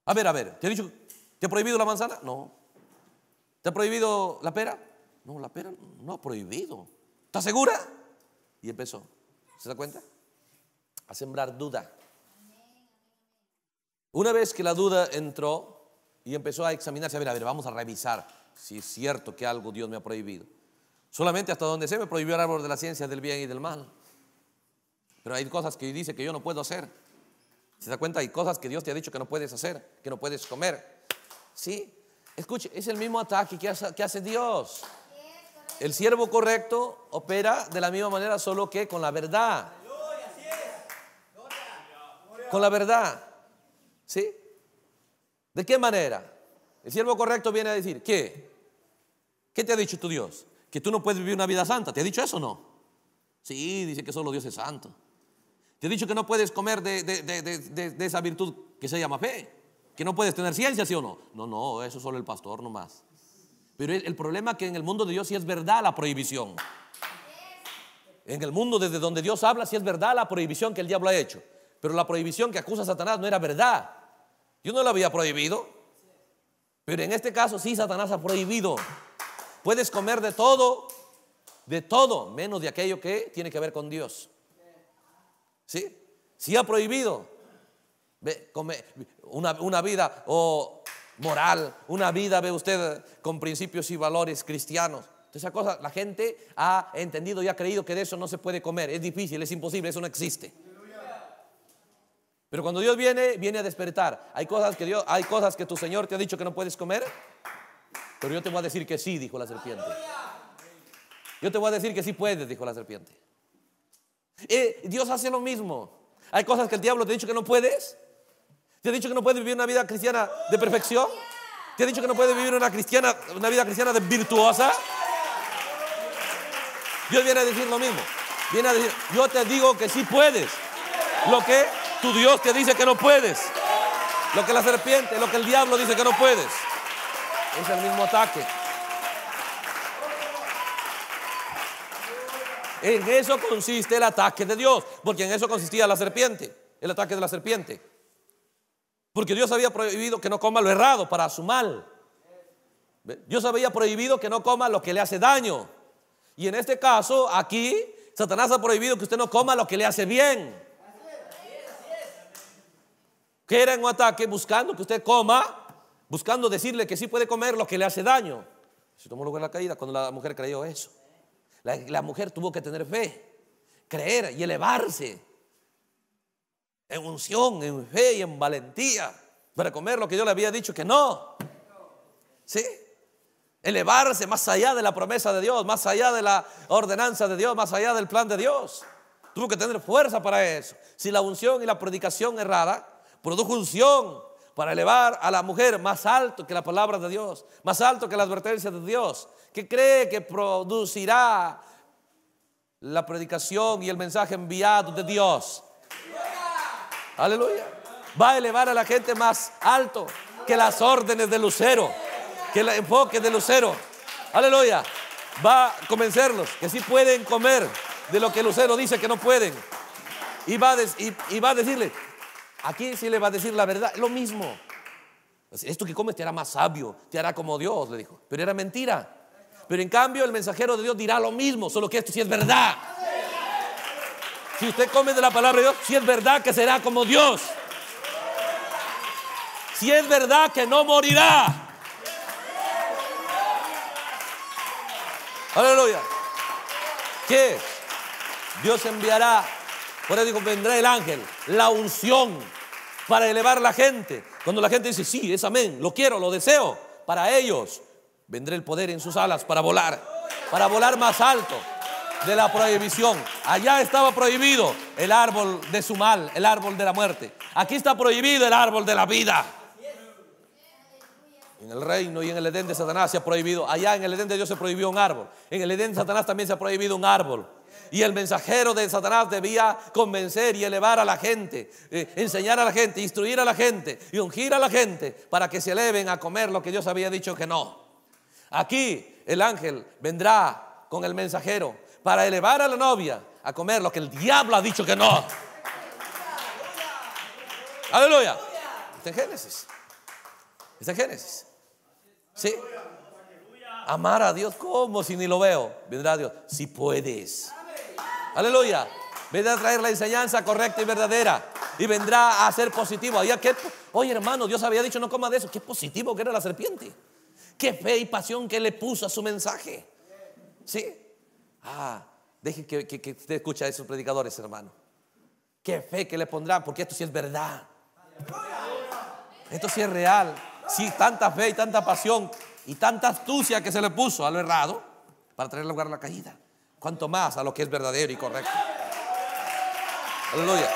A ver, a ver, ¿te ha dicho, te ha prohibido la manzana? No. ¿Te ha prohibido la pera? No, la pera no ha prohibido. ¿Estás segura? Y empezó. ¿Se da cuenta? A sembrar duda. Una vez que la duda entró y empezó a examinarse, a ver, a ver, vamos a revisar si es cierto que algo Dios me ha prohibido. Solamente hasta donde se me prohibió el árbol de la ciencia del bien y del mal. Pero hay cosas que dice que yo no puedo hacer. ¿Se da cuenta? Hay cosas que Dios te ha dicho que no puedes hacer, que no puedes comer. ¿Sí? Escuche, es el mismo ataque que hace, que hace Dios. El siervo correcto opera de la misma manera, solo que con la verdad. Con la verdad. ¿Sí? ¿De qué manera? El siervo correcto viene a decir, ¿qué? ¿Qué te ha dicho tu Dios? Que tú no puedes vivir una vida santa. ¿Te ha dicho eso o no? Sí, dice que solo Dios es santo. Te ha dicho que no puedes comer de, esa virtud que se llama fe. Que no puedes tener ciencia, ¿sí o no? No, no, eso solo el pastor nomás. Pero el problema es que en el mundo de Dios sí es verdad la prohibición. En el mundo desde donde Dios habla sí es verdad la prohibición que el diablo ha hecho. Pero la prohibición que acusa Satanás no era verdad. Yo no la había prohibido. Pero en este caso sí Satanás ha prohibido. Puedes comer de todo, de todo, menos de aquello que tiene que ver con Dios. ¿Sí? Sí ha prohibido una, una vida o moral, una vida, ve usted, con principios y valores cristianos. Esa cosa, la gente ha entendido y ha creído que de eso no se puede comer, es difícil, es imposible, eso no existe. Pero cuando Dios viene, viene a despertar. Hay cosas que Dios, hay cosas que tu Señor te ha dicho que no puedes comer, pero yo te voy a decir que sí, dijo la serpiente. Yo te voy a decir que sí puedes, dijo la serpiente. Eh, Dios hace lo mismo. Hay cosas que el diablo te ha dicho que no puedes, ¿Te ha dicho que no puedes vivir una vida cristiana de perfección? ¿Te ha dicho que no puedes vivir una, cristiana, una vida cristiana de virtuosa? Dios viene a decir lo mismo. Viene a decir, yo te digo que sí puedes. Lo que tu Dios te dice que no puedes. Lo que la serpiente, lo que el diablo dice que no puedes. Es el mismo ataque. En eso consiste el ataque de Dios, porque en eso consistía la serpiente, el ataque de la serpiente. Porque Dios había prohibido que no coma lo errado para su mal. Dios había prohibido que no coma lo que le hace daño. Y en este caso, aquí, Satanás ha prohibido que usted no coma lo que le hace bien. Que era un ataque buscando que usted coma, buscando decirle que sí puede comer lo que le hace daño. Se tomó lugar la caída cuando la mujer creyó eso. la mujer tuvo que tener fe, creer y elevarse en unción, en fe y en valentía para comer lo que yo le había dicho que no. ¿Sí? Elevarse más allá de la promesa de Dios, más allá de la ordenanza de Dios, más allá del plan de Dios. Tuvo que tener fuerza para eso. Si la unción y la predicación errada produjo unción para elevar a la mujer más alto que la palabra de Dios, más alto que la advertencia de Dios, que cree que producirá la predicación y el mensaje enviado de Dios Aleluya. Va a elevar a la gente más alto que las órdenes de Lucero, que el enfoque de Lucero. Aleluya. Va a convencerlos que sí pueden comer de lo que Lucero dice que no pueden. Y va a, y, a decirle, aquí sí le va a decir la verdad, lo mismo. Esto que comes te hará más sabio, te hará como Dios, le dijo. Pero era mentira. Pero en cambio el mensajero de Dios dirá lo mismo, solo que esto sí es verdad. Si usted come de la palabra de Dios, si es verdad que será como Dios. Si es verdad que no morirá. Aleluya. Que Dios enviará, por eso digo, vendrá el ángel, la unción para elevar la gente. Cuando la gente dice, sí, es amén, lo quiero, lo deseo, para ellos vendrá el poder en sus alas para volar, para volar más alto de la prohibición. Allá estaba prohibido el árbol de su mal, el árbol de la muerte. Aquí está prohibido el árbol de la vida. En el reino y en el Edén de Satanás se ha prohibido. Allá en el Edén de Dios se prohibió un árbol. En el Edén de Satanás también se ha prohibido un árbol. Y el mensajero de Satanás debía convencer y elevar a la gente, eh, enseñar a la gente, instruir a la gente y ungir a la gente para que se eleven a comer lo que Dios había dicho que no. Aquí el ángel vendrá con el mensajero para elevar a la novia a comer lo que el diablo ha dicho que no. Aleluya. Está en Génesis. Está en Génesis. ¿Sí? Amar a Dios, Como Si ni lo veo. Vendrá Dios. Si puedes. Aleluya. Vendrá a traer la enseñanza correcta y verdadera. Y vendrá a ser positivo. que, oye, hermano, Dios había dicho no coma de eso. Qué positivo que era la serpiente. Qué fe y pasión que le puso a su mensaje. ¿Sí? Ah, dejen que, usted escuche a esos predicadores, hermano. Qué fe que le pondrán, porque esto sí es verdad. Esto sí es real. Sí, tanta fe y tanta pasión y tanta astucia que se le puso a lo errado para traer lugar a la caída. Cuanto más a lo que es verdadero y correcto. Aleluya.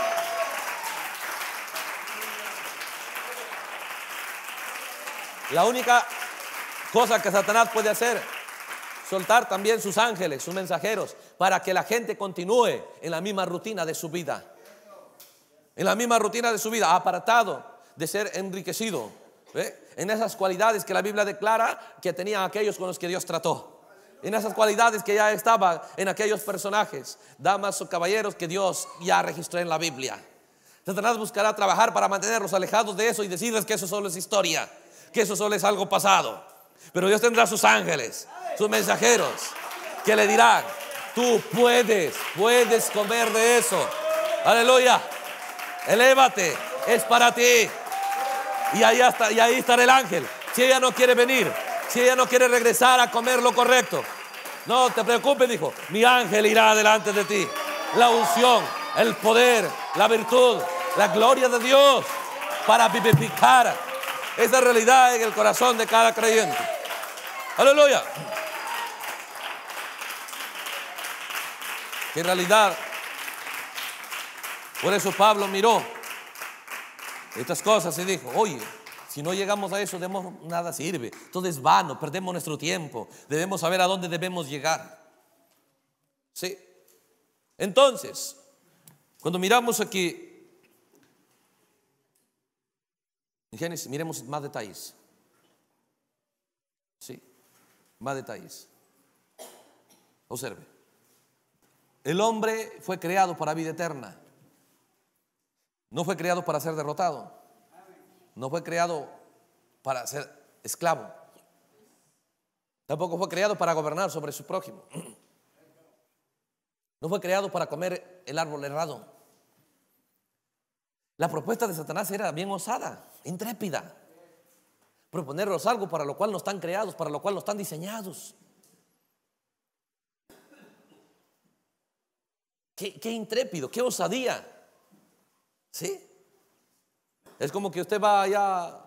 La única cosa que Satanás puede hacer soltar también sus ángeles, sus mensajeros, para que la gente continúe en la misma rutina de su vida. En la misma rutina de su vida, apartado de ser enriquecido. En esas cualidades que la Biblia declara que tenían aquellos con los que Dios trató. En esas cualidades que ya estaban en aquellos personajes, damas o caballeros que Dios ya registró en la Biblia. Satanás buscará trabajar para mantenerlos alejados de eso y decirles que eso solo es historia, que eso solo es algo pasado. Pero Dios tendrá sus ángeles, sus mensajeros, que le dirán, tú puedes, puedes comer de eso. Aleluya. Elévate, es para ti. Y ahí, está, y ahí estará el ángel. Si ella no quiere venir, si ella no quiere regresar a comer lo correcto, no te preocupes, dijo, mi ángel irá delante de ti. La unción, el poder, la virtud, la gloria de Dios para vivificar esa realidad en el corazón de cada creyente. Aleluya. Que en realidad, por eso Pablo miró estas cosas y dijo, oye, si no llegamos a eso, de nada sirve. Todo es vano, perdemos nuestro tiempo. Debemos saber a dónde debemos llegar. Sí. Entonces, cuando miramos aquí En Génesis, miremos más detalles. Sí, más detalles. Observe. El hombre fue creado para vida eterna. No fue creado para ser derrotado. No fue creado para ser esclavo. Tampoco fue creado para gobernar sobre su prójimo. No fue creado para comer el árbol errado. La propuesta de Satanás era bien osada, intrépida. Proponernos algo para lo cual no están creados, para lo cual no están diseñados. Qué, intrépido, qué osadía. ¿Sí? Es como que usted va allá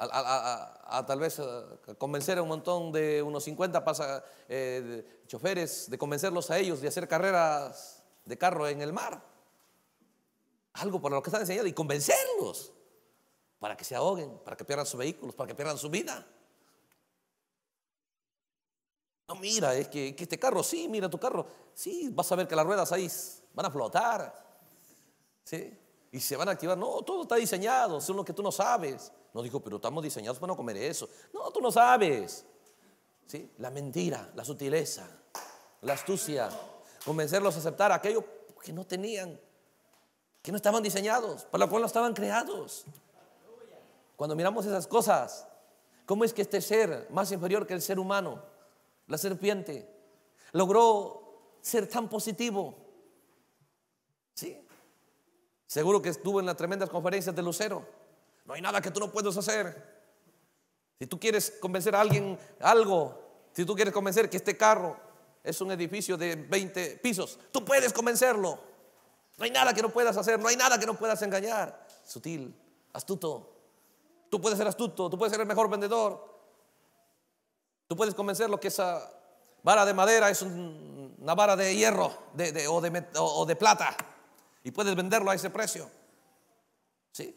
a, tal vez eh, convencer a un montón de unos 50 eh, choferes, de convencerlos a ellos de hacer carreras de carro en el mar algo para lo que están enseñando y convencerlos para que se ahoguen, para que pierdan sus vehículos, para que pierdan su vida. No, mira, es que, este carro, sí, mira tu carro, sí, vas a ver que las ruedas ahí van a flotar, ¿sí? Y se van a activar. No, todo está diseñado, es uno que tú no sabes. No dijo, pero estamos diseñados para no comer eso. No, tú no sabes. ¿Sí? La mentira, la sutileza, la astucia, convencerlos a aceptar aquello que no tenían que no estaban diseñados, para lo cual no estaban creados. Cuando miramos esas cosas, ¿cómo es que este ser más inferior que el ser humano, la serpiente, logró ser tan positivo? Sí. Seguro que estuvo en las tremendas conferencias de Lucero. No hay nada que tú no puedas hacer. Si tú quieres convencer a alguien algo, si tú quieres convencer que este carro es un edificio de 20 pisos, tú puedes convencerlo. No hay nada que no puedas hacer, no hay nada que no puedas engañar. Sutil, astuto. Tú puedes ser astuto, tú puedes ser el mejor vendedor. Tú puedes convencerlo que esa vara de madera es una vara de hierro o, de, plata y puedes venderlo a ese precio. ¿Sí?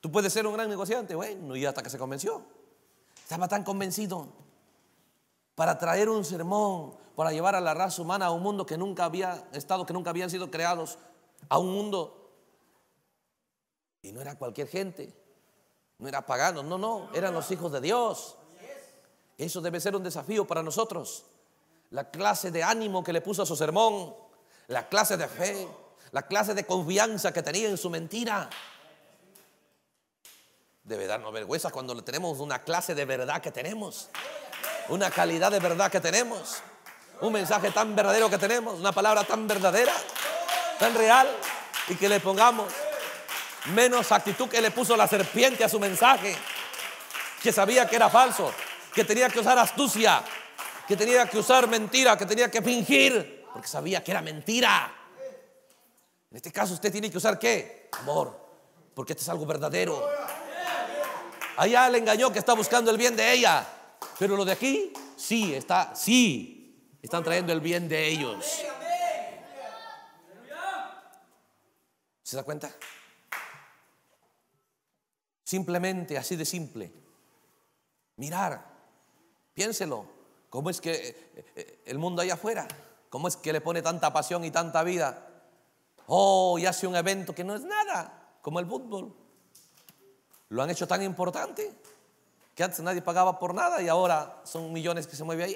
Tú puedes ser un gran negociante. Bueno, y hasta que se convenció. Estaba tan convencido para traer un sermón, para llevar a la raza humana a un mundo que nunca había estado, que nunca habían sido creados a un mundo. Y no era cualquier gente, no era pagano, no, no, eran los hijos de Dios. Eso debe ser un desafío para nosotros. La clase de ánimo que le puso a su sermón, la clase de fe, la clase de confianza que tenía en su mentira. Debe darnos vergüenza cuando tenemos una clase de verdad que tenemos, una calidad de verdad que tenemos, un mensaje tan verdadero que tenemos, una palabra tan verdadera tan real y que le pongamos menos actitud que le puso la serpiente a su mensaje, que sabía que era falso, que tenía que usar astucia, que tenía que usar mentira, que tenía que fingir, porque sabía que era mentira. En este caso usted tiene que usar qué? Amor, porque esto es algo verdadero. Allá le engañó que está buscando el bien de ella, pero lo de aquí sí está, sí están trayendo el bien de ellos. ¿Se da cuenta? Simplemente, así de simple. Mirar, piénselo, ¿cómo es que eh, eh, el mundo allá afuera? ¿Cómo es que le pone tanta pasión y tanta vida? Oh, y hace un evento que no es nada, como el fútbol. Lo han hecho tan importante que antes nadie pagaba por nada y ahora son millones que se mueven ahí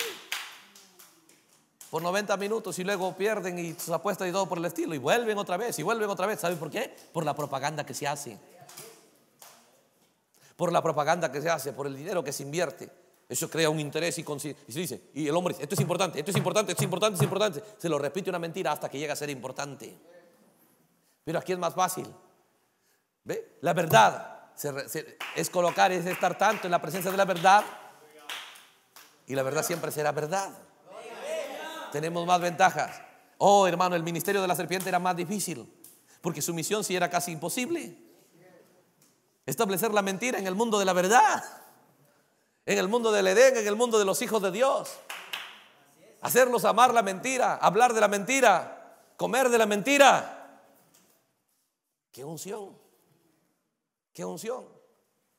por 90 minutos y luego pierden y sus apuestas y todo por el estilo y vuelven otra vez y vuelven otra vez. ¿Saben por qué? Por la propaganda que se hace. Por la propaganda que se hace, por el dinero que se invierte. Eso crea un interés y, se dice, y el hombre dice, esto es importante, esto es importante, esto es importante, es importante. Se lo repite una mentira hasta que llega a ser importante. Pero aquí es más fácil. ¿Ve? La verdad es colocar, es estar tanto en la presencia de la verdad. Y la verdad siempre será verdad tenemos más ventajas. Oh, hermano, el ministerio de la serpiente era más difícil, porque su misión sí era casi imposible. Establecer la mentira en el mundo de la verdad, en el mundo del Edén, en el mundo de los hijos de Dios. Hacerlos amar la mentira, hablar de la mentira, comer de la mentira. ¡Qué unción! ¡Qué unción!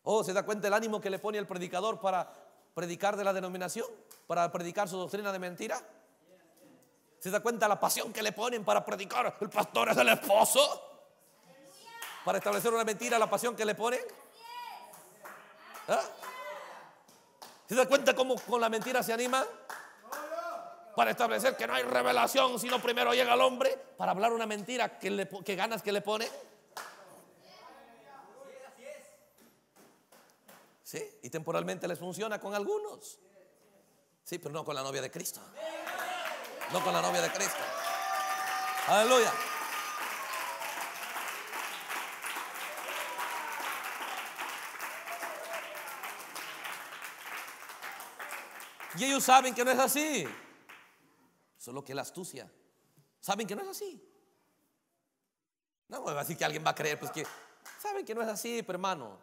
Oh, ¿se da cuenta el ánimo que le pone el predicador para predicar de la denominación? ¿Para predicar su doctrina de mentira? ¿Se da cuenta la pasión que le ponen para predicar? El pastor es el esposo. Para establecer una mentira, la pasión que le ponen. ¿Ah? ¿Se da cuenta cómo con la mentira se anima? Para establecer que no hay revelación, sino primero llega el hombre para hablar una mentira. que, le, ganas que le pone? Sí, y temporalmente les funciona con algunos. Sí, pero no con la novia de Cristo no con la novia de Cristo. Aleluya. Y ellos saben que no es así. Solo que la astucia. Saben que no es así. No me a decir que alguien va a creer, pues que saben que no es así, hermano.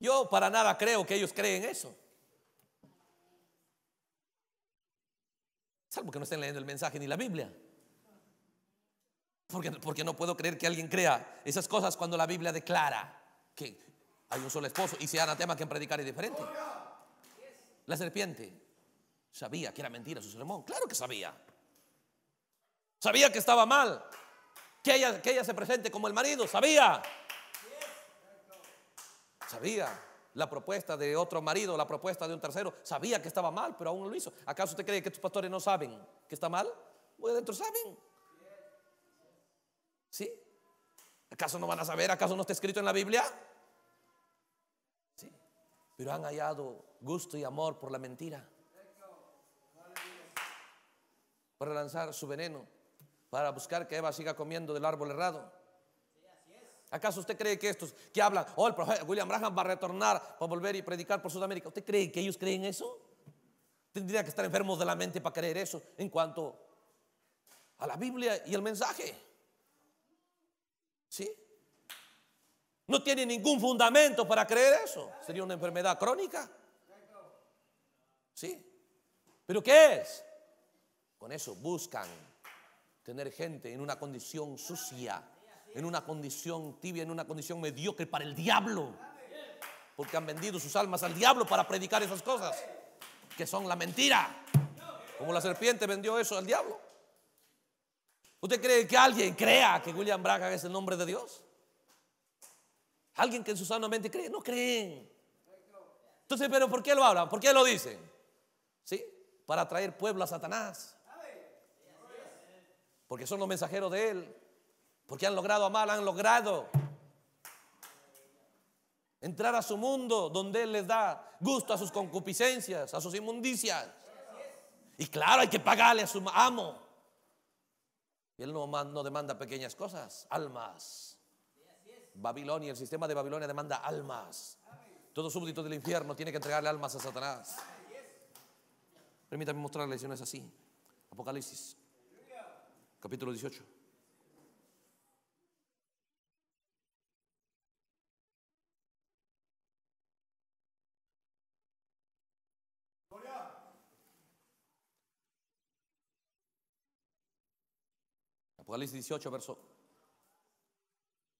Yo para nada creo que ellos creen eso. Salvo que no estén leyendo el mensaje ni la Biblia. Porque, no puedo creer que alguien crea esas cosas cuando la Biblia declara que hay un solo esposo y se sea tema que en predicar es diferente. La serpiente sabía que era mentira su sermón. Claro que sabía. Sabía que estaba mal. Que ella, que ella se presente como el marido. Sabía. Sabía la propuesta de otro marido, la propuesta de un tercero. Sabía que estaba mal, pero aún lo hizo. ¿Acaso usted cree que tus pastores no saben que está mal? Muy adentro saben. ¿Sí? ¿Acaso no van a saber? ¿Acaso no está escrito en la Biblia? Sí. Pero han hallado gusto y amor por la mentira. Para lanzar su veneno. Para buscar que Eva siga comiendo del árbol errado ¿Acaso usted cree que estos que hablan, oh, el profeta William Braham va a retornar para volver y predicar por Sudamérica? ¿Usted cree que ellos creen eso? Tendría que estar enfermos de la mente para creer eso en cuanto a la Biblia y el mensaje. ¿Sí? No tiene ningún fundamento para creer eso. Sería una enfermedad crónica. ¿Sí? ¿Pero qué es? Con eso buscan tener gente en una condición sucia en una condición tibia, en una condición mediocre para el diablo. Porque han vendido sus almas al diablo para predicar esas cosas, que son la mentira. Como la serpiente vendió eso al diablo. ¿Usted cree que alguien crea que William Braga es el nombre de Dios? ¿Alguien que en su sano mente cree? No creen. Entonces, ¿pero por qué lo hablan? ¿Por qué lo dicen? ¿Sí? Para atraer pueblo a Satanás. Porque son los mensajeros de él. Porque han logrado amar, han logrado entrar a su mundo donde Él les da gusto a sus concupiscencias, a sus inmundicias. Y claro, hay que pagarle a su amo. Él no, no demanda pequeñas cosas, almas. Babilonia, el sistema de Babilonia demanda almas. Todo súbdito del infierno tiene que entregarle almas a Satanás. Permítame mostrar si no así. Apocalipsis, capítulo 18. Apocalipsis 18, verso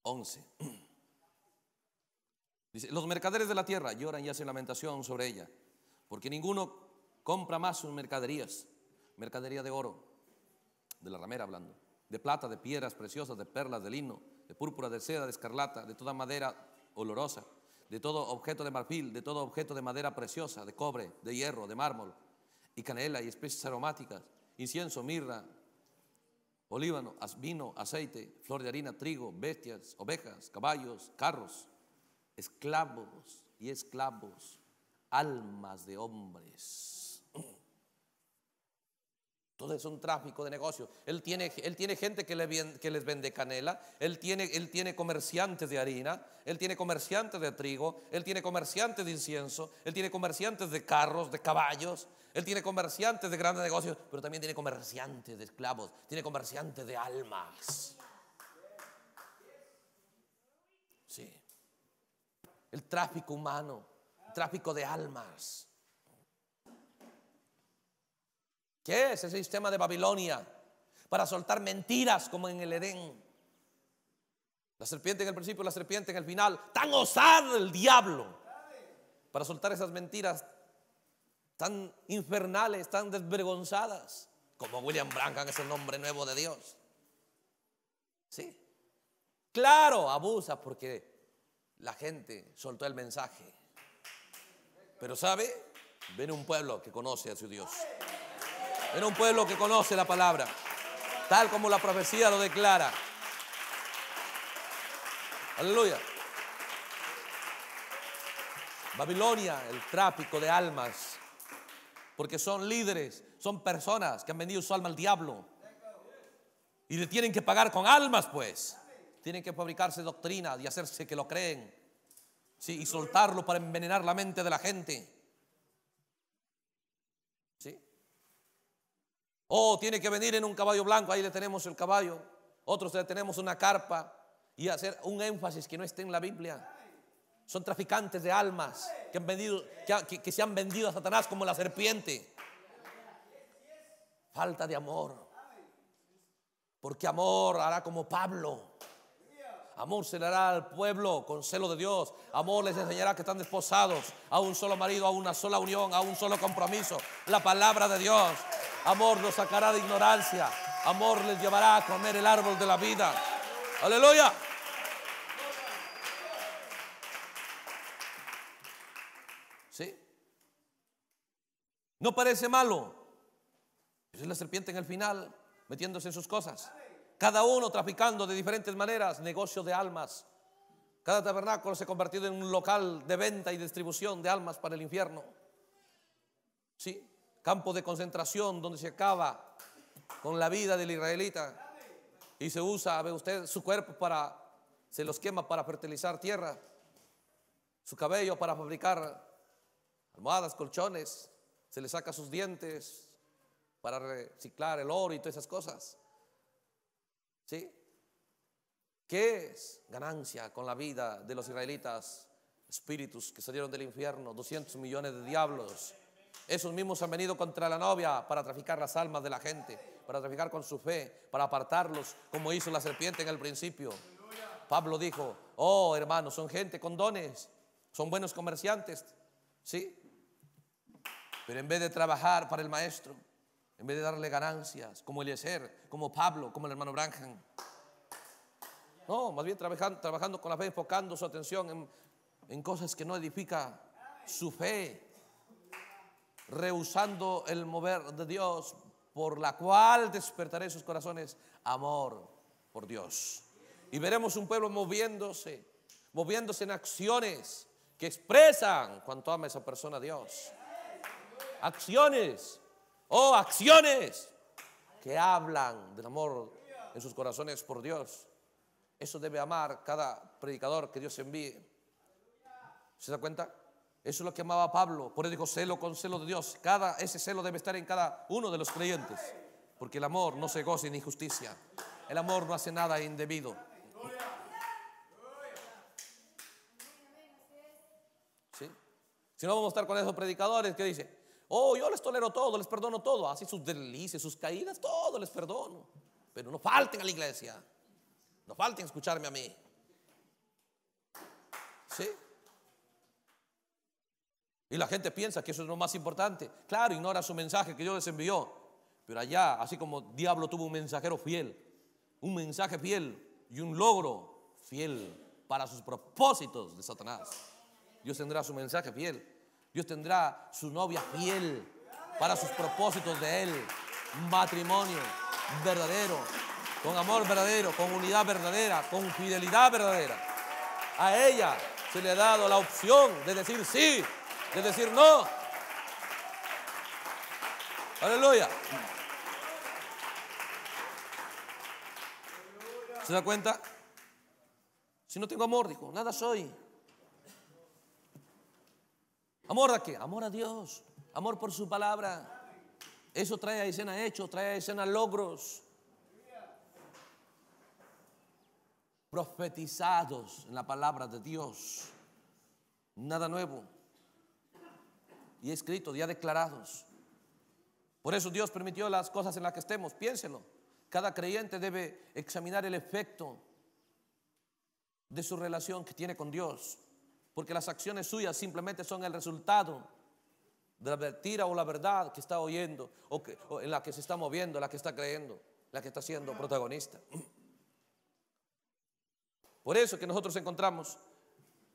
11. Dice, los mercaderes de la tierra lloran y hacen lamentación sobre ella, porque ninguno compra más sus mercaderías, mercadería de oro, de la ramera hablando, de plata, de piedras preciosas, de perlas, de lino, de púrpura, de seda, de escarlata, de toda madera olorosa, de todo objeto de marfil, de todo objeto de madera preciosa, de cobre, de hierro, de mármol, y canela y especies aromáticas, incienso, mirra, olívano, vino, aceite, flor de harina, trigo, bestias, ovejas, caballos, carros, esclavos y esclavos, almas de hombres. Todo es un tráfico de negocios. Él tiene, él tiene gente que, les vende canela, él tiene, él tiene comerciantes de harina, él tiene comerciantes de trigo, él tiene comerciantes de incienso, él tiene comerciantes de carros, de caballos, él tiene comerciantes de grandes negocios, pero también tiene comerciantes de esclavos, tiene comerciantes de almas. Sí. El tráfico humano, tráfico de almas. ¿Qué es ese sistema de Babilonia? Para soltar mentiras como en el Edén. La serpiente en el principio, la serpiente en el final. Tan osado el diablo para soltar esas mentiras tan infernales, tan desvergonzadas, como William Branham es el nombre nuevo de Dios. Sí. Claro, abusa porque la gente soltó el mensaje. Pero sabe, Viene un pueblo que conoce a su Dios. Era un pueblo que conoce la palabra, tal como la profecía lo declara. Aleluya. Babilonia, el tráfico de almas, porque son líderes, son personas que han vendido su alma al diablo. Y le tienen que pagar con almas, pues. Tienen que fabricarse doctrinas y hacerse que lo creen. Sí, y soltarlo para envenenar la mente de la gente. Oh, tiene que venir en un caballo blanco, ahí le tenemos el caballo. Otros le tenemos una carpa y hacer un énfasis que no esté en la Biblia. Son traficantes de almas que, han que se han vendido a Satanás como la serpiente. Falta de amor. Porque amor hará como Pablo. Amor se le hará al pueblo con celo de Dios. Amor les enseñará que están desposados a un solo marido, a una sola unión, a un solo compromiso. La palabra de Dios. Amor los sacará de ignorancia. Amor les llevará a comer el árbol de la vida. Aleluya. ¿Sí? No parece malo. Pues es la serpiente en el final, metiéndose en sus cosas. Cada uno traficando de diferentes maneras, negocio de almas. Cada tabernáculo se ha convertido en un local de venta y distribución de almas para el infierno. ¿Sí? Campo de concentración donde se acaba con la vida del israelita y se usa, ve usted, su cuerpo para, se los quema para fertilizar tierra, su cabello para fabricar almohadas, colchones, se le saca sus dientes para reciclar el oro y todas esas cosas. ¿Sí? ¿Qué es ganancia con la vida de los israelitas? Espíritus que salieron del infierno, 200 millones de diablos esos mismos han venido contra la novia para traficar las almas de la gente, para traficar con su fe, para apartarlos, como hizo la serpiente en el principio. Pablo dijo, oh hermanos, son gente con dones, son buenos comerciantes, ¿sí? Pero en vez de trabajar para el maestro, en vez de darle ganancias, como Eliezer, como Pablo, como el hermano Branham. No, más bien trabajando, trabajando con la fe, enfocando su atención en, en cosas que no edifica su fe rehusando el mover de Dios, por la cual despertaré sus corazones amor por Dios. Y veremos un pueblo moviéndose, moviéndose en acciones que expresan cuánto ama esa persona a Dios. Acciones, oh, acciones que hablan del amor en sus corazones por Dios. Eso debe amar cada predicador que Dios envíe. ¿Se da cuenta? Eso es lo que amaba Pablo. Por eso dijo celo con celo de Dios. Cada, ese celo debe estar en cada uno de los creyentes. Porque el amor no se goza en injusticia. El amor no hace nada indebido. Si no vamos a estar con esos predicadores que dicen, oh, yo les tolero todo, les perdono todo. Así sus delicias, sus caídas, todo les perdono. Pero no falten a la iglesia. No falten a escucharme a mí. ¿Sí? Y la gente piensa que eso es lo más importante. Claro, ignora su mensaje que Dios les envió. Pero allá, así como Diablo tuvo un mensajero fiel, un mensaje fiel y un logro fiel para sus propósitos de Satanás. Dios tendrá su mensaje fiel. Dios tendrá su novia fiel para sus propósitos de Él. Matrimonio verdadero, con amor verdadero, con unidad verdadera, con fidelidad verdadera. A ella se le ha dado la opción de decir sí de decir no. Aleluya. ¿Se da cuenta? Si no tengo amor, dijo, nada soy. ¿Amor a qué? Amor a Dios, amor por su palabra. Eso trae a escena hechos, trae a escena logros. Profetizados en la palabra de Dios. Nada nuevo y escritos, ya declarados. Por eso Dios permitió las cosas en las que estemos, piénselo. Cada creyente debe examinar el efecto de su relación que tiene con Dios, porque las acciones suyas simplemente son el resultado de la mentira o la verdad que está oyendo, o, o en la que se está moviendo, la que está creyendo, la que está siendo protagonista. Por eso que nosotros encontramos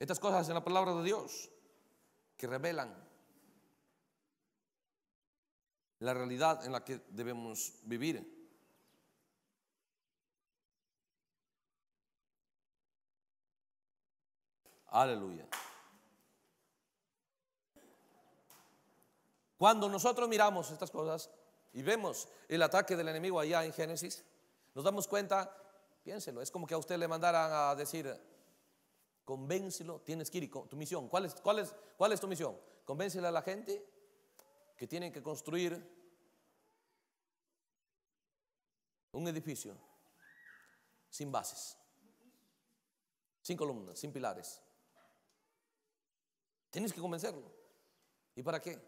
estas cosas en la palabra de Dios que revelan la realidad en la que debemos vivir. Aleluya. Cuando nosotros miramos estas cosas y vemos el ataque del enemigo allá en Génesis, nos damos cuenta, piénselo, es como que a usted le mandaran a decir, convéncelo, tienes que ir, tu misión, ¿cuál es, cuál es, cuál es tu misión? Convéncele a la gente que tienen que construir un edificio sin bases, sin columnas, sin pilares. Tienes que convencerlo. ¿Y para qué?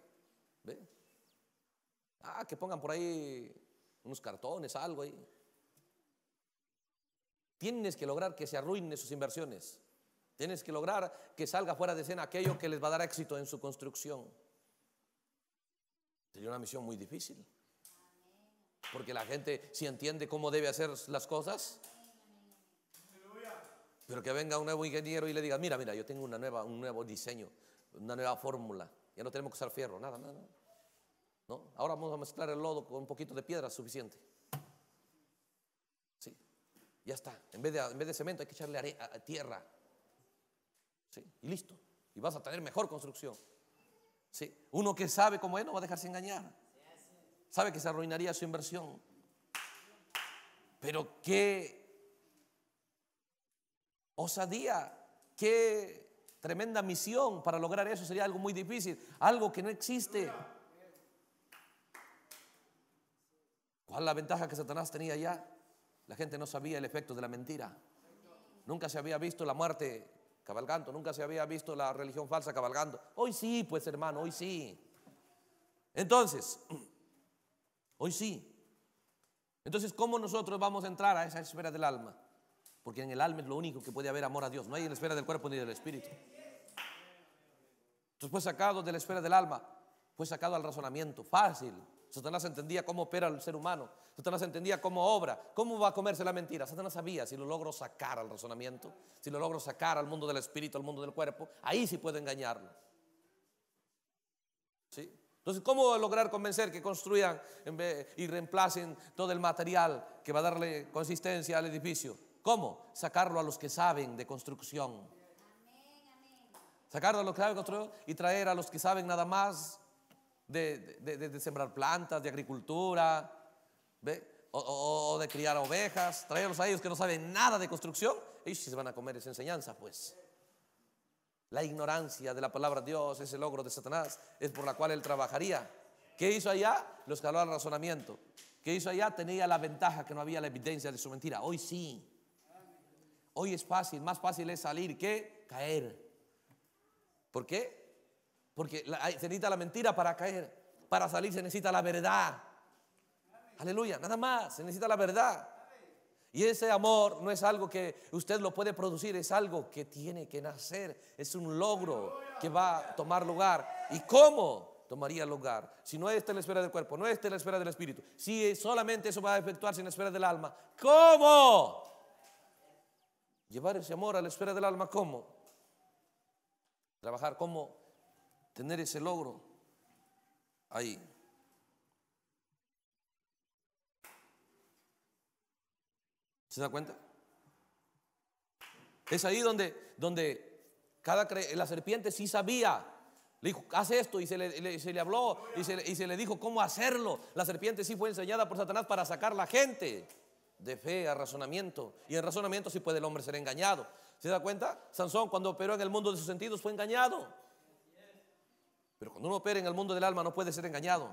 Ah, que pongan por ahí unos cartones, algo ahí. Tienes que lograr que se arruinen sus inversiones. Tienes que lograr que salga fuera de escena aquello que les va a dar éxito en su construcción. Sería una misión muy difícil. Porque la gente si entiende cómo debe hacer las cosas. Pero que venga un nuevo ingeniero y le diga, mira, mira, yo tengo una nueva, un nuevo diseño, una nueva fórmula. Ya no tenemos que usar fierro, nada, nada. Ahora vamos a mezclar el lodo con un poquito de piedra, suficiente. ya está. En vez de, en vez de cemento hay que echarle a tierra. y listo. Y vas a tener mejor construcción. Uno que sabe cómo es no va a dejarse engañar. Sabe que se arruinaría su inversión. Pero qué osadía, qué tremenda misión para lograr eso. Sería algo muy difícil, algo que no existe. ¿Cuál la ventaja que Satanás tenía ya? La gente no sabía el efecto de la mentira. Nunca se había visto la muerte cabalgando. Nunca se había visto la religión falsa cabalgando. Hoy sí, pues hermano, hoy sí. Entonces, hoy sí. Entonces, ¿cómo nosotros vamos a entrar a esa esfera del alma? Porque en el alma es lo único que puede haber amor a Dios. No hay en la esfera del cuerpo ni del espíritu. Entonces, fue sacado de la esfera del alma, fue sacado al razonamiento. Fácil. Satanás entendía cómo opera el ser humano. Satanás entendía cómo obra. ¿Cómo va a comerse la mentira? Satanás sabía si lo logro sacar al razonamiento, si lo logro sacar al mundo del espíritu, al mundo del cuerpo, ahí sí puede engañarlo. ¿Sí? Entonces, ¿cómo lograr convencer que construyan y reemplacen todo el material que va a darle consistencia al edificio? ¿Cómo? Sacarlo a los que saben de construcción. Sacarlo a los que saben construir y traer a los que saben nada más de, sembrar plantas, de agricultura, O, de criar ovejas, traerlos a ellos que no saben nada de construcción, ellos si se van a comer esa enseñanza, pues. La ignorancia de la palabra de Dios es el logro de Satanás, es por la cual él trabajaría. ¿Qué hizo allá? Lo escaló al razonamiento. ¿Qué hizo allá? Tenía la ventaja que no había la evidencia de su mentira. Hoy sí. Hoy es fácil, más fácil es salir que caer. ¿Por qué? Porque se necesita la mentira para caer. Para salir se necesita la verdad. Aleluya, nada más, se necesita la verdad. Y ese amor no es algo que usted lo puede producir, es algo que tiene que nacer, es un logro que va a tomar lugar. ¿Y cómo tomaría lugar? Si no está en la esfera del cuerpo, no está en la esfera del espíritu, si solamente eso va a efectuarse en la esfera del alma, ¿cómo? Llevar ese amor a la esfera del alma, ¿cómo? Trabajar como tener ese logro ahí. ¿Se da cuenta? Es ahí donde, donde cada la serpiente sí sabía. Le dijo, haz esto y se le, habló y se, y se, le dijo cómo hacerlo. La serpiente sí fue enseñada por Satanás para sacar la gente de fe a razonamiento. Y en razonamiento sí puede el hombre ser engañado. ¿Se da cuenta? Sansón cuando operó en el mundo de sus sentidos fue engañado. Pero cuando uno opera en el mundo del alma no puede ser engañado.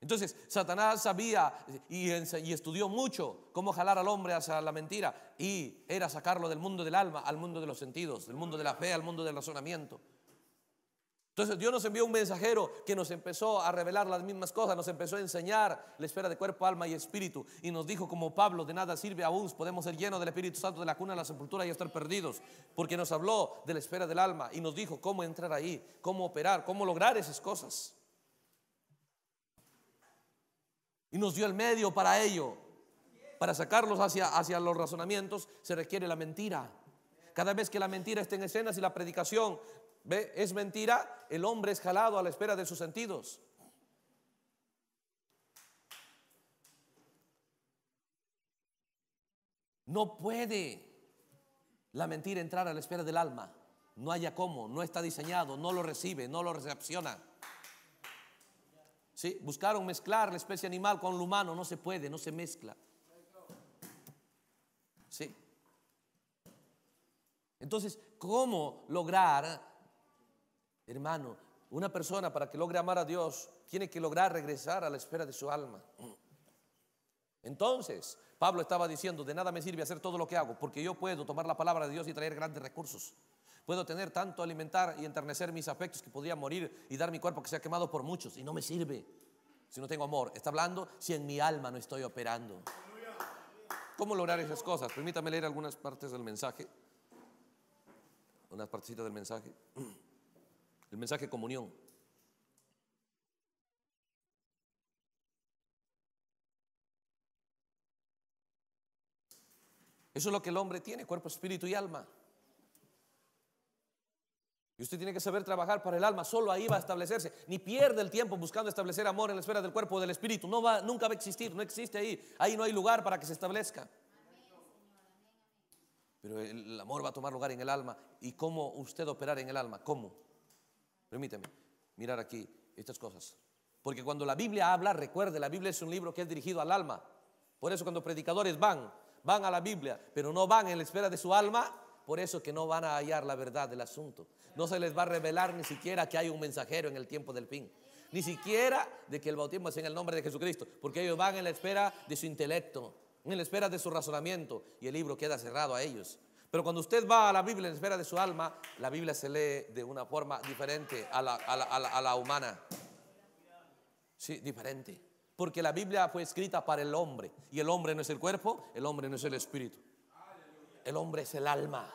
Entonces, Satanás sabía y, estudió mucho cómo jalar al hombre hacia la mentira y era sacarlo del mundo del alma al mundo de los sentidos, del mundo de la fe al mundo del razonamiento. Entonces Dios nos envió un mensajero que nos empezó a revelar las mismas cosas, nos empezó a enseñar la esfera de cuerpo, alma y espíritu y nos dijo como Pablo, de nada sirve aún, podemos ser llenos del Espíritu Santo de la cuna a la sepultura y estar perdidos, porque nos habló de la esfera del alma y nos dijo cómo entrar ahí, cómo operar, cómo lograr esas cosas. Y nos dio el medio para ello. Para sacarlos hacia, hacia los razonamientos se requiere la mentira, cada vez que la mentira esté en escenas y la predicación ¿Ve? Es mentira. El hombre es jalado a la espera de sus sentidos. No puede la mentira entrar a la espera del alma. No haya cómo, no está diseñado, no lo recibe, no lo recepciona. ¿Sí? Buscaron mezclar la especie animal con lo humano, no se puede, no se mezcla. ¿Sí? Entonces, ¿cómo lograr Hermano, una persona para que logre amar a Dios tiene que lograr regresar a la esfera de su alma. Entonces, Pablo estaba diciendo, de nada me sirve hacer todo lo que hago, porque yo puedo tomar la palabra de Dios y traer grandes recursos. Puedo tener tanto alimentar y enternecer mis afectos que podría morir y dar mi cuerpo que ha quemado por muchos y no me sirve si no tengo amor. Está hablando si en mi alma no estoy operando. ¿Cómo lograr esas cosas? Permítame leer algunas partes del mensaje. Unas partecitas del mensaje el mensaje de comunión. Eso es lo que el hombre tiene, cuerpo, espíritu y alma. Y usted tiene que saber trabajar para el alma, solo ahí va a establecerse. Ni pierde el tiempo buscando establecer amor en la esfera del cuerpo o del espíritu. No va, nunca va a existir, no existe ahí. Ahí no hay lugar para que se establezca. Pero el amor va a tomar lugar en el alma. ¿Y cómo usted operar en el alma? ¿Cómo? permíteme, mirar aquí estas cosas. Porque cuando la Biblia habla, recuerde, la Biblia es un libro que es dirigido al alma. Por eso cuando predicadores van, van a la Biblia, pero no van en la espera de su alma, por eso que no van a hallar la verdad del asunto. No se les va a revelar ni siquiera que hay un mensajero en el tiempo del fin. Ni siquiera de que el bautismo es en el nombre de Jesucristo, porque ellos van en la espera de su intelecto, en la espera de su razonamiento, y el libro queda cerrado a ellos. Pero cuando usted va a la Biblia en espera de su alma, la Biblia se lee de una forma diferente a la, humana. Sí, diferente. Porque la Biblia fue escrita para el hombre. Y el hombre no es el cuerpo, el hombre no es el espíritu. El hombre es el alma.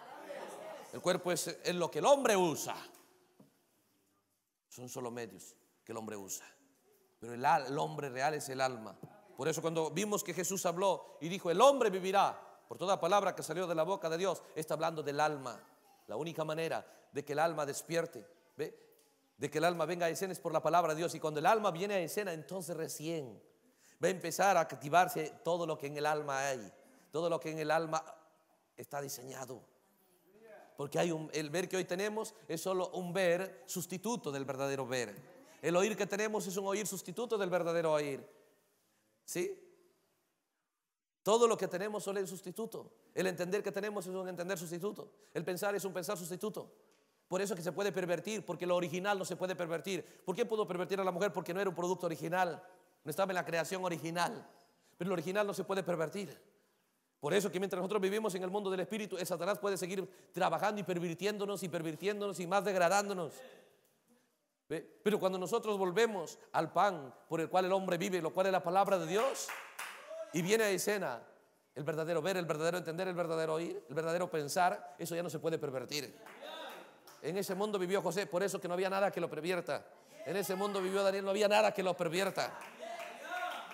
El cuerpo es, lo que el hombre usa. Son solo medios que el hombre usa. Pero el hombre real es el alma. Por eso cuando vimos que Jesús habló y dijo, el hombre vivirá por toda palabra que salió de la boca de Dios, está hablando del alma. La única manera de que el alma despierte, de que el alma venga a escena es por la palabra de Dios. Y cuando el alma viene a escena, entonces recién va a empezar a activarse todo lo que en el alma hay, todo lo que en el alma está diseñado. Porque hay un, el ver que hoy tenemos es solo un ver sustituto del verdadero ver. El oír que tenemos es un oír sustituto del verdadero oír. ¿Sí? Todo lo que tenemos solo es sustituto. El entender que tenemos es un entender sustituto. El pensar es un pensar sustituto. Por eso que se puede pervertir, porque lo original no se puede pervertir. ¿Por qué pudo pervertir a la mujer? Porque no era un producto original. No estaba en la creación original. Pero lo original no se puede pervertir. Por eso que mientras nosotros vivimos en el mundo del espíritu, Satanás puede seguir trabajando y pervirtiéndonos y pervirtiéndonos y más degradándonos. Pero cuando nosotros volvemos al pan por el cual el hombre vive, lo cual es la palabra de Dios, y viene a escena el verdadero ver, el verdadero entender, el verdadero oír, el verdadero pensar. Eso ya no se puede pervertir. En ese mundo vivió José, por eso que no había nada que lo pervierta. En ese mundo vivió Daniel, no había nada que lo pervierta.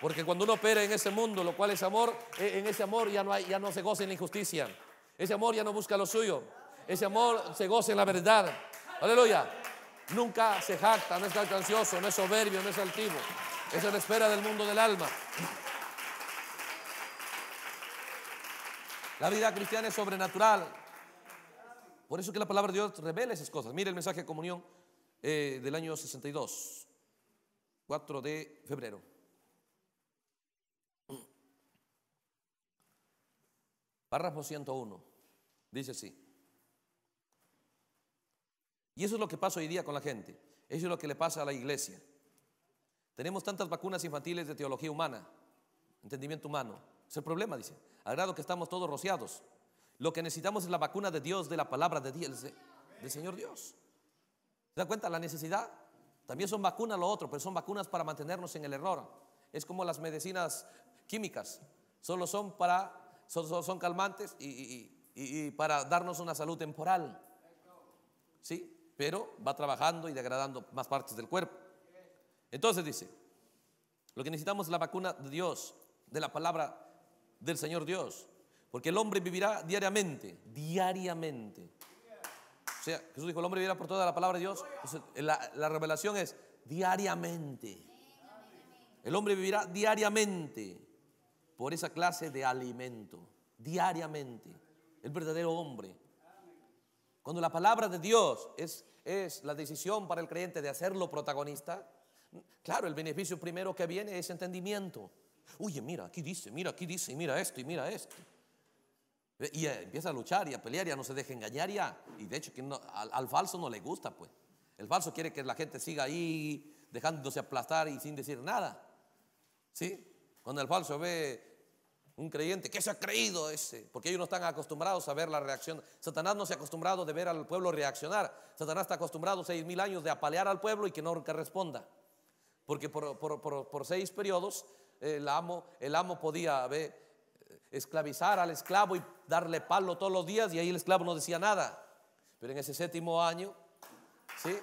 Porque cuando uno opera en ese mundo, lo cual es amor, eh, en ese amor ya no, ya no se goza en la injusticia. Ese amor ya no busca lo suyo. Ese amor se goza en la verdad. Aleluya. Nunca se jacta, no es calcancioso, no es soberbio, no es altivo. Es la espera del mundo del alma. La vida cristiana es sobrenatural. Por eso que la palabra de Dios revela esas cosas. Mire el mensaje de comunión eh, del año 62, 4 de febrero. Párrafo 101. Dice así. Y eso es lo que pasa hoy día con la gente. Eso es lo que le pasa a la iglesia. Tenemos tantas vacunas infantiles de teología humana, entendimiento humano es el problema, dice. Al grado que estamos todos rociados. Lo que necesitamos es la vacuna de Dios, de la palabra de Dios, del Señor Dios. ¿Se da cuenta la necesidad? También son vacunas lo otro, pero son vacunas para mantenernos en el error. Es como las medicinas químicas. Solo son para, solo son calmantes y, para darnos una salud temporal. ¿Sí? Pero va trabajando y degradando más partes del cuerpo. Entonces dice, lo que necesitamos es la vacuna de Dios, de la palabra del Señor Dios. Porque el hombre vivirá diariamente, diariamente. O sea, Jesús dijo, el hombre vivirá por toda la palabra de Dios. Eh, la, revelación es diariamente. El hombre vivirá diariamente por esa clase de alimento, diariamente. El verdadero hombre. Cuando la palabra de Dios es, es la decisión para el creyente de hacerlo protagonista, claro, el beneficio primero que viene es entendimiento. Oye, mira, aquí dice, mira, aquí dice, y mira esto, y mira esto. Y eh, empieza a luchar y a pelear, ya no se deja engañar, ya. Y de hecho, al, al falso no le gusta, pues. El falso quiere que la gente siga ahí dejándose aplastar y sin decir nada. ¿Sí? Cuando el falso ve un creyente, ¿qué se ha creído ese? Porque ellos no están acostumbrados a ver la reacción. Satanás no se ha acostumbrado de ver al pueblo reaccionar. Satanás está acostumbrado seis mil años de apalear al pueblo y que no responda. Porque por, por, por seis periodos el amo, el amo podía esclavizar al esclavo y darle palo todos los días y ahí el esclavo no decía nada. Pero en ese séptimo año, ¿sí?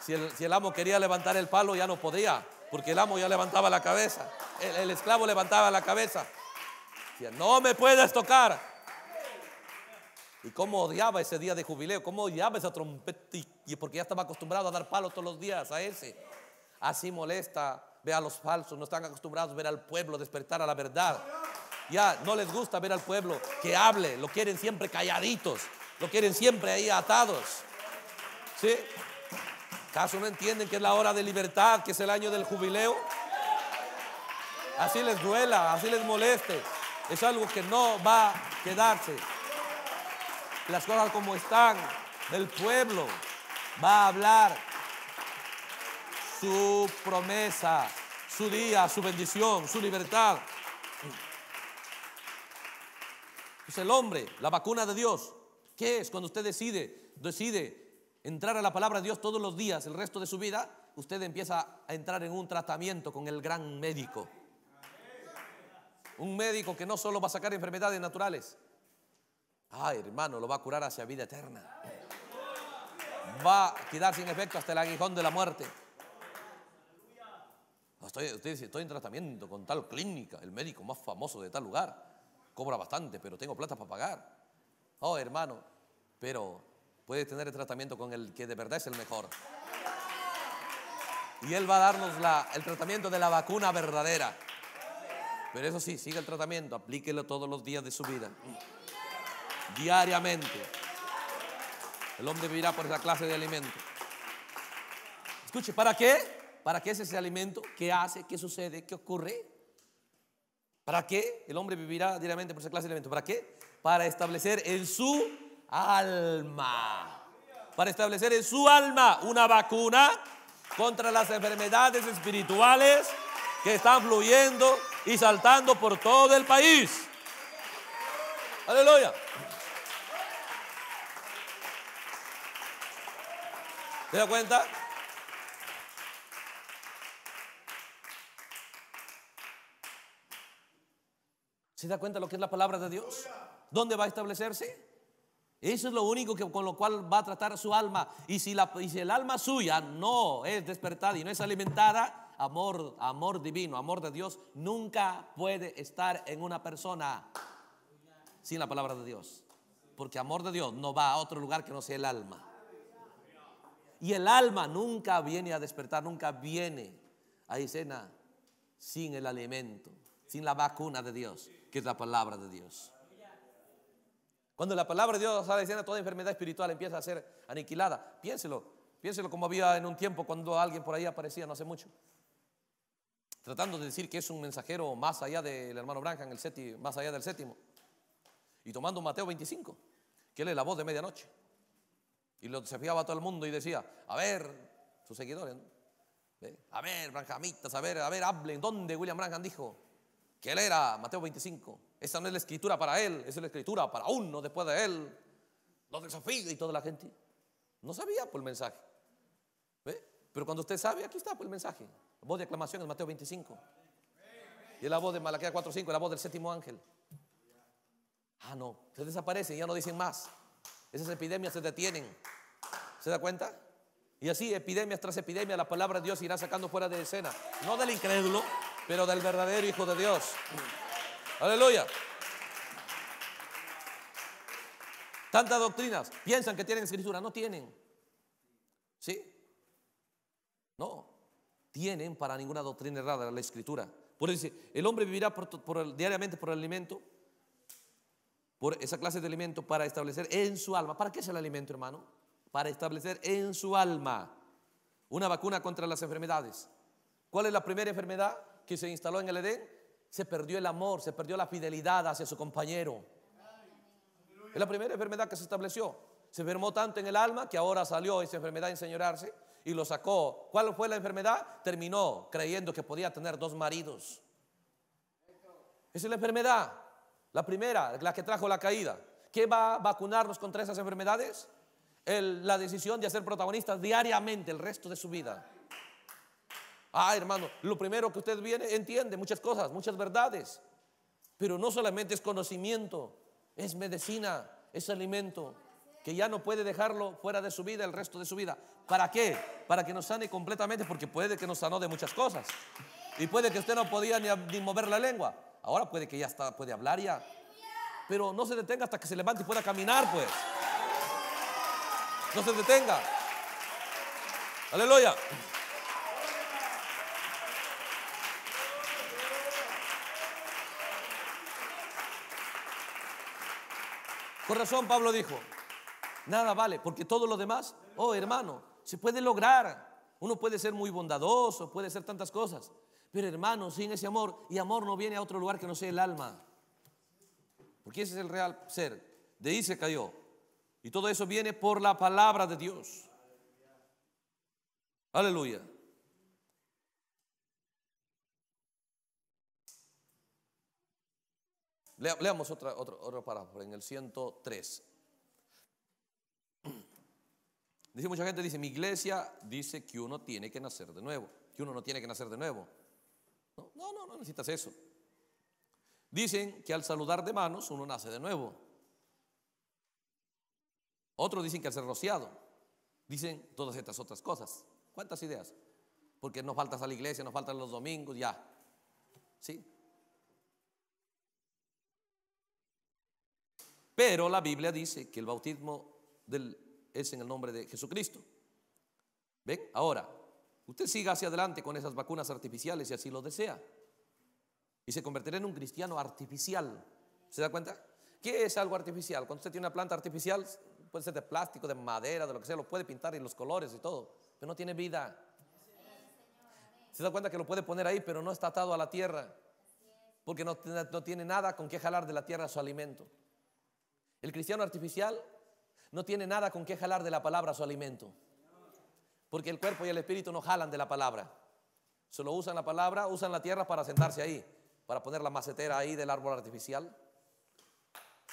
si, el, amo quería levantar el palo ya no podía, porque el amo ya levantaba la cabeza, el, esclavo levantaba la cabeza. no me puedes tocar. Y cómo odiaba ese día de jubileo, cómo odiaba esa trompeta, porque ya estaba acostumbrado a dar palo todos los días a ese. Así molesta ve a los falsos, no están acostumbrados a ver al pueblo despertar a la verdad. Ya no les gusta ver al pueblo que hable, lo quieren siempre calladitos, lo quieren siempre ahí atados. ¿Sí? ¿Caso no entienden que es la hora de libertad, que es el año del jubileo? Así les duela, así les moleste. Es algo que no va a quedarse. Las cosas como están, el pueblo va a hablar su promesa, su día, su bendición, su libertad. Es el hombre, la vacuna de Dios. ¿Qué es cuando usted decide, decide entrar a la palabra de Dios todos los días, el resto de su vida? Usted empieza a entrar en un tratamiento con el gran médico. Un médico que no solo va a sacar enfermedades naturales. Ah, hermano, lo va a curar hacia vida eterna. Va a quedar sin efecto hasta el aguijón de la muerte. Estoy, usted dice, estoy en tratamiento con tal clínica, el médico más famoso de tal lugar, cobra bastante, pero tengo plata para pagar. Oh, hermano, pero puede tener el tratamiento con el que de verdad es el mejor. Y él va a darnos la, el tratamiento de la vacuna verdadera. Pero eso sí, siga el tratamiento, aplíquelo todos los días de su vida. Diariamente. El hombre vivirá por esa clase de alimento. Escuche, ¿para qué? ¿Para qué es ese alimento? ¿Qué hace? ¿Qué sucede? ¿Qué ocurre? ¿Para qué? El hombre vivirá diariamente por esa clase de alimento. ¿Para qué? Para establecer en su alma. Para establecer en su alma una vacuna contra las enfermedades espirituales que están fluyendo y saltando por todo el país. Aleluya. ¿Te das cuenta? ¿Se da cuenta lo que es la palabra de Dios? ¿Dónde va a establecerse? Eso es lo único con lo cual va a tratar su alma. Y si, la, el alma suya no es despertada y no es alimentada, amor, amor divino, amor de Dios, nunca puede estar en una persona sin la palabra de Dios. Porque amor de Dios no va a otro lugar que no sea el alma. Y el alma nunca viene a despertar, nunca viene a escena sin el alimento, sin la vacuna de Dios que es la palabra de Dios. Cuando la palabra de Dios sale diciendo toda enfermedad espiritual empieza a ser aniquilada, piénselo, piénselo como había en un tiempo cuando alguien por ahí aparecía no hace mucho. Tratando de decir que es un mensajero más allá del hermano Branham, el más allá del séptimo. Y tomando Mateo 25, que él es la voz de medianoche. Y lo desafiaba a todo el mundo y decía, a ver, sus seguidores, a ver, Branhamitas, a ver, a ver, hablen, ¿dónde William Branham dijo? que él era, Mateo 25, esa no es la escritura para él, esa es la escritura para uno después de él, los desafíos y toda la gente. No sabía por pues, el mensaje. Pero cuando usted sabe, aquí está por pues, el mensaje. La voz de aclamación en Mateo 25. Y la voz de Malaquía 4.5, la voz del séptimo ángel. Ah, no, se desaparecen, ya no dicen más. Esas epidemias se detienen. ¿Se da cuenta? Y así, epidemias tras epidemia, la palabra de Dios irá sacando fuera de escena. No del incrédulo, pero del verdadero Hijo de Dios. Aleluya. Tantas doctrinas piensan que tienen escritura, no tienen. ¿Sí? No, tienen para ninguna doctrina errada la escritura. Por eso dice, el hombre vivirá diariamente por el alimento, por esa clase de alimento para establecer en su alma. ¿Para qué es el alimento, hermano? Para establecer en su alma una vacuna contra las enfermedades. ¿Cuál es la primera enfermedad? que se instaló en el Edén, se perdió el amor, se perdió la fidelidad hacia su compañero. Es la primera enfermedad que se estableció. Se enfermó tanto en el alma que ahora salió esa enfermedad a enseñorarse y lo sacó. ¿Cuál fue la enfermedad? Terminó creyendo que podía tener dos maridos. Esa es la enfermedad. La primera, la que trajo la caída. ¿Qué va a vacunarnos contra esas enfermedades? la decisión de ser protagonistas diariamente el resto de su vida. Ah, hermano, lo primero que usted viene entiende muchas cosas, muchas verdades. Pero no solamente es conocimiento, es medicina, es alimento que ya no puede dejarlo fuera de su vida el resto de su vida. ¿Para qué? Para que nos sane completamente, porque puede que nos sanó de muchas cosas. Y puede que usted no podía ni, ni mover la lengua. Ahora puede que ya está, puede hablar ya. Pero no se detenga hasta que se levante y pueda caminar, pues. No se detenga. Aleluya. Con razón Pablo dijo, nada vale, porque todo lo demás, oh hermano, se puede lograr. Uno puede ser muy bondadoso, puede ser tantas cosas. Pero hermano, sin ese amor, y amor no viene a otro lugar que no sea el alma. Porque ese es el real ser. De ahí se cayó. Y todo eso viene por la palabra de Dios. Aleluya. leamos otra, otra, en el 103. Dice mucha gente, dice, mi iglesia dice que uno tiene que nacer de nuevo, que uno no tiene que nacer de nuevo. No, no, no, necesitas eso. Dicen que al saludar de manos uno nace de nuevo. Otros dicen que al ser rociado. Dicen todas estas otras cosas. ¿Cuántas ideas? Porque no faltas a la iglesia, no faltan los domingos, ya. ¿Sí? Pero la Biblia dice que el bautismo del, es en el nombre de Jesucristo. ¿Ven? Ahora, usted siga hacia adelante con esas vacunas artificiales si así lo desea. Y se convertirá en un cristiano artificial. ¿Se da cuenta? ¿Qué es algo artificial? Cuando usted tiene una planta artificial, puede ser de plástico, de madera, de lo que sea, lo puede pintar y los colores y todo, pero no tiene vida. Se da cuenta que lo puede poner ahí, pero no está atado a la tierra, porque no, no tiene nada con qué jalar de la tierra su alimento. El cristiano artificial no tiene nada con que jalar de la palabra su alimento. Porque el cuerpo y el espíritu no jalan de la palabra. Solo usan la palabra, usan la tierra para sentarse ahí, para poner la macetera ahí del árbol artificial.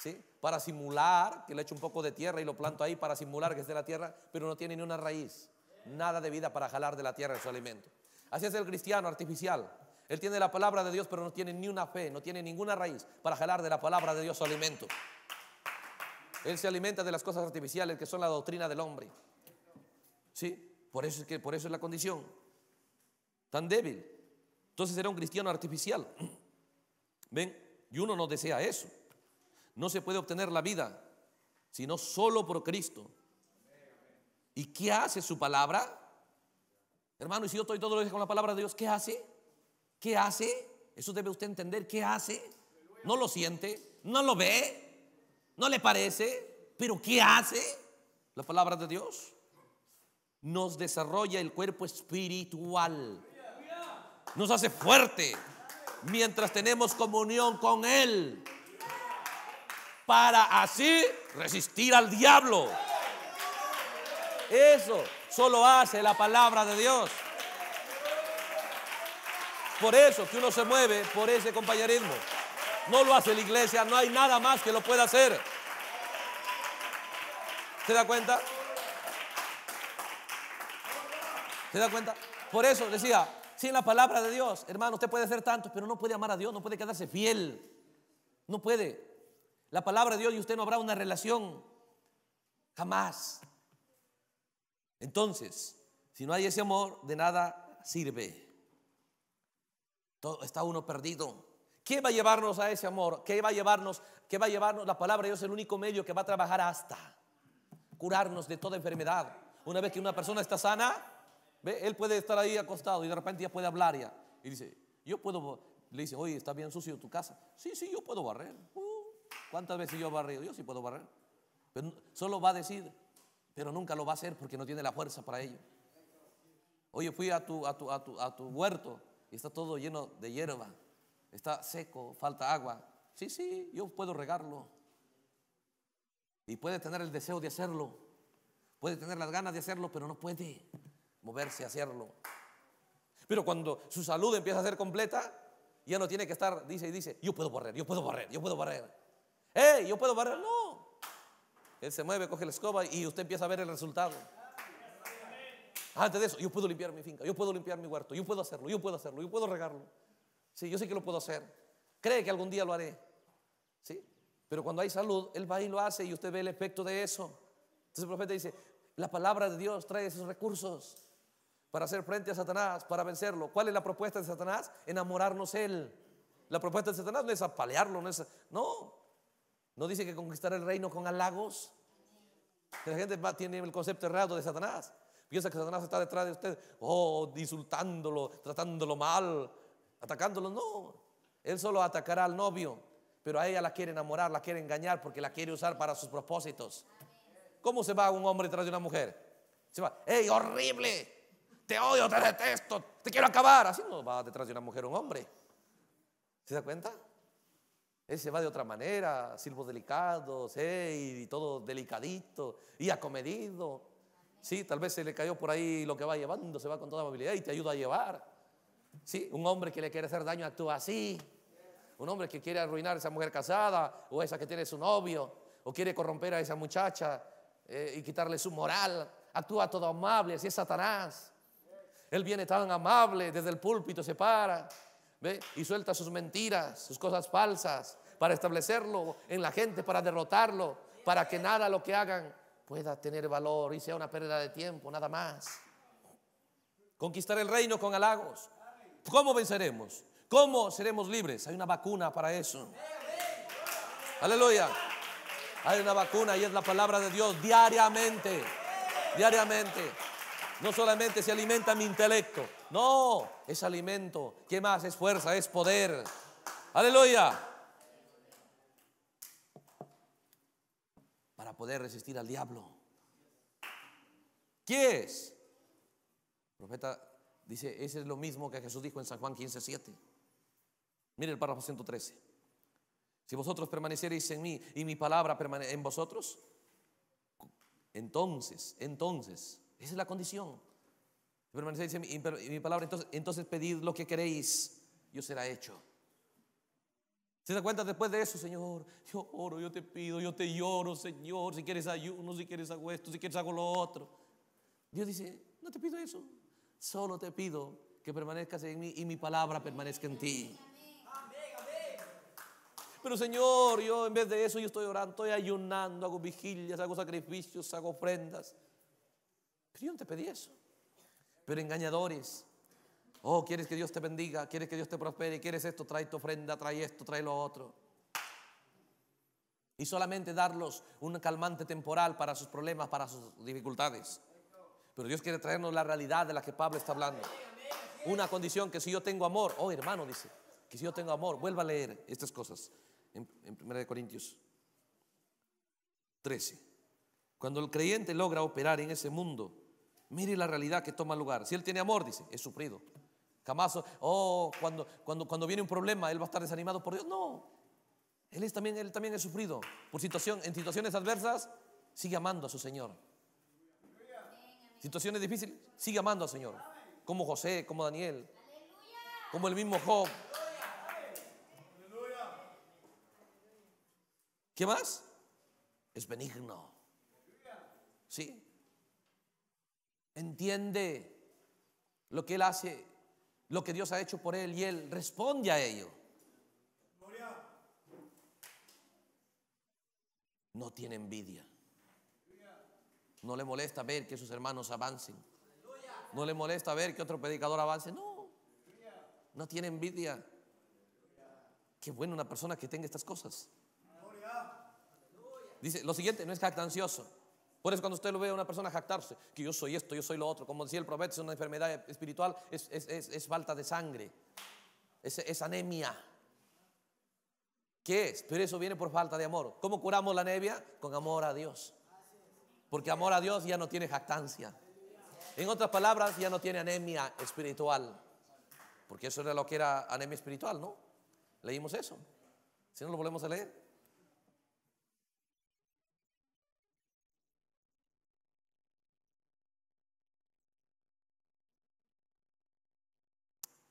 ¿Sí? Para simular, que le echo un poco de tierra y lo planto ahí para simular que es de la tierra, pero no tiene ni una raíz, nada de vida para jalar de la tierra su alimento. Así es el cristiano artificial. Él tiene la palabra de Dios, pero no tiene ni una fe, no tiene ninguna raíz para jalar de la palabra de Dios su alimento. Él se alimenta de las cosas artificiales que son la doctrina del hombre. ¿Sí? Por eso es que por eso es la condición tan débil. Entonces era un cristiano artificial. ¿Ven? Y uno no desea eso. No se puede obtener la vida sino solo por Cristo. ¿Y qué hace su palabra? Hermano, y si yo estoy todo lo días con la palabra de Dios, ¿qué hace? ¿Qué hace? Eso debe usted entender, ¿qué hace? No lo siente, no lo ve, ¿No le parece? ¿Pero qué hace la palabra de Dios? Nos desarrolla el cuerpo espiritual. Nos hace fuerte mientras tenemos comunión con Él. Para así resistir al diablo. Eso solo hace la palabra de Dios. Por eso que uno se mueve por ese compañerismo. No lo hace la iglesia, no hay nada más que lo pueda hacer. ¿Se da cuenta? ¿Se da cuenta? Por eso decía, sin la palabra de Dios, hermano, usted puede hacer tanto, pero no puede amar a Dios, no puede quedarse fiel. No puede. La palabra de Dios y usted no habrá una relación. Jamás. Entonces, si no hay ese amor, de nada sirve. Todo, está uno perdido. ¿Qué va a llevarnos a ese amor? ¿Qué va a llevarnos? ¿Qué va a llevarnos? La palabra de Dios es el único medio que va a trabajar hasta curarnos de toda enfermedad. Una vez que una persona está sana, ¿ve? él puede estar ahí acostado y de repente ya puede hablar Y dice, yo puedo, le dice, oye, está bien sucio tu casa. Sí, sí, yo puedo barrer. Uh, ¿Cuántas veces yo he barrido? Yo sí puedo barrer. solo va a decir, pero nunca lo va a hacer porque no tiene la fuerza para ello. Oye, fui a tu, a tu, a tu huerto y está todo lleno de hierba está seco, falta agua. Sí, sí, yo puedo regarlo. Y puede tener el deseo de hacerlo. Puede tener las ganas de hacerlo, pero no puede moverse a hacerlo. Pero cuando su salud empieza a ser completa, ya no tiene que estar, dice y dice, yo puedo barrer, yo puedo barrer, yo puedo barrer. ¡Eh, yo puedo barrer! No. Él se mueve, coge la escoba y usted empieza a ver el resultado. Antes de eso, yo puedo limpiar mi finca, yo puedo limpiar mi huerto, yo puedo hacerlo, yo puedo hacerlo, yo puedo regarlo. Sí, yo sé que lo puedo hacer. Cree que algún día lo haré. Sí. Pero cuando hay salud, Él va y lo hace y usted ve el efecto de eso. Entonces el profeta dice, la palabra de Dios trae esos recursos para hacer frente a Satanás, para vencerlo. ¿Cuál es la propuesta de Satanás? Enamorarnos Él. La propuesta de Satanás no es apalearlo, no No, no dice que conquistar el reino con halagos. La gente tiene el concepto errado de Satanás. Piensa que Satanás está detrás de usted, oh, insultándolo, tratándolo mal, atacándolo, no. Él solo atacará al novio, pero a ella la quiere enamorar, la quiere engañar porque la quiere usar para sus propósitos. ¿Cómo se va un hombre detrás de una mujer? Se va, ¡Ey horrible! Te odio, te detesto, te quiero acabar. Así no va detrás de una mujer un hombre. ¿Se da cuenta? Él se va de otra manera, silvo delicado hey, y todo delicadito y acomedido. Sí, tal vez se le cayó por ahí lo que va llevando, se va con toda movilidad y te ayuda a llevar. Sí, un hombre que le quiere hacer daño actúa así. Un hombre que quiere arruinar a esa mujer casada o esa que tiene su novio o quiere corromper a esa muchacha eh, y quitarle su moral, actúa todo amable, así es Satanás. Él viene tan amable, desde el púlpito se para y suelta sus mentiras, sus cosas falsas, para establecerlo en la gente, para derrotarlo, para que nada lo que hagan pueda tener valor y sea una pérdida de tiempo, nada más. Conquistar el reino con halagos, ¿Cómo venceremos? ¿Cómo seremos libres? Hay una vacuna para eso. Aleluya. Hay una vacuna y es la palabra de Dios diariamente. Diariamente. No solamente se alimenta mi intelecto. No, es alimento. ¿Qué más? Es fuerza, es poder. Aleluya. Para poder resistir al diablo. ¿Qué es? profeta Dice, ese es lo mismo que Jesús dijo en San Juan 15:7 7. Mire el párrafo 113. Si vosotros permaneciereis en mí y mi palabra permanece en vosotros, entonces, entonces, esa es la condición. Si permaneceréis en y mi palabra, entonces, entonces pedid lo que queréis y os será hecho. ¿Se da cuenta después de eso, Señor? Yo oro, yo te pido, yo te lloro, Señor. Si quieres ayuno, si quieres hago esto, si quieres hago lo otro. Dios dice, no te pido eso. Solo te pido que permanezcas en mí y mi palabra permanezca en ti. Pero Señor, yo en vez de eso, yo estoy orando, estoy ayunando, hago vigilias, hago sacrificios, hago ofrendas. Pero yo no te pedí eso. Pero engañadores. Oh, quieres que Dios te bendiga, quieres que Dios te prospere, quieres esto, trae tu ofrenda, trae esto, trae lo otro. Y solamente darlos un calmante temporal para sus problemas, para sus dificultades. Pero Dios quiere traernos la realidad de la que Pablo está hablando. Una condición que si yo tengo amor, oh hermano, dice, que si yo tengo amor, vuelva a leer estas cosas en, 1 Corintios 13. Cuando el creyente logra operar en ese mundo, mire la realidad que toma lugar. Si él tiene amor, dice, es sufrido. Jamás, oh, cuando, cuando, cuando viene un problema, él va a estar desanimado por Dios. No, él, es, también, él también es sufrido. Por situación, en situaciones adversas, sigue amando a su Señor situaciones difíciles, sigue amando al Señor. Como José, como Daniel, como el mismo Job. ¿Qué más? Es benigno. ¿Sí? Entiende lo que Él hace, lo que Dios ha hecho por Él y Él responde a ello. No tiene envidia. No le molesta ver que sus hermanos avancen. No le molesta ver que otro predicador avance. No. No tiene envidia. Qué bueno una persona que tenga estas cosas. Dice, lo siguiente, no es jactancioso. Por eso cuando usted lo ve a una persona jactarse, que yo soy esto, yo soy lo otro, como decía el profeta, es una enfermedad espiritual, es, falta de sangre, es, anemia. ¿Qué es? Pero eso viene por falta de amor. ¿Cómo curamos la anemia? Con amor a Dios. Porque amor a Dios ya no tiene jactancia. En otras palabras, ya no tiene anemia espiritual. Porque eso era lo que era anemia espiritual, ¿no? Leímos eso. Si no lo volvemos a leer.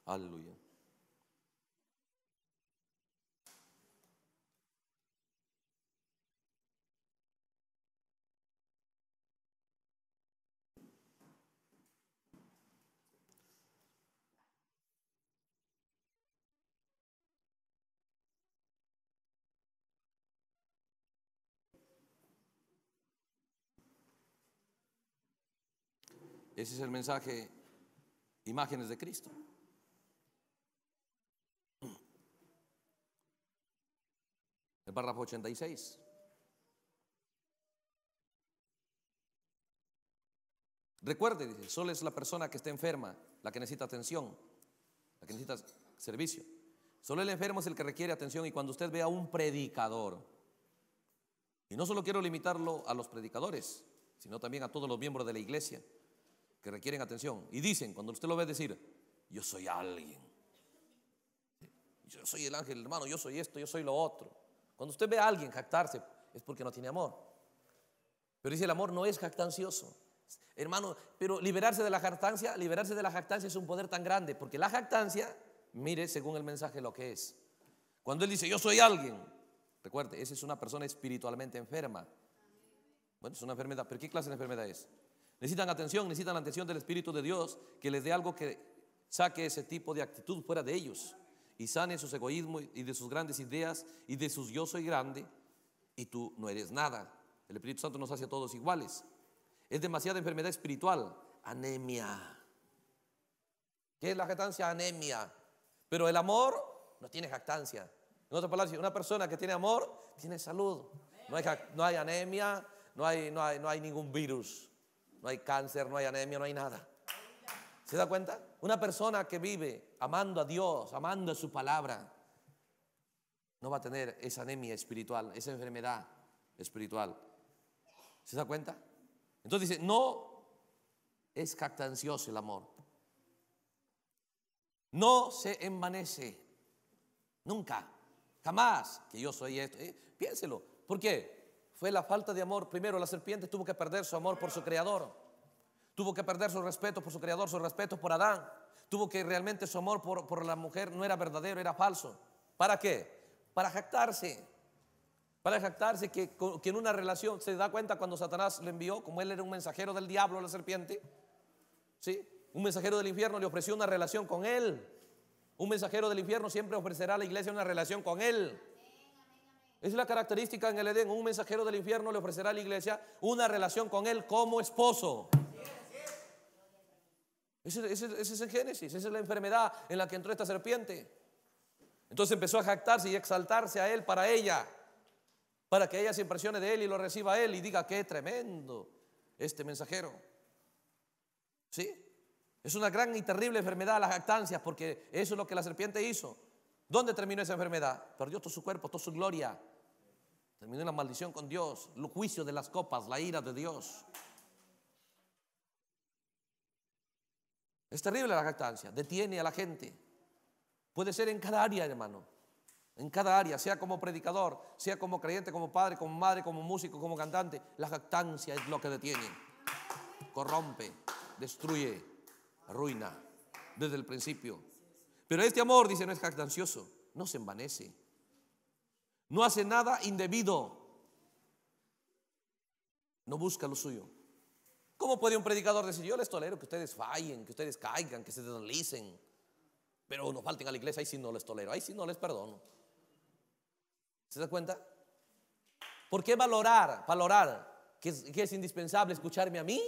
Aleluya. Ese es el mensaje, imágenes de Cristo. El párrafo 86. Recuerde, dice, solo es la persona que está enferma, la que necesita atención, la que necesita servicio. Solo el enfermo es el que requiere atención y cuando usted ve a un predicador, y no solo quiero limitarlo a los predicadores, sino también a todos los miembros de la iglesia, requieren atención. Y dicen, cuando usted lo ve decir, yo soy alguien. Yo soy el ángel, hermano, yo soy esto, yo soy lo otro. Cuando usted ve a alguien jactarse, es porque no tiene amor. Pero dice, el amor no es jactancioso. Hermano, pero liberarse de la jactancia, liberarse de la jactancia es un poder tan grande, porque la jactancia, mire según el mensaje lo que es. Cuando él dice, yo soy alguien, recuerde, esa es una persona espiritualmente enferma. Bueno, es una enfermedad, pero ¿qué clase de enfermedad es? Necesitan atención, necesitan la atención del Espíritu de Dios que les dé algo que saque ese tipo de actitud fuera de ellos y sane sus egoísmos y de sus grandes ideas y de sus yo soy grande y tú no eres nada. El Espíritu Santo nos hace a todos iguales. Es demasiada enfermedad espiritual, anemia. ¿Qué es la jactancia? Anemia. Pero el amor no tiene jactancia. En otras palabras, una persona que tiene amor tiene salud. No hay, anemia, no hay ningún virus. No hay cáncer, no hay anemia, no hay nada. ¿Se da cuenta? Una persona que vive amando a Dios, amando a su palabra, no va a tener esa anemia espiritual, esa enfermedad espiritual. ¿Se da cuenta? Entonces dice, no es captancioso el amor. No se envanece. Nunca. Jamás que yo soy esto. Eh, piénselo. ¿Por qué? fue la falta de amor. Primero, la serpiente tuvo que perder su amor por su creador. Tuvo que perder su respeto por su creador, su respeto por Adán. Tuvo que realmente su amor por, la mujer no era verdadero, era falso. ¿Para qué? Para jactarse. Para jactarse que, en una relación se da cuenta cuando Satanás le envió, como él era un mensajero del diablo a la serpiente. ¿Sí? Un mensajero del infierno le ofreció una relación con él. Un mensajero del infierno siempre ofrecerá a la iglesia una relación con él. Es la característica en el Edén. Un mensajero del infierno le ofrecerá a la iglesia una relación con él como esposo. Ese, es el Génesis, esa es la enfermedad en la que entró esta serpiente. Entonces empezó a jactarse y exaltarse a él para ella, para que ella se impresione de él y lo reciba a él y diga, qué tremendo este mensajero. ¿Sí? Es una gran y terrible enfermedad las jactancias, porque eso es lo que la serpiente hizo. ¿Dónde terminó esa enfermedad? Perdió todo su cuerpo, toda su gloria. Terminó la maldición con Dios, El juicio de las copas, la ira de Dios. Es terrible la jactancia, detiene a la gente. Puede ser en cada área, hermano. En cada área, sea como predicador, sea como creyente, como padre, como madre, como músico, como cantante, la jactancia es lo que detiene. Corrompe, destruye, arruina desde el principio. Pero este amor, dice, no es jactancioso, no se envanece, no hace nada indebido, no busca lo suyo. ¿Cómo puede un predicador decir, yo les tolero que ustedes fallen, que ustedes caigan, que se deslicen, pero no falten a la iglesia, ahí sí no les tolero, ahí sí no les perdono? ¿Se da cuenta? ¿Por qué valorar, valorar que que es indispensable escucharme a mí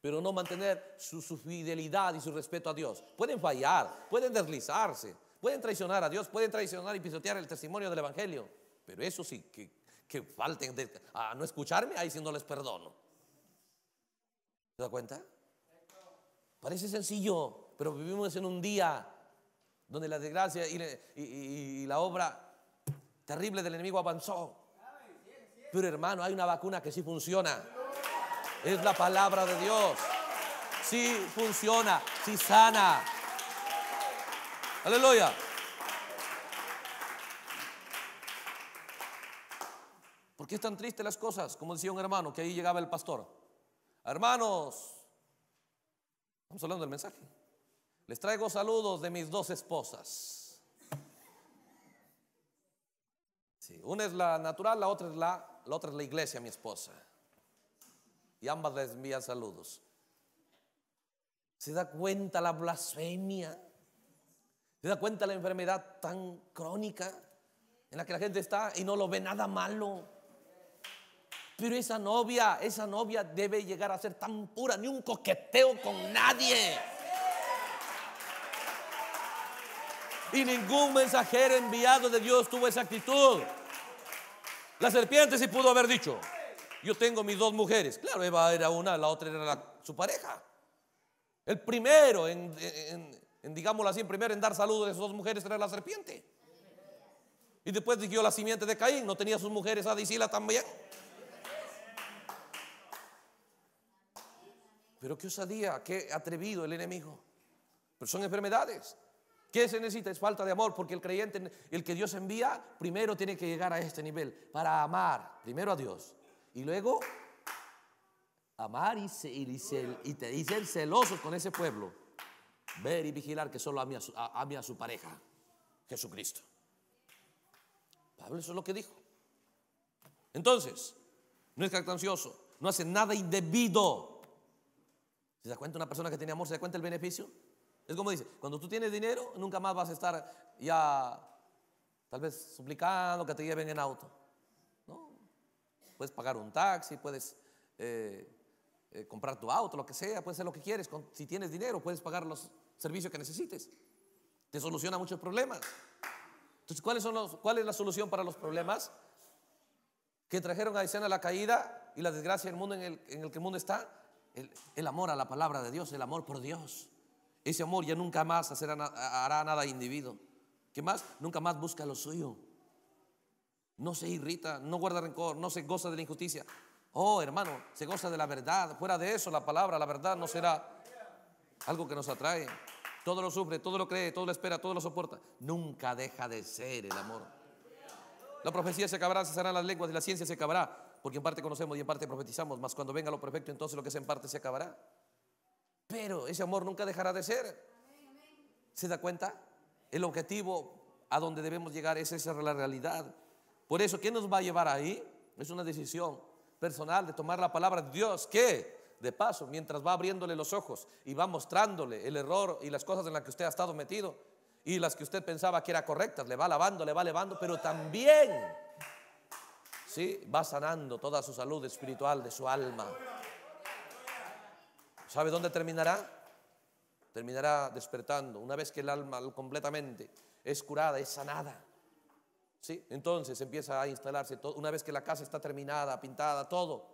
pero no mantener su, fidelidad y su respeto a Dios. Pueden fallar, pueden deslizarse, pueden traicionar a Dios, pueden traicionar y pisotear el testimonio del Evangelio, pero eso sí, que, que falten a no escucharme, ahí sí no les perdono. ¿Se da cuenta? Parece sencillo, pero vivimos en un día donde la desgracia y, y la obra terrible del enemigo avanzó. Pero hermano, hay una vacuna que sí funciona. Es la palabra de Dios. Si funciona, si sana. Aleluya. ¿Por qué están tristes las cosas? Como decía un hermano, que ahí llegaba el pastor. Hermanos, estamos hablando del mensaje. Les traigo saludos de mis dos esposas. una es la natural, la otra es la, la otra es la iglesia, mi esposa y ambas les envían saludos. ¿Se da cuenta la blasfemia? ¿Se da cuenta la enfermedad tan crónica en la que la gente está y no lo ve nada malo? Pero esa novia, esa novia debe llegar a ser tan pura, ni un coqueteo con nadie. Y ningún mensajero enviado de Dios tuvo esa actitud. La serpiente sí pudo haber dicho, yo tengo mis dos mujeres. Claro, Eva era una, la otra era su pareja. El primero, en, en, digámoslo así, el primero en dar salud de sus dos mujeres era la serpiente. Y después Dijo la simiente de Caín, no tenía sus mujeres a Disila también. Pero qué osadía, qué atrevido el enemigo. Pero son enfermedades. ¿Qué se necesita? Es falta de amor, porque el creyente, el que Dios envía, primero tiene que llegar a este nivel para amar primero a Dios y luego, amar y, te y, celosos con ese pueblo. Ver y vigilar que solo ame a su, pareja, Jesucristo. Pablo eso es lo que dijo. Entonces, no es cactancioso, no hace nada indebido. ¿Se da cuenta una persona que tiene amor? ¿Se da cuenta el beneficio? Es como dice, cuando tú tienes dinero, nunca más vas a estar ya, tal vez suplicando que te lleven en auto. Puedes pagar un taxi, puedes eh, eh, comprar tu auto, lo que sea, puedes hacer lo que quieres. si tienes dinero, puedes pagar los servicios que necesites. Te soluciona muchos problemas. Entonces, ¿cuáles son los, ¿cuál es la solución para los problemas que trajeron a escena la caída y la desgracia del mundo en el, en el que el mundo está? El, amor a la palabra de Dios, el amor por Dios. Ese amor ya nunca más hará nada individuo. ¿Qué más? Nunca más busca lo suyo no se irrita, no guarda rencor, no se goza de la injusticia. Oh, hermano, se goza de la verdad. Fuera de eso, la palabra, la verdad no será algo que nos atrae. Todo lo sufre, todo lo cree, todo lo espera, todo lo soporta. Nunca deja de ser el amor. La profecía se acabará, se cerrarán las lenguas de la ciencia se acabará, porque en parte conocemos y en parte profetizamos, mas cuando venga lo perfecto, entonces lo que es en parte se acabará. Pero ese amor nunca dejará de ser. ¿Se da cuenta? El objetivo a donde debemos llegar es esa la realidad. Por eso, ¿qué nos va a llevar ahí? Es una decisión personal de tomar la palabra de Dios, que de paso, mientras va abriéndole los ojos y va mostrándole el error y las cosas en las que usted ha estado metido y las que usted pensaba que era correctas, le va lavando, le va levando, pero también ¿sí? va sanando toda su salud espiritual de su alma. ¿Sabe dónde terminará? Terminará despertando una vez que el alma completamente es curada, es sanada. Entonces empieza a instalarse Una vez que la casa está terminada, pintada, todo.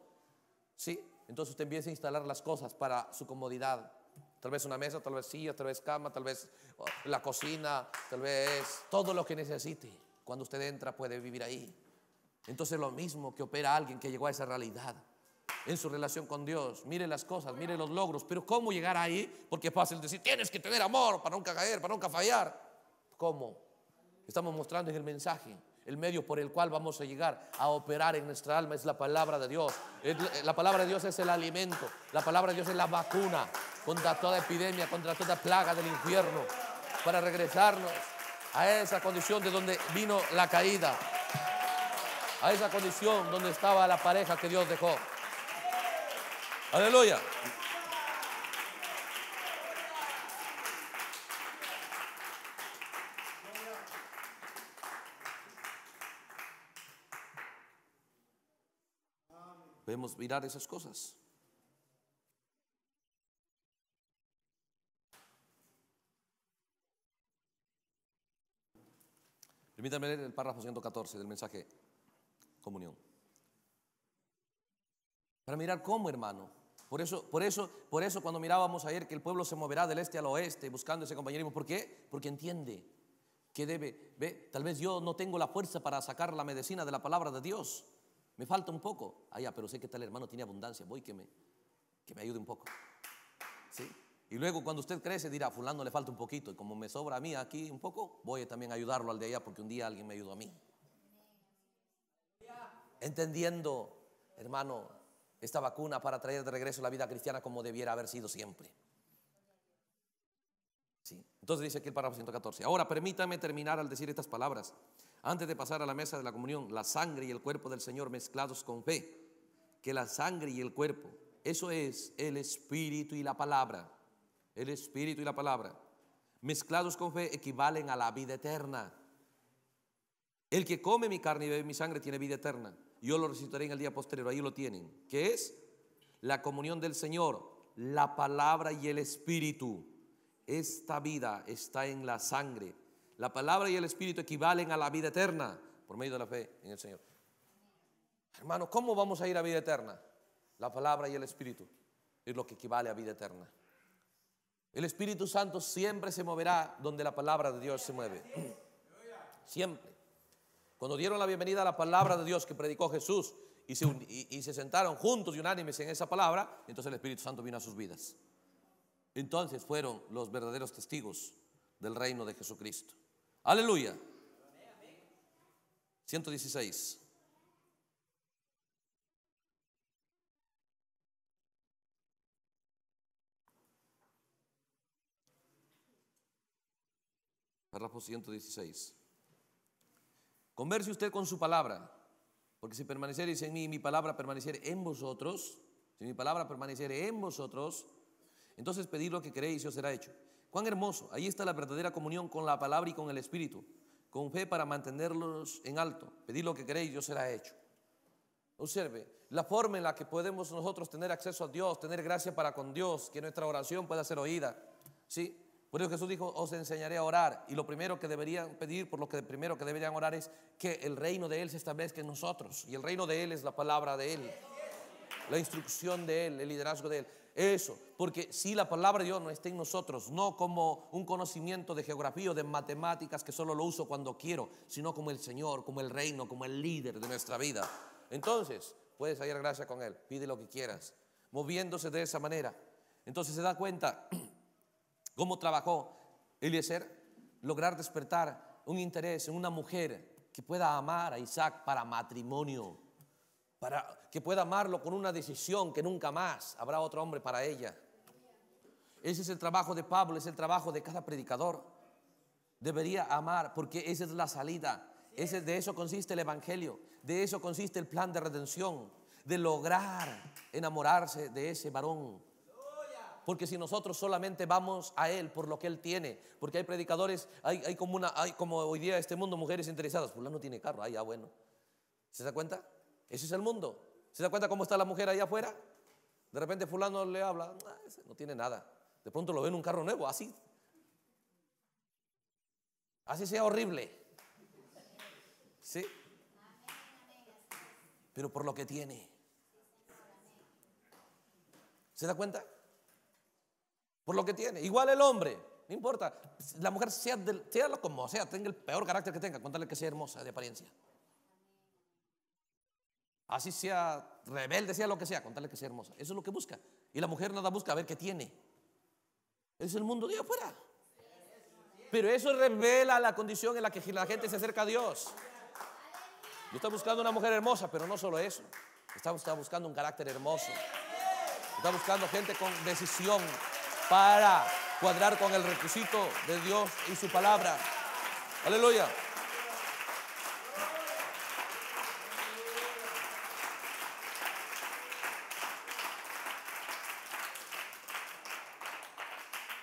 ¿Sí? Entonces usted empieza a instalar las cosas para su comodidad. Tal vez una mesa, tal vez silla, tal vez cama, tal vez oh, la cocina, tal vez todo lo que necesite. Cuando usted entra puede vivir ahí. Entonces lo mismo que opera alguien que llegó a esa realidad en su relación con Dios. Mire las cosas, mire los logros. Pero ¿cómo llegar ahí? Porque es fácil decir, tienes que tener amor para nunca caer, para nunca fallar. ¿Cómo? estamos mostrando en el mensaje. El medio por el cual vamos a llegar a operar en nuestra alma es la palabra de Dios. La palabra de Dios es el alimento. La palabra de Dios es la vacuna contra toda epidemia, contra toda plaga del infierno. Para regresarnos a esa condición de donde vino la caída. A esa condición donde estaba la pareja que Dios dejó. Aleluya. mirar esas cosas. Permítanme leer el párrafo 114 del mensaje comunión. Para mirar cómo, hermano. Por eso, por eso, por eso cuando mirábamos ayer que el pueblo se moverá del este al oeste buscando ese compañerismo, ¿por qué? Porque entiende que debe, ve, tal vez yo no tengo la fuerza para sacar la medicina de la palabra de Dios, me falta un poco. allá ah, pero sé que tal hermano tiene abundancia. Voy que me, que me ayude un poco. ¿Sí? Y luego cuando usted crece dirá, fulano le falta un poquito. Y como me sobra a mí aquí un poco, voy también a ayudarlo al de allá porque un día alguien me ayudó a mí. Entendiendo, hermano, esta vacuna para traer de regreso la vida cristiana como debiera haber sido siempre. Entonces dice aquí el párrafo 114. Ahora permítame terminar al decir estas palabras. Antes de pasar a la mesa de la comunión, la sangre y el cuerpo del Señor mezclados con fe. Que la sangre y el cuerpo, eso es el espíritu y la palabra. El espíritu y la palabra, mezclados con fe, equivalen a la vida eterna. El que come mi carne y bebe mi sangre tiene vida eterna. Yo lo recitaré en el día posterior, ahí lo tienen. ¿Qué es? La comunión del Señor, la palabra y el espíritu. Esta vida está en la sangre. La palabra y el Espíritu equivalen a la vida eterna por medio de la fe en el Señor. Hermano, ¿cómo vamos a ir a vida eterna? La palabra y el Espíritu es lo que equivale a vida eterna. El Espíritu Santo siempre se moverá donde la palabra de Dios se mueve. Siempre. Cuando dieron la bienvenida a la palabra de Dios que predicó Jesús y se, y se sentaron juntos y unánimes en esa palabra, entonces el Espíritu Santo vino a sus vidas entonces fueron los verdaderos testigos del reino de Jesucristo. Aleluya. 116. Párrafo 116. Converse usted con su palabra, porque si permaneciereis en mí mi palabra permanecer en vosotros, si mi palabra permaneciere en vosotros, entonces pedid lo que queréis y os será hecho. Cuán hermoso, ahí está la verdadera comunión con la palabra y con el Espíritu, con fe para mantenerlos en alto. Pedid lo que queréis y os será hecho. Observe, la forma en la que podemos nosotros tener acceso a Dios, tener gracia para con Dios, que nuestra oración pueda ser oída. ¿sí? Por eso Jesús dijo, os enseñaré a orar. Y lo primero que deberían pedir, por lo que primero que deberían orar es que el reino de Él se establezca en nosotros. Y el reino de Él es la palabra de Él, la instrucción de Él, el liderazgo de Él. Eso, porque si la palabra de Dios no está en nosotros, no como un conocimiento de geografía o de matemáticas que solo lo uso cuando quiero, sino como el Señor, como el reino, como el líder de nuestra vida. Entonces, puedes hallar gracia con Él, pide lo que quieras, moviéndose de esa manera. Entonces se da cuenta cómo trabajó Eliezer, lograr despertar un interés en una mujer que pueda amar a Isaac para matrimonio para que pueda amarlo con una decisión que nunca más habrá otro hombre para ella. Ese es el trabajo de Pablo, es el trabajo de cada predicador. Debería amar porque esa es la salida. Ese, de eso consiste el Evangelio, de eso consiste el plan de redención, de lograr enamorarse de ese varón. Porque si nosotros solamente vamos a Él por lo que Él tiene, porque hay predicadores, hay, como, una, hay como hoy día este mundo mujeres interesadas, no tiene carro, ah, ya bueno. ¿Se da cuenta? Ese es el mundo. ¿Se da cuenta cómo está la mujer allá afuera? De repente fulano le habla, ah, no tiene nada. De pronto lo ve en un carro nuevo, así. Así sea horrible. ¿Sí? Pero por lo que tiene. ¿Se da cuenta? Por lo que tiene. Igual el hombre, no importa. La mujer sea, del, sea como sea, tenga el peor carácter que tenga, Cuéntale que sea hermosa de apariencia. Así sea rebelde, sea lo que sea, contarle que sea hermosa. Eso es lo que busca. Y la mujer nada busca a ver qué tiene. Es el mundo de afuera. Pero eso revela la condición en la que la gente se acerca a Dios. Yo está buscando una mujer hermosa, pero no solo eso. Está, buscando un carácter hermoso. Está buscando gente con decisión para cuadrar con el requisito de Dios y su palabra. Aleluya.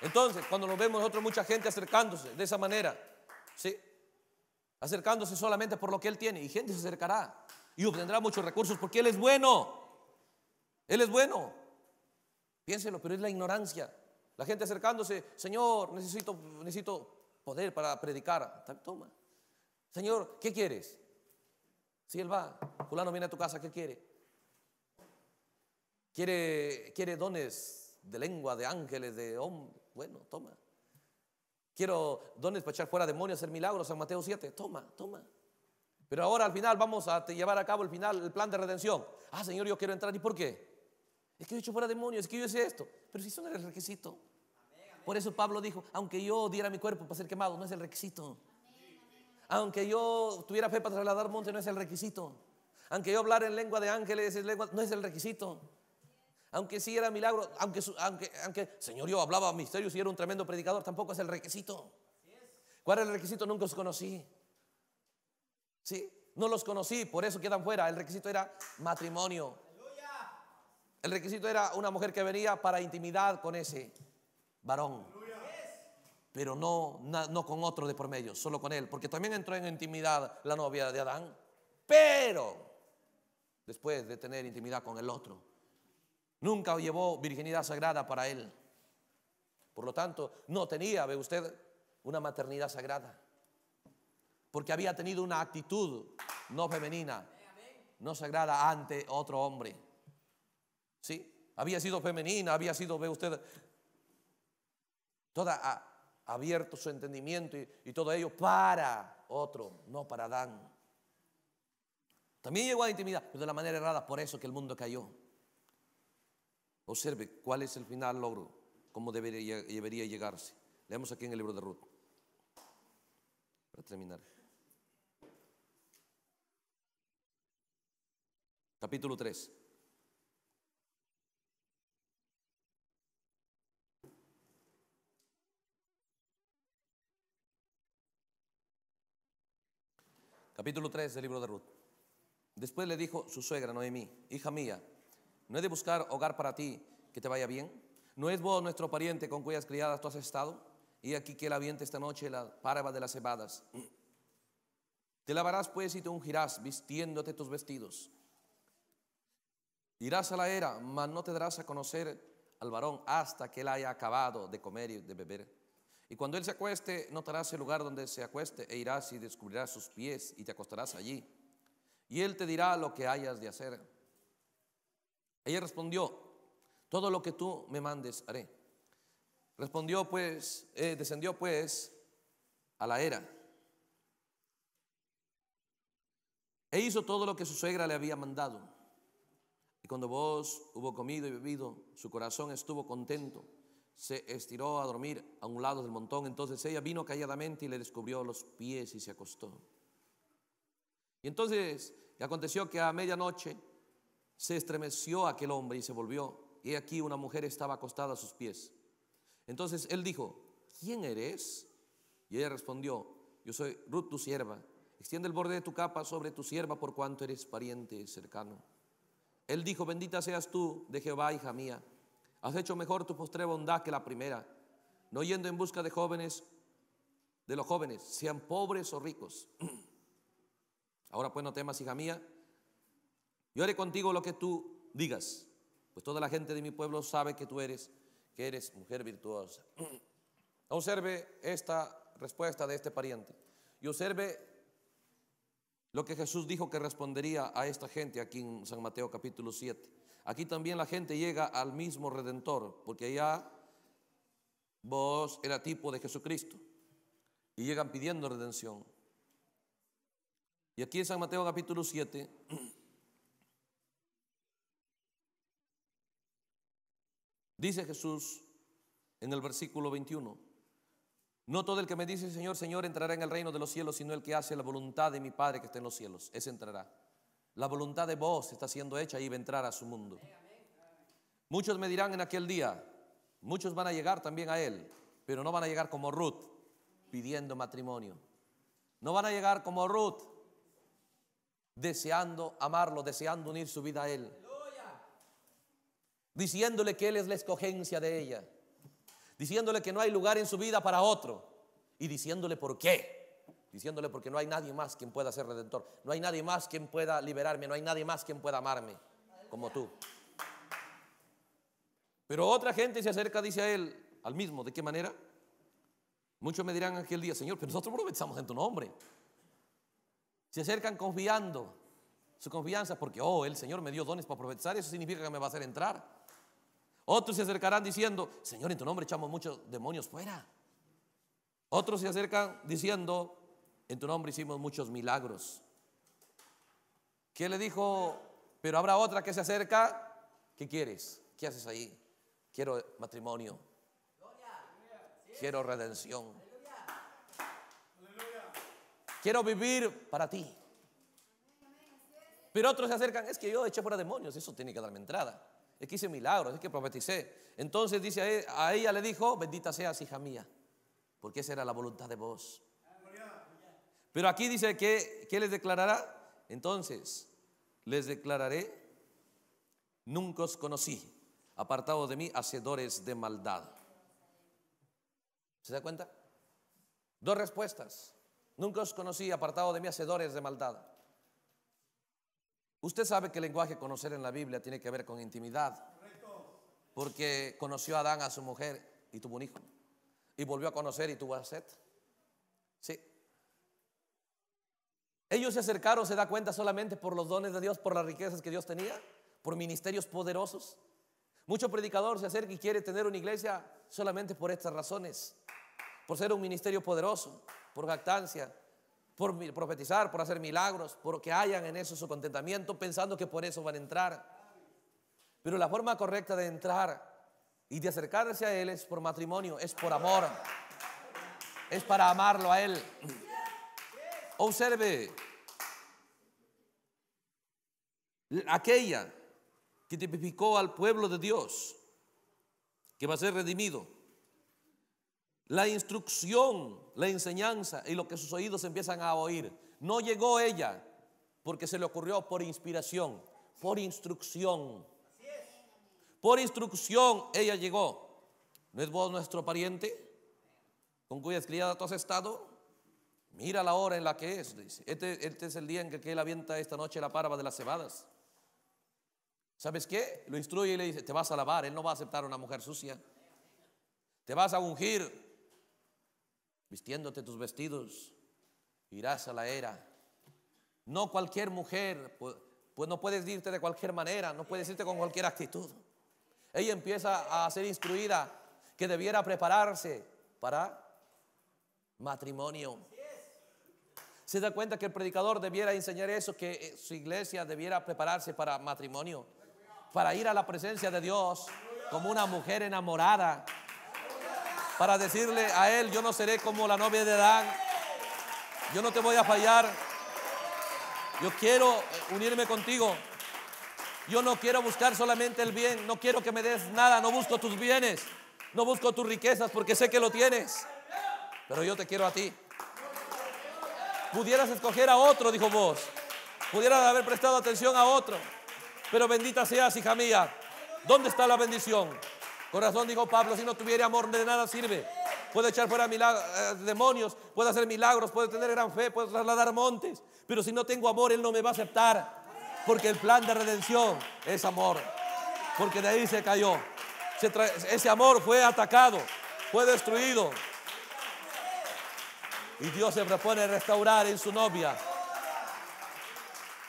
Entonces, cuando nos vemos nosotros, mucha gente acercándose de esa manera, Acercándose solamente por lo que Él tiene. Y gente se acercará y obtendrá muchos recursos porque Él es bueno. Él es bueno. Piénselo, pero es la ignorancia. La gente acercándose, Señor, necesito, necesito poder para predicar. Toma. Señor, ¿qué quieres? Si Él va, fulano viene a tu casa, ¿qué quiere? Quiere, quiere dones de lengua, de ángeles, de hombres bueno, toma. Quiero dones para echar fuera demonios, hacer milagros, San Mateo 7, toma, toma. Pero ahora al final vamos a llevar a cabo el final, el plan de redención. Ah, Señor, yo quiero entrar. ¿Y por qué? Es que yo he hecho fuera demonios, es que yo hice esto. Pero si eso no el requisito. Por eso Pablo dijo, aunque yo diera mi cuerpo para ser quemado, no es el requisito. Aunque yo tuviera fe para trasladar monte, no es el requisito. Aunque yo hablar en lengua de ángeles, no es el requisito. Aunque sí era milagro, aunque, aunque, Señor, yo hablaba misterios y era un tremendo predicador, tampoco es el requisito. ¿Cuál era el requisito? Nunca los conocí. ¿Sí? No los conocí, por eso quedan fuera. El requisito era matrimonio. El requisito era una mujer que venía para intimidad con ese varón. Pero no, no con otro de por medio, solo con él. Porque también entró en intimidad la novia de Adán. Pero después de tener intimidad con el otro, Nunca llevó virginidad sagrada para él. Por lo tanto, no tenía, ve usted, una maternidad sagrada. Porque había tenido una actitud no femenina, no sagrada ante otro hombre. ¿Sí? Había sido femenina, había sido, ve usted, toda abierto su entendimiento y, todo ello para otro, no para Adán. También llegó a la intimidad, pero de la manera errada, por eso que el mundo cayó. Observe cuál es el final logro, cómo debería, llegarse. Leemos aquí en el libro de Ruth. Para terminar. Capítulo 3. Capítulo 3 del libro de Ruth. Después le dijo su suegra Noemí, hija mía, no es de buscar hogar para ti que te vaya bien. No es vos nuestro pariente con cuyas criadas tú has estado. Y aquí que el aviente esta noche la parva de las cebadas. Te lavarás pues y te ungirás vistiéndote tus vestidos. Irás a la era, mas no te darás a conocer al varón hasta que él haya acabado de comer y de beber. Y cuando él se acueste, notarás el lugar donde se acueste e irás y descubrirás sus pies y te acostarás allí. Y él te dirá lo que hayas de hacer. Ella respondió, todo lo que tú me mandes haré. Respondió pues, eh, descendió pues a la era. E hizo todo lo que su suegra le había mandado. Y cuando vos hubo comido y bebido, su corazón estuvo contento. Se estiró a dormir a un lado del montón. Entonces ella vino calladamente y le descubrió los pies y se acostó. Y entonces aconteció que a medianoche se estremeció aquel hombre y se volvió. Y aquí una mujer estaba acostada a sus pies. Entonces él dijo, ¿quién eres? Y ella respondió, yo soy Ruth tu sierva. Extiende el borde de tu capa sobre tu sierva por cuanto eres pariente cercano. Él dijo, bendita seas tú de Jehová, hija mía. Has hecho mejor tu postre bondad que la primera, no yendo en busca de jóvenes, de los jóvenes, sean pobres o ricos. Ahora pues no temas, hija mía, yo haré contigo lo que tú digas, pues toda la gente de mi pueblo sabe que tú eres, que eres mujer virtuosa. Observe esta respuesta de este pariente y observe lo que Jesús dijo que respondería a esta gente aquí en San Mateo capítulo 7. Aquí también la gente llega al mismo redentor, porque allá vos era tipo de Jesucristo y llegan pidiendo redención. Y aquí en San Mateo capítulo 7 Dice Jesús en el versículo 21, no todo el que me dice Señor, Señor entrará en el reino de los cielos, sino el que hace la voluntad de mi Padre que está en los cielos, ese entrará. La voluntad de vos está siendo hecha y va a entrar a su mundo. Muchos me dirán en aquel día, muchos van a llegar también a Él, pero no van a llegar como Ruth pidiendo matrimonio. No van a llegar como Ruth deseando amarlo, deseando unir su vida a Él diciéndole que Él es la escogencia de ella, diciéndole que no hay lugar en su vida para otro y diciéndole por qué. Diciéndole porque no hay nadie más quien pueda ser redentor, no hay nadie más quien pueda liberarme, no hay nadie más quien pueda amarme como tú. Pero otra gente se acerca, dice a él, al mismo, ¿de qué manera? Muchos me dirán aquel día, Señor, pero nosotros profetizamos en tu nombre. Se acercan confiando su confianza porque, oh, el Señor me dio dones para profetizar, eso significa que me va a hacer entrar. Otros se acercarán diciendo, Señor, en tu nombre echamos muchos demonios fuera. Otros se acercan diciendo, en tu nombre hicimos muchos milagros. ¿Qué le dijo? Pero habrá otra que se acerca. ¿Qué quieres? ¿Qué haces ahí? Quiero matrimonio. Quiero redención. Quiero vivir para ti. Pero otros se acercan, es que yo eché fuera demonios, eso tiene que darme entrada. Es que hice milagros, es que profeticé. Entonces dice a ella, le dijo, bendita seas, hija mía, porque esa era la voluntad de vos. Pero aquí dice que, ¿qué les declarará? Entonces, les declararé, nunca os conocí, apartado de mí, hacedores de maldad. ¿Se da cuenta? Dos respuestas. Nunca os conocí, apartado de mí, hacedores de maldad. Usted sabe que el lenguaje conocer en la Biblia tiene que ver con intimidad. Porque conoció a Adán a su mujer y tuvo un hijo. Y volvió a conocer y tuvo a Seth. Sí. Ellos se acercaron, se da cuenta, solamente por los dones de Dios, por las riquezas que Dios tenía, por ministerios poderosos. Mucho predicador se acerca y quiere tener una iglesia solamente por estas razones. Por ser un ministerio poderoso, por jactancia, por profetizar, por hacer milagros, porque hayan en eso su contentamiento, pensando que por eso van a entrar. Pero la forma correcta de entrar y de acercarse a Él es por matrimonio, es por amor, es para amarlo a Él. Observe aquella que tipificó al pueblo de Dios, que va a ser redimido la instrucción, la enseñanza y lo que sus oídos empiezan a oír. No llegó ella porque se le ocurrió por inspiración, por instrucción. Por instrucción ella llegó. ¿No es vos nuestro pariente con cuya criadas tú has estado? Mira la hora en la que es, este, este, es el día en que, que él avienta esta noche la parva de las cebadas. ¿Sabes qué? Lo instruye y le dice, te vas a lavar, él no va a aceptar a una mujer sucia. Te vas a ungir, vistiéndote tus vestidos, irás a la era. No cualquier mujer, pues, no puedes irte de cualquier manera, no puedes irte con cualquier actitud. Ella empieza a ser instruida que debiera prepararse para matrimonio. Se da cuenta que el predicador debiera enseñar eso, que eh, su iglesia debiera prepararse para matrimonio, para ir a la presencia de Dios como una mujer enamorada para decirle a él, yo no seré como la novia de Dan yo no te voy a fallar, yo quiero eh, unirme contigo, yo no quiero buscar solamente el bien, no quiero que me des nada, no busco tus bienes, no busco tus riquezas porque sé que lo tienes, pero yo te quiero a ti. Pudieras escoger a otro, dijo vos, pudieras haber prestado atención a otro, pero bendita seas, hija mía, ¿dónde está la bendición? Corazón dijo Pablo, si no tuviera amor de nada sirve. Puede echar fuera eh, demonios, puede hacer milagros, puede tener gran fe, puede trasladar montes. Pero si no tengo amor, Él no me va a aceptar. Porque el plan de redención es amor. Porque de ahí se cayó. ese amor fue atacado, fue destruido. Y Dios se propone restaurar en su novia.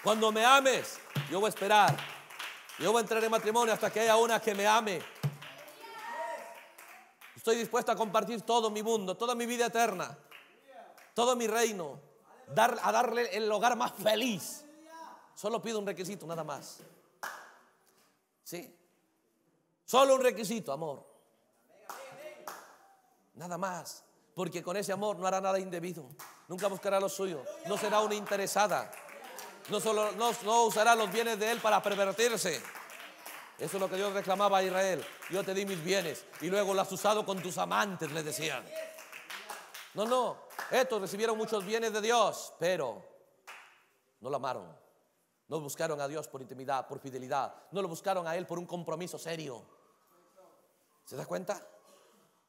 Cuando me ames, yo voy a esperar. Yo voy a entrar en matrimonio hasta que haya una que me ame Estoy dispuesto a compartir todo mi mundo, toda mi vida eterna, todo mi reino, dar, a darle el hogar más feliz. Solo pido un requisito, nada más. ¿Sí? Solo un requisito, amor. Nada más. Porque con ese amor no hará nada indebido. Nunca buscará lo suyo. No será una interesada. No, solo, no usará los bienes de él para pervertirse. Eso es lo que Dios reclamaba a Israel. Yo te di mis bienes y luego las has usado con tus amantes, les decían. No, no, estos recibieron muchos bienes de Dios, pero no lo amaron. No buscaron a Dios por intimidad, por fidelidad. No lo buscaron a Él por un compromiso serio. ¿Se da cuenta?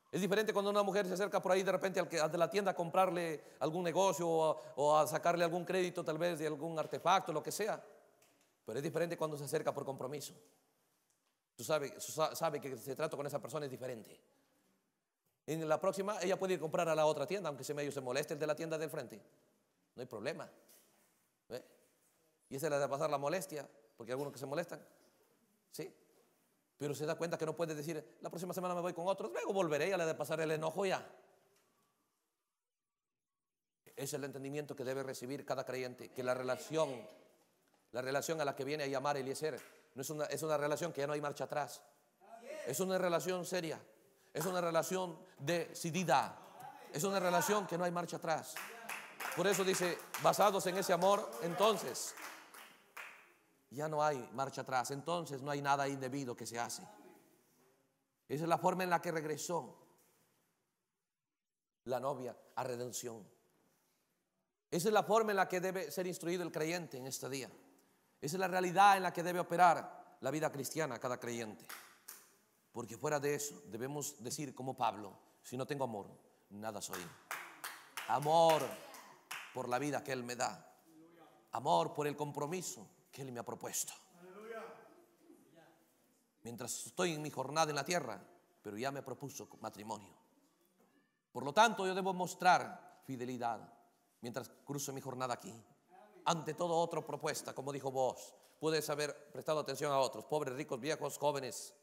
Es diferente cuando una mujer se acerca por ahí de repente al que, de la tienda a comprarle algún negocio o o a sacarle algún crédito tal vez de algún artefacto, lo que sea. Pero es diferente cuando se acerca por compromiso. Tú sabes sabe que se trato con esa persona es diferente. En la próxima, ella puede ir a comprar a la otra tienda, aunque se medio se moleste el de la tienda del frente. No hay problema. Y esa es la de pasar la molestia, porque hay algunos que se molestan. ¿Sí? Pero se da cuenta que no puede decir, la próxima semana me voy con otros, luego volveré a la de pasar el enojo ya. Es el entendimiento que debe recibir cada creyente, que la relación, la relación a la que viene a llamar Eliezer es una, es una relación que ya no hay marcha atrás. Es una relación seria. Es una relación decidida. Es una relación que no hay marcha atrás. Por eso dice, basados en ese amor, entonces ya no hay marcha atrás. Entonces no hay nada indebido que se hace. Esa es la forma en la que regresó la novia a redención. Esa es la forma en la que debe ser instruido el creyente en este día. Esa es la realidad en la que debe operar la vida cristiana cada creyente. Porque fuera de eso debemos decir como Pablo, si no tengo amor, nada soy. Amor por la vida que Él me da. Amor por el compromiso que Él me ha propuesto. Mientras estoy en mi jornada en la tierra, pero ya me propuso matrimonio. Por lo tanto, yo debo mostrar fidelidad mientras cruzo mi jornada aquí ante todo otra propuesta, como dijo vos. Puedes haber prestado atención a otros, pobres, ricos, viejos, jóvenes,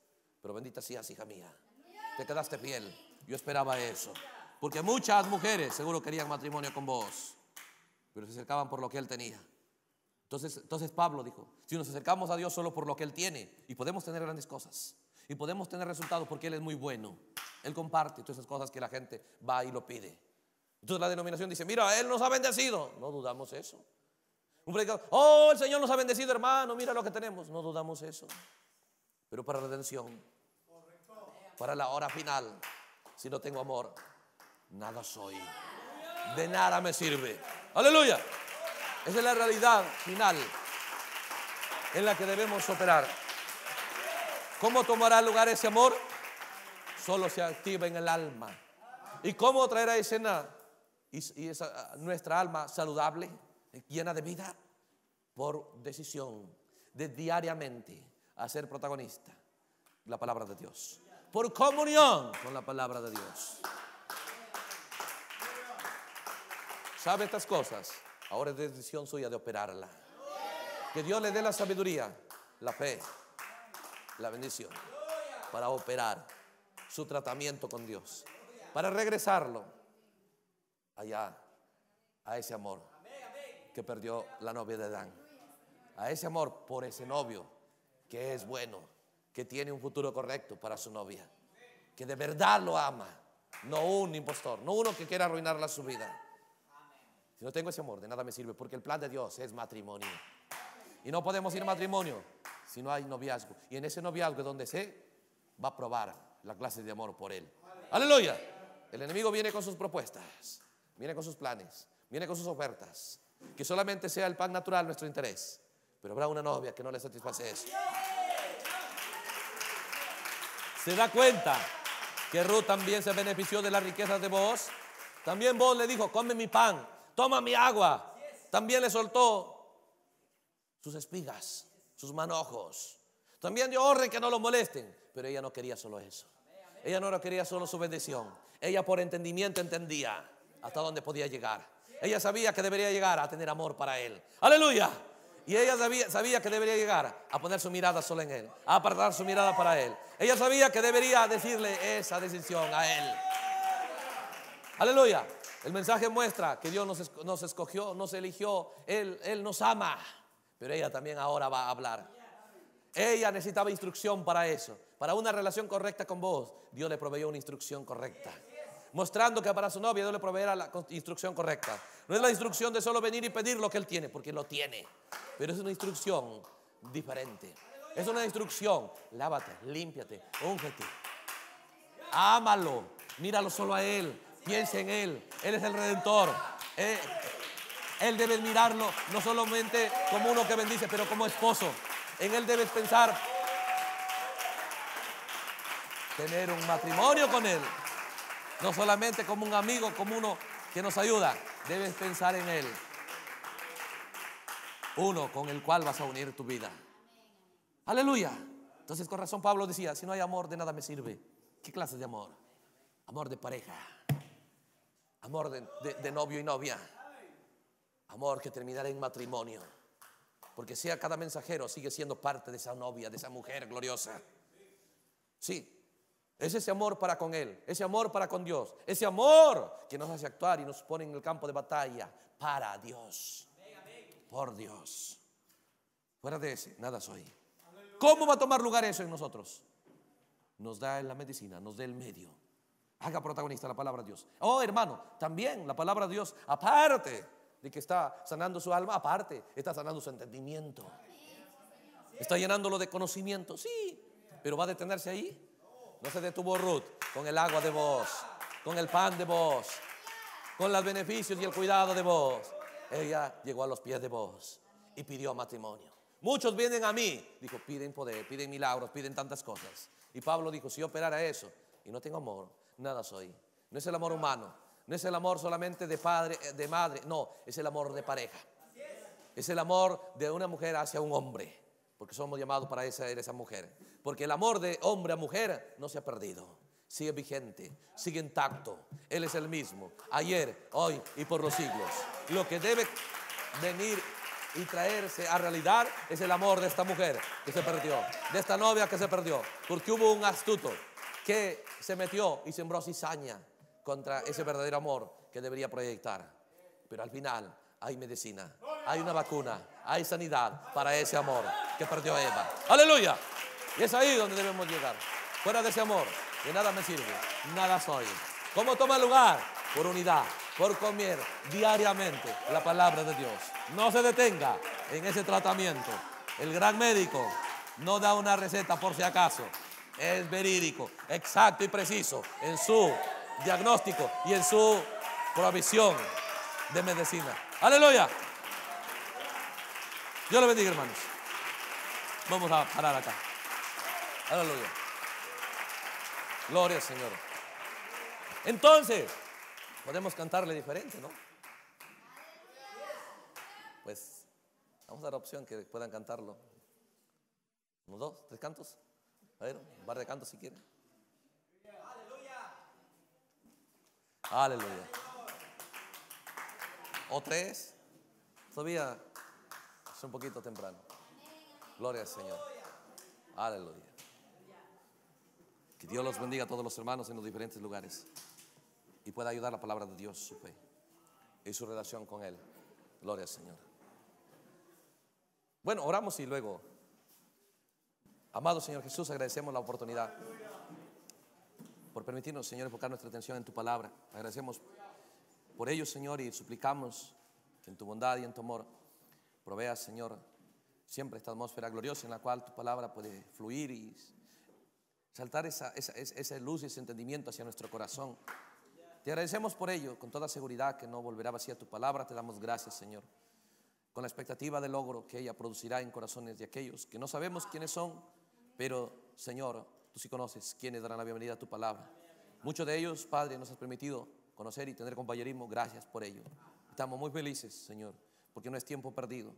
pero bendita seas, hija mía. Te quedaste fiel. Yo esperaba eso. Porque muchas mujeres seguro querían matrimonio con vos, pero se acercaban por lo que él tenía. Entonces, entonces Pablo dijo, si nos acercamos a Dios solo por lo que él tiene, y podemos tener grandes cosas, y podemos tener resultados porque él es muy bueno, él comparte todas esas cosas que la gente va y lo pide. Entonces la denominación dice, mira, él nos ha bendecido. No dudamos eso oh, el Señor nos ha bendecido, hermano, mira lo que tenemos. No dudamos eso. Pero para redención, para la hora final, si no tengo amor, nada soy. De nada me sirve. Aleluya. Esa es la realidad final en la que debemos operar. ¿Cómo tomará lugar ese amor? Solo se activa en el alma. ¿Y cómo traerá escena y, nuestra alma saludable? llena de vida por decisión de diariamente a ser protagonista la palabra de Dios. Por comunión con la palabra de Dios. ¿Sabe estas cosas? Ahora es decisión suya de operarla. Que Dios le dé la sabiduría, la fe, la bendición para operar su tratamiento con Dios. Para regresarlo allá a ese amor que perdió la novia de Dan. A ese amor por ese novio que es bueno, que tiene un futuro correcto para su novia, que de verdad lo ama, no un impostor, no uno que quiera arruinarla su vida. Si no tengo ese amor, de nada me sirve, porque el plan de Dios es matrimonio. Y no podemos ir a matrimonio si no hay noviazgo. Y en ese noviazgo es donde se va a probar la clase de amor por él. Aleluya. El enemigo viene con sus propuestas, viene con sus planes, viene con sus ofertas que solamente sea el pan natural nuestro interés. Pero habrá una novia que no le satisface eso. Se da cuenta que Ruth también se benefició de las riquezas de vos. También vos le dijo, come mi pan, toma mi agua. También le soltó sus espigas, sus manojos. También dio orden que no lo molesten. Pero ella no quería solo eso. Ella no quería solo su bendición. Ella por entendimiento entendía hasta dónde podía llegar. Ella sabía que debería llegar a tener amor para él. Aleluya. Y ella sabía, que debería llegar a poner su mirada solo en Él, a apartar su mirada para Él. Ella sabía que debería decirle esa decisión a Él. Aleluya. El mensaje muestra que Dios nos, escogió, nos eligió, él, él nos ama. Pero ella también ahora va a hablar. Ella necesitaba instrucción para eso. Para una relación correcta con vos, Dios le proveyó una instrucción correcta mostrando que para su novia Dios le proveerá la instrucción correcta. No es la instrucción de solo venir y pedir lo que él tiene, porque lo tiene. Pero es una instrucción diferente. Es una instrucción. Lávate, límpiate, úngete. Ámalo. Míralo solo a él. Piensa en él. Él es el redentor. Él, eh, él debe mirarlo no solamente como uno que bendice, pero como esposo. En él debes pensar tener un matrimonio con él. No solamente como un amigo, como uno que nos ayuda. Debes pensar en Él. Uno con el cual vas a unir tu vida. Aleluya. Entonces con razón Pablo decía, si no hay amor, de nada me sirve. ¿Qué clase de amor? Amor de pareja. Amor de, novio y novia. Amor que terminará en matrimonio. Porque sea cada mensajero, sigue siendo parte de esa novia, de esa mujer gloriosa. Sí, es ese amor para con Él, ese amor para con Dios, ese amor que nos hace actuar y nos pone en el campo de batalla para Dios, por Dios. Fuera de ese, nada soy. ¿Cómo va a tomar lugar eso en nosotros? Nos da la medicina, nos da el medio. Haga protagonista la palabra de Dios. Oh, hermano, también la palabra de Dios, aparte de que está sanando su alma, aparte, está sanando su entendimiento. Está llenándolo de conocimiento, sí, pero va a detenerse ahí. No se detuvo Ruth con el agua de vos, con el pan de vos, con los beneficios y el cuidado de vos. Ella llegó a los pies de vos y pidió matrimonio. Muchos vienen a mí, dijo, piden poder, piden milagros, piden tantas cosas. Y Pablo dijo, si yo operara eso y no tengo amor, nada soy. No es el amor humano, no es el amor solamente de padre, de madre, no, es el amor de pareja. Es el amor de una mujer hacia un hombre porque somos llamados para esa esa mujer. Porque el amor de hombre a mujer no se ha perdido, sigue vigente, sigue intacto. Él es el mismo, ayer, hoy y por los siglos. Lo que debe venir y traerse a realidad es el amor de esta mujer que se perdió, de esta novia que se perdió, porque hubo un astuto que se metió y sembró cizaña contra ese verdadero amor que debería proyectar. Pero al final hay medicina hay una vacuna, hay sanidad para ese amor que perdió Eva. Aleluya. Y es ahí donde debemos llegar. Fuera de ese amor, de nada me sirve, nada soy. ¿Cómo toma lugar? Por unidad, por comer diariamente la palabra de Dios. No se detenga en ese tratamiento. El gran médico no da una receta por si acaso. Es verídico, exacto y preciso en su diagnóstico y en su provisión de medicina. Aleluya. Dios lo bendiga, hermanos. Vamos a parar acá. Aleluya. Gloria al Señor. Entonces, podemos cantarle diferente, ¿no? Pues vamos a dar opción que puedan cantarlo. Unos dos, tres cantos. A ver, un par de cantos si quieren. Aleluya. Aleluya. O tres. Todavía un poquito temprano. Gloria al Señor. Aleluya. Que Dios los bendiga a todos los hermanos en los diferentes lugares y pueda ayudar la palabra de Dios, su fe y su relación con Él. Gloria al Señor. Bueno, oramos y luego, amado Señor Jesús, agradecemos la oportunidad por permitirnos, Señor, enfocar nuestra atención en tu palabra. Agradecemos por ello, Señor, y suplicamos en tu bondad y en tu amor Provea, Señor, siempre esta atmósfera gloriosa en la cual tu palabra puede fluir y saltar esa, luz y ese entendimiento hacia nuestro corazón. Te agradecemos por ello, con toda seguridad que no volverá vacía tu palabra, te damos gracias, Señor, con la expectativa del logro que ella producirá en corazones de aquellos que no sabemos quiénes son, pero, Señor, tú sí conoces quiénes darán la bienvenida a tu palabra. Muchos de ellos, Padre, nos has permitido conocer y tener compañerismo, gracias por ello. Estamos muy felices, Señor porque no es tiempo perdido.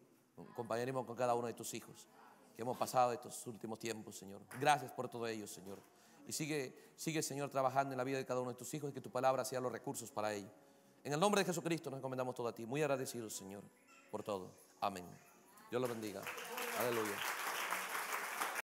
Acompañaremos con cada uno de tus hijos que hemos pasado estos últimos tiempos, Señor. Gracias por todo ello, Señor. Y sigue, sigue, Señor, trabajando en la vida de cada uno de tus hijos y que tu palabra sea los recursos para ellos. En el nombre de Jesucristo nos encomendamos todo a ti. Muy agradecidos, Señor, por todo. Amén. Dios lo bendiga. Aleluya.